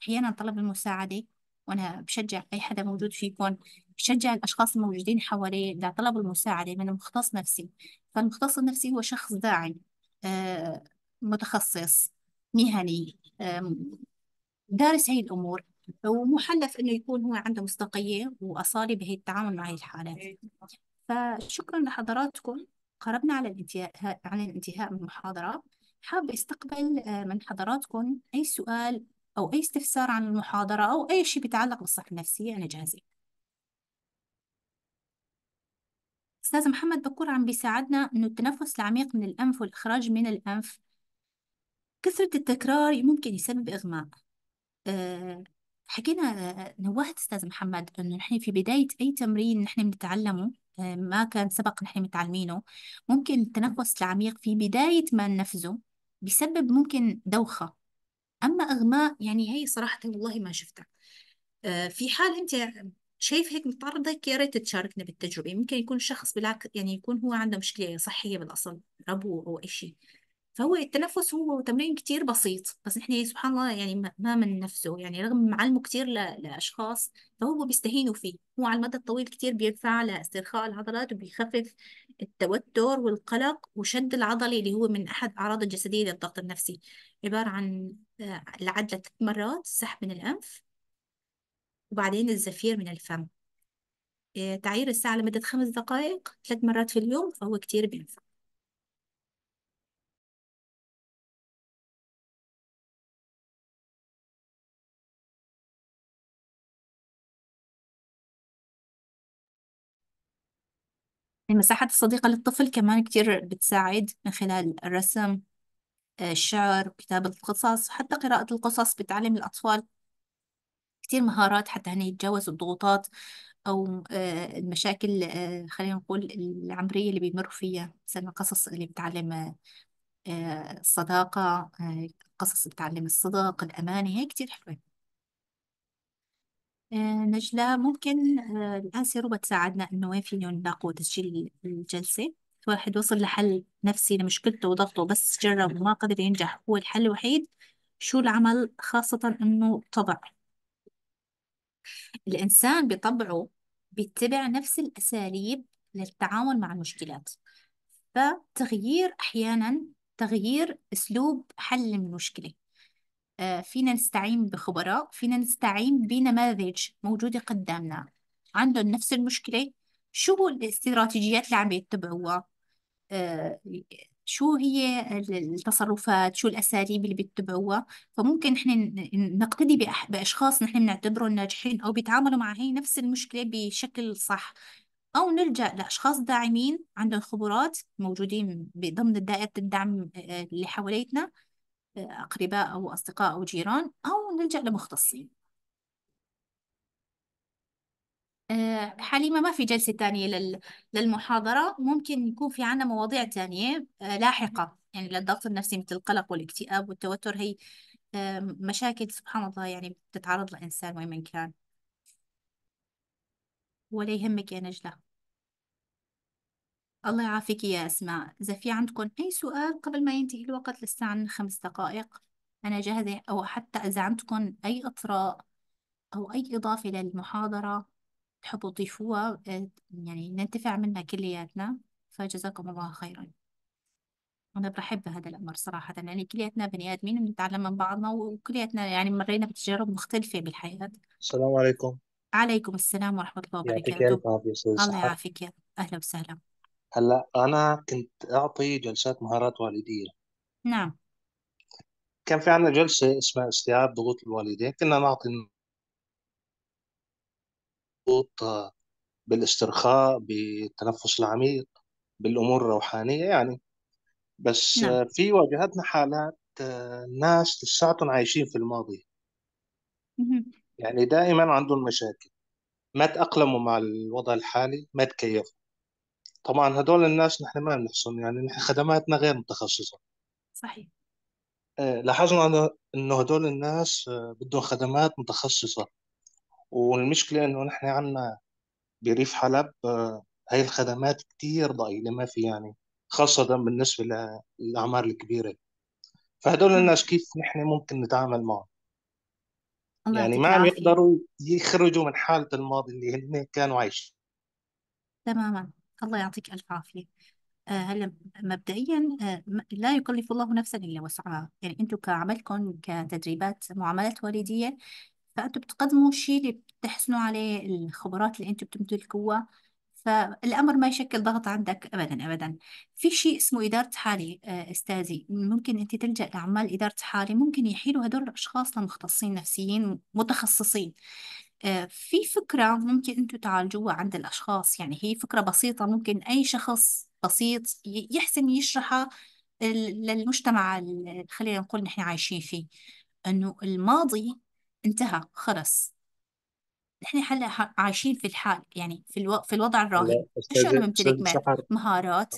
أحيانا طلب المساعدة وأنا بشجع أي حدا موجود فيكم بشجع الأشخاص الموجودين حواليه لطلب المساعدة من مختص نفسي فالمختص النفسي هو شخص داعم آه، متخصص مهني دارس هي الأمور ومحلف إنه يكون هو عنده مصداقية وأصالة بهي التعامل مع هاي الحالات إيه. فشكرا لحضراتكم قربنا على الانتهاء على الانتهاء من المحاضرة حابة استقبل آه، من حضراتكم أي سؤال أو أي استفسار عن المحاضرة أو أي شيء بيتعلق بالصحة النفسية أنا جاهزة أستاذ محمد بكور عم بيساعدنا إنه التنفس العميق من الأنف والإخراج من الأنف كثرة التكرار ممكن يسبب إغماء آه، حكينا آه، نوهت أستاذ محمد إنه نحن في بداية أي تمرين نحن بنتعلمه آه، ما كان سبق نحن متعلمينه ممكن التنفس العميق في بداية ما ننفذه بسبب ممكن دوخة أما إغماء يعني هي صراحة والله ما شفتها آه، في حال أنت شايف هيك متطردك يا ريت تشاركنا بالتجربة ممكن يكون شخص بالعكس يعني يكون هو عنده مشكلة صحية بالأصل ربو أو إشي فهو التنفس هو تمرين كتير بسيط بس نحن سبحان الله يعني ما من نفسه يعني رغم معلمه كتير لأشخاص فهو بيستهينوا فيه هو على المدى الطويل كتير بينفع لاسترخاء العضلات وبيخفف التوتر والقلق وشد العضلي اللي هو من أحد أعراض الجسدية للضغط النفسي عبارة عن آه، العدلة ثلاث مرات سحب من الأنف وبعدين الزفير من الفم آه، تعيير الساعة لمدة خمس دقائق ثلاث مرات في اليوم فهو كتير بينفع المساحات الصديقة للطفل كمان كتير بتساعد من خلال الرسم آه، الشعر وكتابة القصص حتى قراءة القصص بتعلم الأطفال كتير مهارات حتى هن يتجاوزوا الضغوطات أو آه، المشاكل آه، خلينا نقول العمرية اللي بيمروا فيها مثلا القصص اللي بتعلم الصداقة قصص بتعلم الصدق الأمانة هي كتير حلوة آه، نجلاء ممكن آه، الآن سيروبة تساعدنا إنه وين في نلاقوا تسجيل الجلسة واحد وصل لحل نفسي لمشكلته وضغطه بس جرب وما قدر ينجح هو الحل الوحيد شو العمل خاصة إنه طبع الإنسان بطبعه بيتبع نفس الأساليب للتعامل مع المشكلات فتغيير أحيانا تغيير أسلوب حل المشكلة آه، فينا نستعين بخبراء فينا نستعين بنماذج موجودة قدامنا عندهم نفس المشكلة شو الاستراتيجيات اللي عم يتبعوها آه، شو هي التصرفات شو الأساليب اللي بيتبعوها فممكن نحن نقتدي بأشخاص نحن بنعتبرهم ناجحين أو بيتعاملوا مع هي نفس المشكلة بشكل صح أو نلجأ لأشخاص داعمين عندهم خبرات موجودين ضمن دائرة الدعم آه، اللي حواليتنا أقرباء أو أصدقاء أو جيران أو نلجأ لمختصين آه، حليمة ما في جلسة تانية للمحاضرة ممكن يكون في عنا مواضيع تانية آه، لاحقة يعني للضغط النفسي مثل القلق والاكتئاب والتوتر هي آه، مشاكل سبحان الله يعني بتتعرض للإنسان وين كان ولا يهمك يا نجلة الله يعافيك يا أسماء إذا في عندكم أي سؤال قبل ما ينتهي الوقت لسه عن خمس دقائق أنا جاهزة أو حتى إذا عندكم أي إطراء أو أي إضافة للمحاضرة تحبوا تضيفوها آه، يعني ننتفع منها كلياتنا فجزاكم الله خيرا أنا بحب هذا الأمر صراحة يعني كلياتنا بني آدمين بنتعلم من بعضنا وكلياتنا يعني مرينا بتجارب مختلفة بالحياة السلام عليكم عليكم السلام ورحمة الله يعطيك وبركاته الف عافية أستاذ الله يعافيك يا أهلا وسهلا هلا انا كنت اعطي جلسات مهارات والديه نعم كان في عندنا جلسه اسمها استيعاب ضغوط الوالدين كنا نعطي ضغوط بالاسترخاء بالتنفس العميق بالامور الروحانيه يعني بس نعم في واجهتنا حالات ناس لساتهم عايشين في الماضي يعني دائما عندهم مشاكل ما تأقلموا مع الوضع الحالي ما تكيفوا طبعا هدول الناس نحن ما بنحسن يعني نحن خدماتنا غير متخصصة صحيح آه، لاحظنا انه هدول الناس آه، بدهم خدمات متخصصة والمشكلة انه نحن عنا بريف حلب آه، هاي الخدمات كتير ضئيلة ما في يعني خاصة بالنسبة للأعمار الكبيرة فهدول الناس كيف نحن ممكن نتعامل معهم يعني ما عم يقدروا يخرجوا من حالة الماضي اللي هن كانوا عايشين تماما الله يعطيك ألف عافية آه، هلا مبدئيا آه، لا يكلف الله نفسا الا وسعها يعني انتم كعملكم كتدريبات معاملات والديه فانتم بتقدموا شيء اللي بتحسنوا عليه الخبرات اللي انتم بتمتلكوها فالامر ما يشكل ضغط عندك ابدا ابدا في شيء اسمه اداره حالي آه، استاذي ممكن انت تلجا لاعمال اداره حالي ممكن يحيلوا هدول الاشخاص لمختصين نفسيين متخصصين آه، في فكرة ممكن أنتوا تعالجوها عند الأشخاص يعني هي فكرة بسيطة ممكن أي شخص بسيط يحسن يشرحها للمجتمع اللي خلينا نقول نحن عايشين فيه أنه الماضي انتهى خلص نحن هلا عايشين في الحال يعني في الو... في الوضع الراهن شو أنا بمتلك مهارات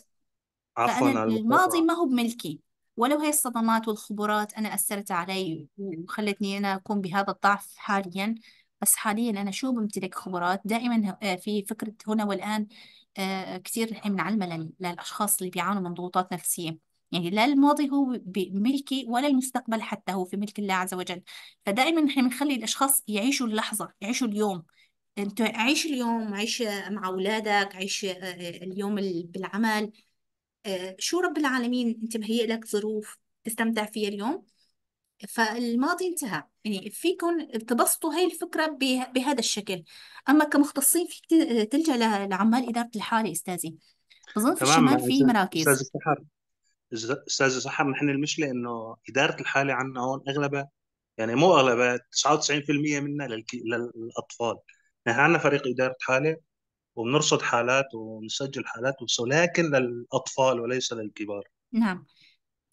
عفوا فأنا الماضي ما هو بملكي ولو هي الصدمات والخبرات أنا أثرت علي وخلتني أنا أكون بهذا الضعف حاليا بس حاليا أنا شو بمتلك خبرات دائما آه، في فكرة هنا والآن آه، كثير نحن بنعلمها للأشخاص اللي بيعانوا من ضغوطات نفسية يعني لا الماضي هو بملكي ولا المستقبل حتى هو في ملك الله عز وجل فدائما نحن بنخلي الأشخاص يعيشوا اللحظة يعيشوا اليوم انت عيش اليوم عيش مع اولادك عيش آه، اليوم بالعمل شو رب العالمين انت مهيئ لك ظروف تستمتع فيها اليوم فالماضي انتهى يعني فيكم تبسطوا هاي الفكرة بهذا الشكل أما كمختصين فيك تلجأ لعمال إدارة الحالة أستاذي بظن في تمام الشمال في مراكز أستاذ مراكز سحر أستاذ سحر نحن المشكلة إنه إدارة الحالة عندنا هون أغلبها يعني مو أغلبها 99% منها للك- للأطفال نحن عندنا فريق إدارة حالة وبنرصد حالات ونسجل حالات وبس- ولكن للأطفال وليس للكبار نعم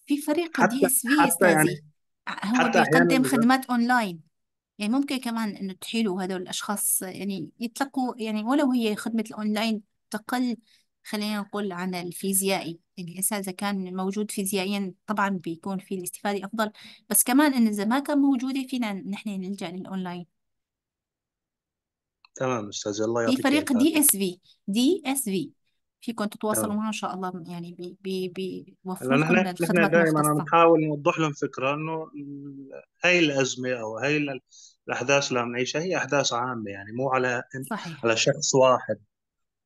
في فريق دي حتى اس في حتى يعني هو حتى احيانا بيقدم بالذات خدمات اونلاين يعني ممكن كمان انه تحيلوا هذول الاشخاص يعني يتلقوا يعني ولو هي خدمة الاونلاين تقل خلينا نقول عن الفيزيائي يعني الانسان اذا كان موجود فيزيائيا طبعا بيكون في الاستفادة افضل بس كمان ان اذا ما كان موجودة فينا نحن نلجأ للاونلاين تمام استاذ الله في يعطيك فريق الف عافيه دي اس في دي اس في فيكم تتواصلوا آه. معه إن شاء الله يعني بي بي بيوفروا لأن لكم دائما عم المختصة نحاول نوضح لهم فكرة إنه هاي الأزمة أو هاي الأحداث اللي عم نعيشها هي أحداث عامة يعني مو على صحيح على شخص واحد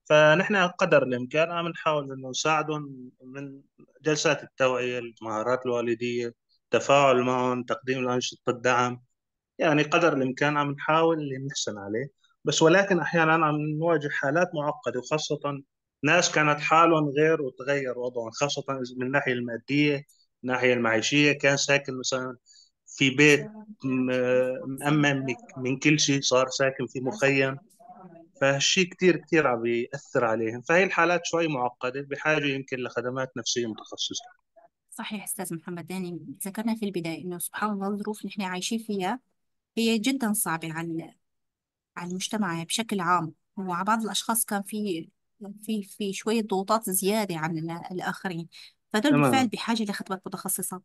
فنحن قدر الإمكان عم نحاول إنه نساعدهم من جلسات التوعية المهارات الوالدية التفاعل معهم تقديم الأنشطة الدعم يعني قدر الإمكان عم نحاول اللي نحسن عليه بس ولكن أحيانا عم نواجه حالات معقدة وخاصة ناس كانت حالهم غير وتغير وضعهم خاصة من الناحية المادية الناحية المعيشية كان ساكن مثلا في بيت مأمن من كل شيء صار ساكن في مخيم فهالشيء كثير كثير عم بيأثر عليهم فهي الحالات شوي معقدة بحاجة يمكن لخدمات نفسية متخصصة صحيح استاذ محمد يعني ذكرنا في البدايه انه سبحان الله الظروف اللي احنا عايشين فيها هي جدا صعبه على على المجتمع بشكل عام وعلى بعض الاشخاص كان في في في شوية ضغوطات زيادة عن الآخرين فدول بالفعل بحاجة لخدمات متخصصة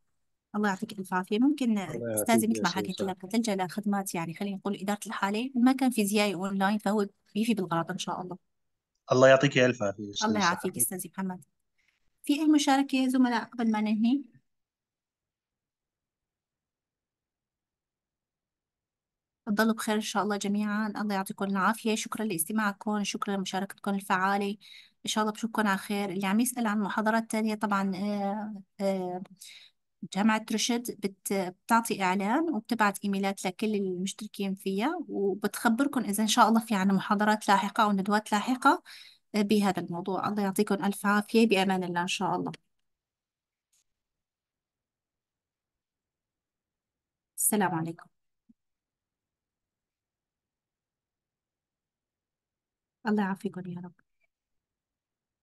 الله يعطيك ألف عافية ممكن الله يعطيك أستاذي مثل يا ما حكيت شيخة لك تلجأ لخدمات يعني خلينا نقول إدارة الحالة ما كان في زياي أونلاين فهو بيفي بالغرض إن شاء الله الله يعطيك ألف عافية الله أستاذ يعافيك أستاذي محمد في أي مشاركة زملاء قبل ما ننهي تضلوا بخير إن شاء الله جميعا الله يعطيكم العافية شكرا لاستماعكم شكرا لمشاركتكم الفعالة إن شاء الله بشوفكم على خير اللي عم يسأل عن المحاضرة التانية طبعا آه، آه، جامعة رشد بت بتعطي إعلان وبتبعت إيميلات لكل المشتركين فيها وبتخبركم إذا إن شاء الله في عنا محاضرات لاحقة أو ندوات لاحقة آه، بهذا الموضوع الله يعطيكم ألف عافية بأمان الله إن شاء الله السلام عليكم الله يعافيكم يا رب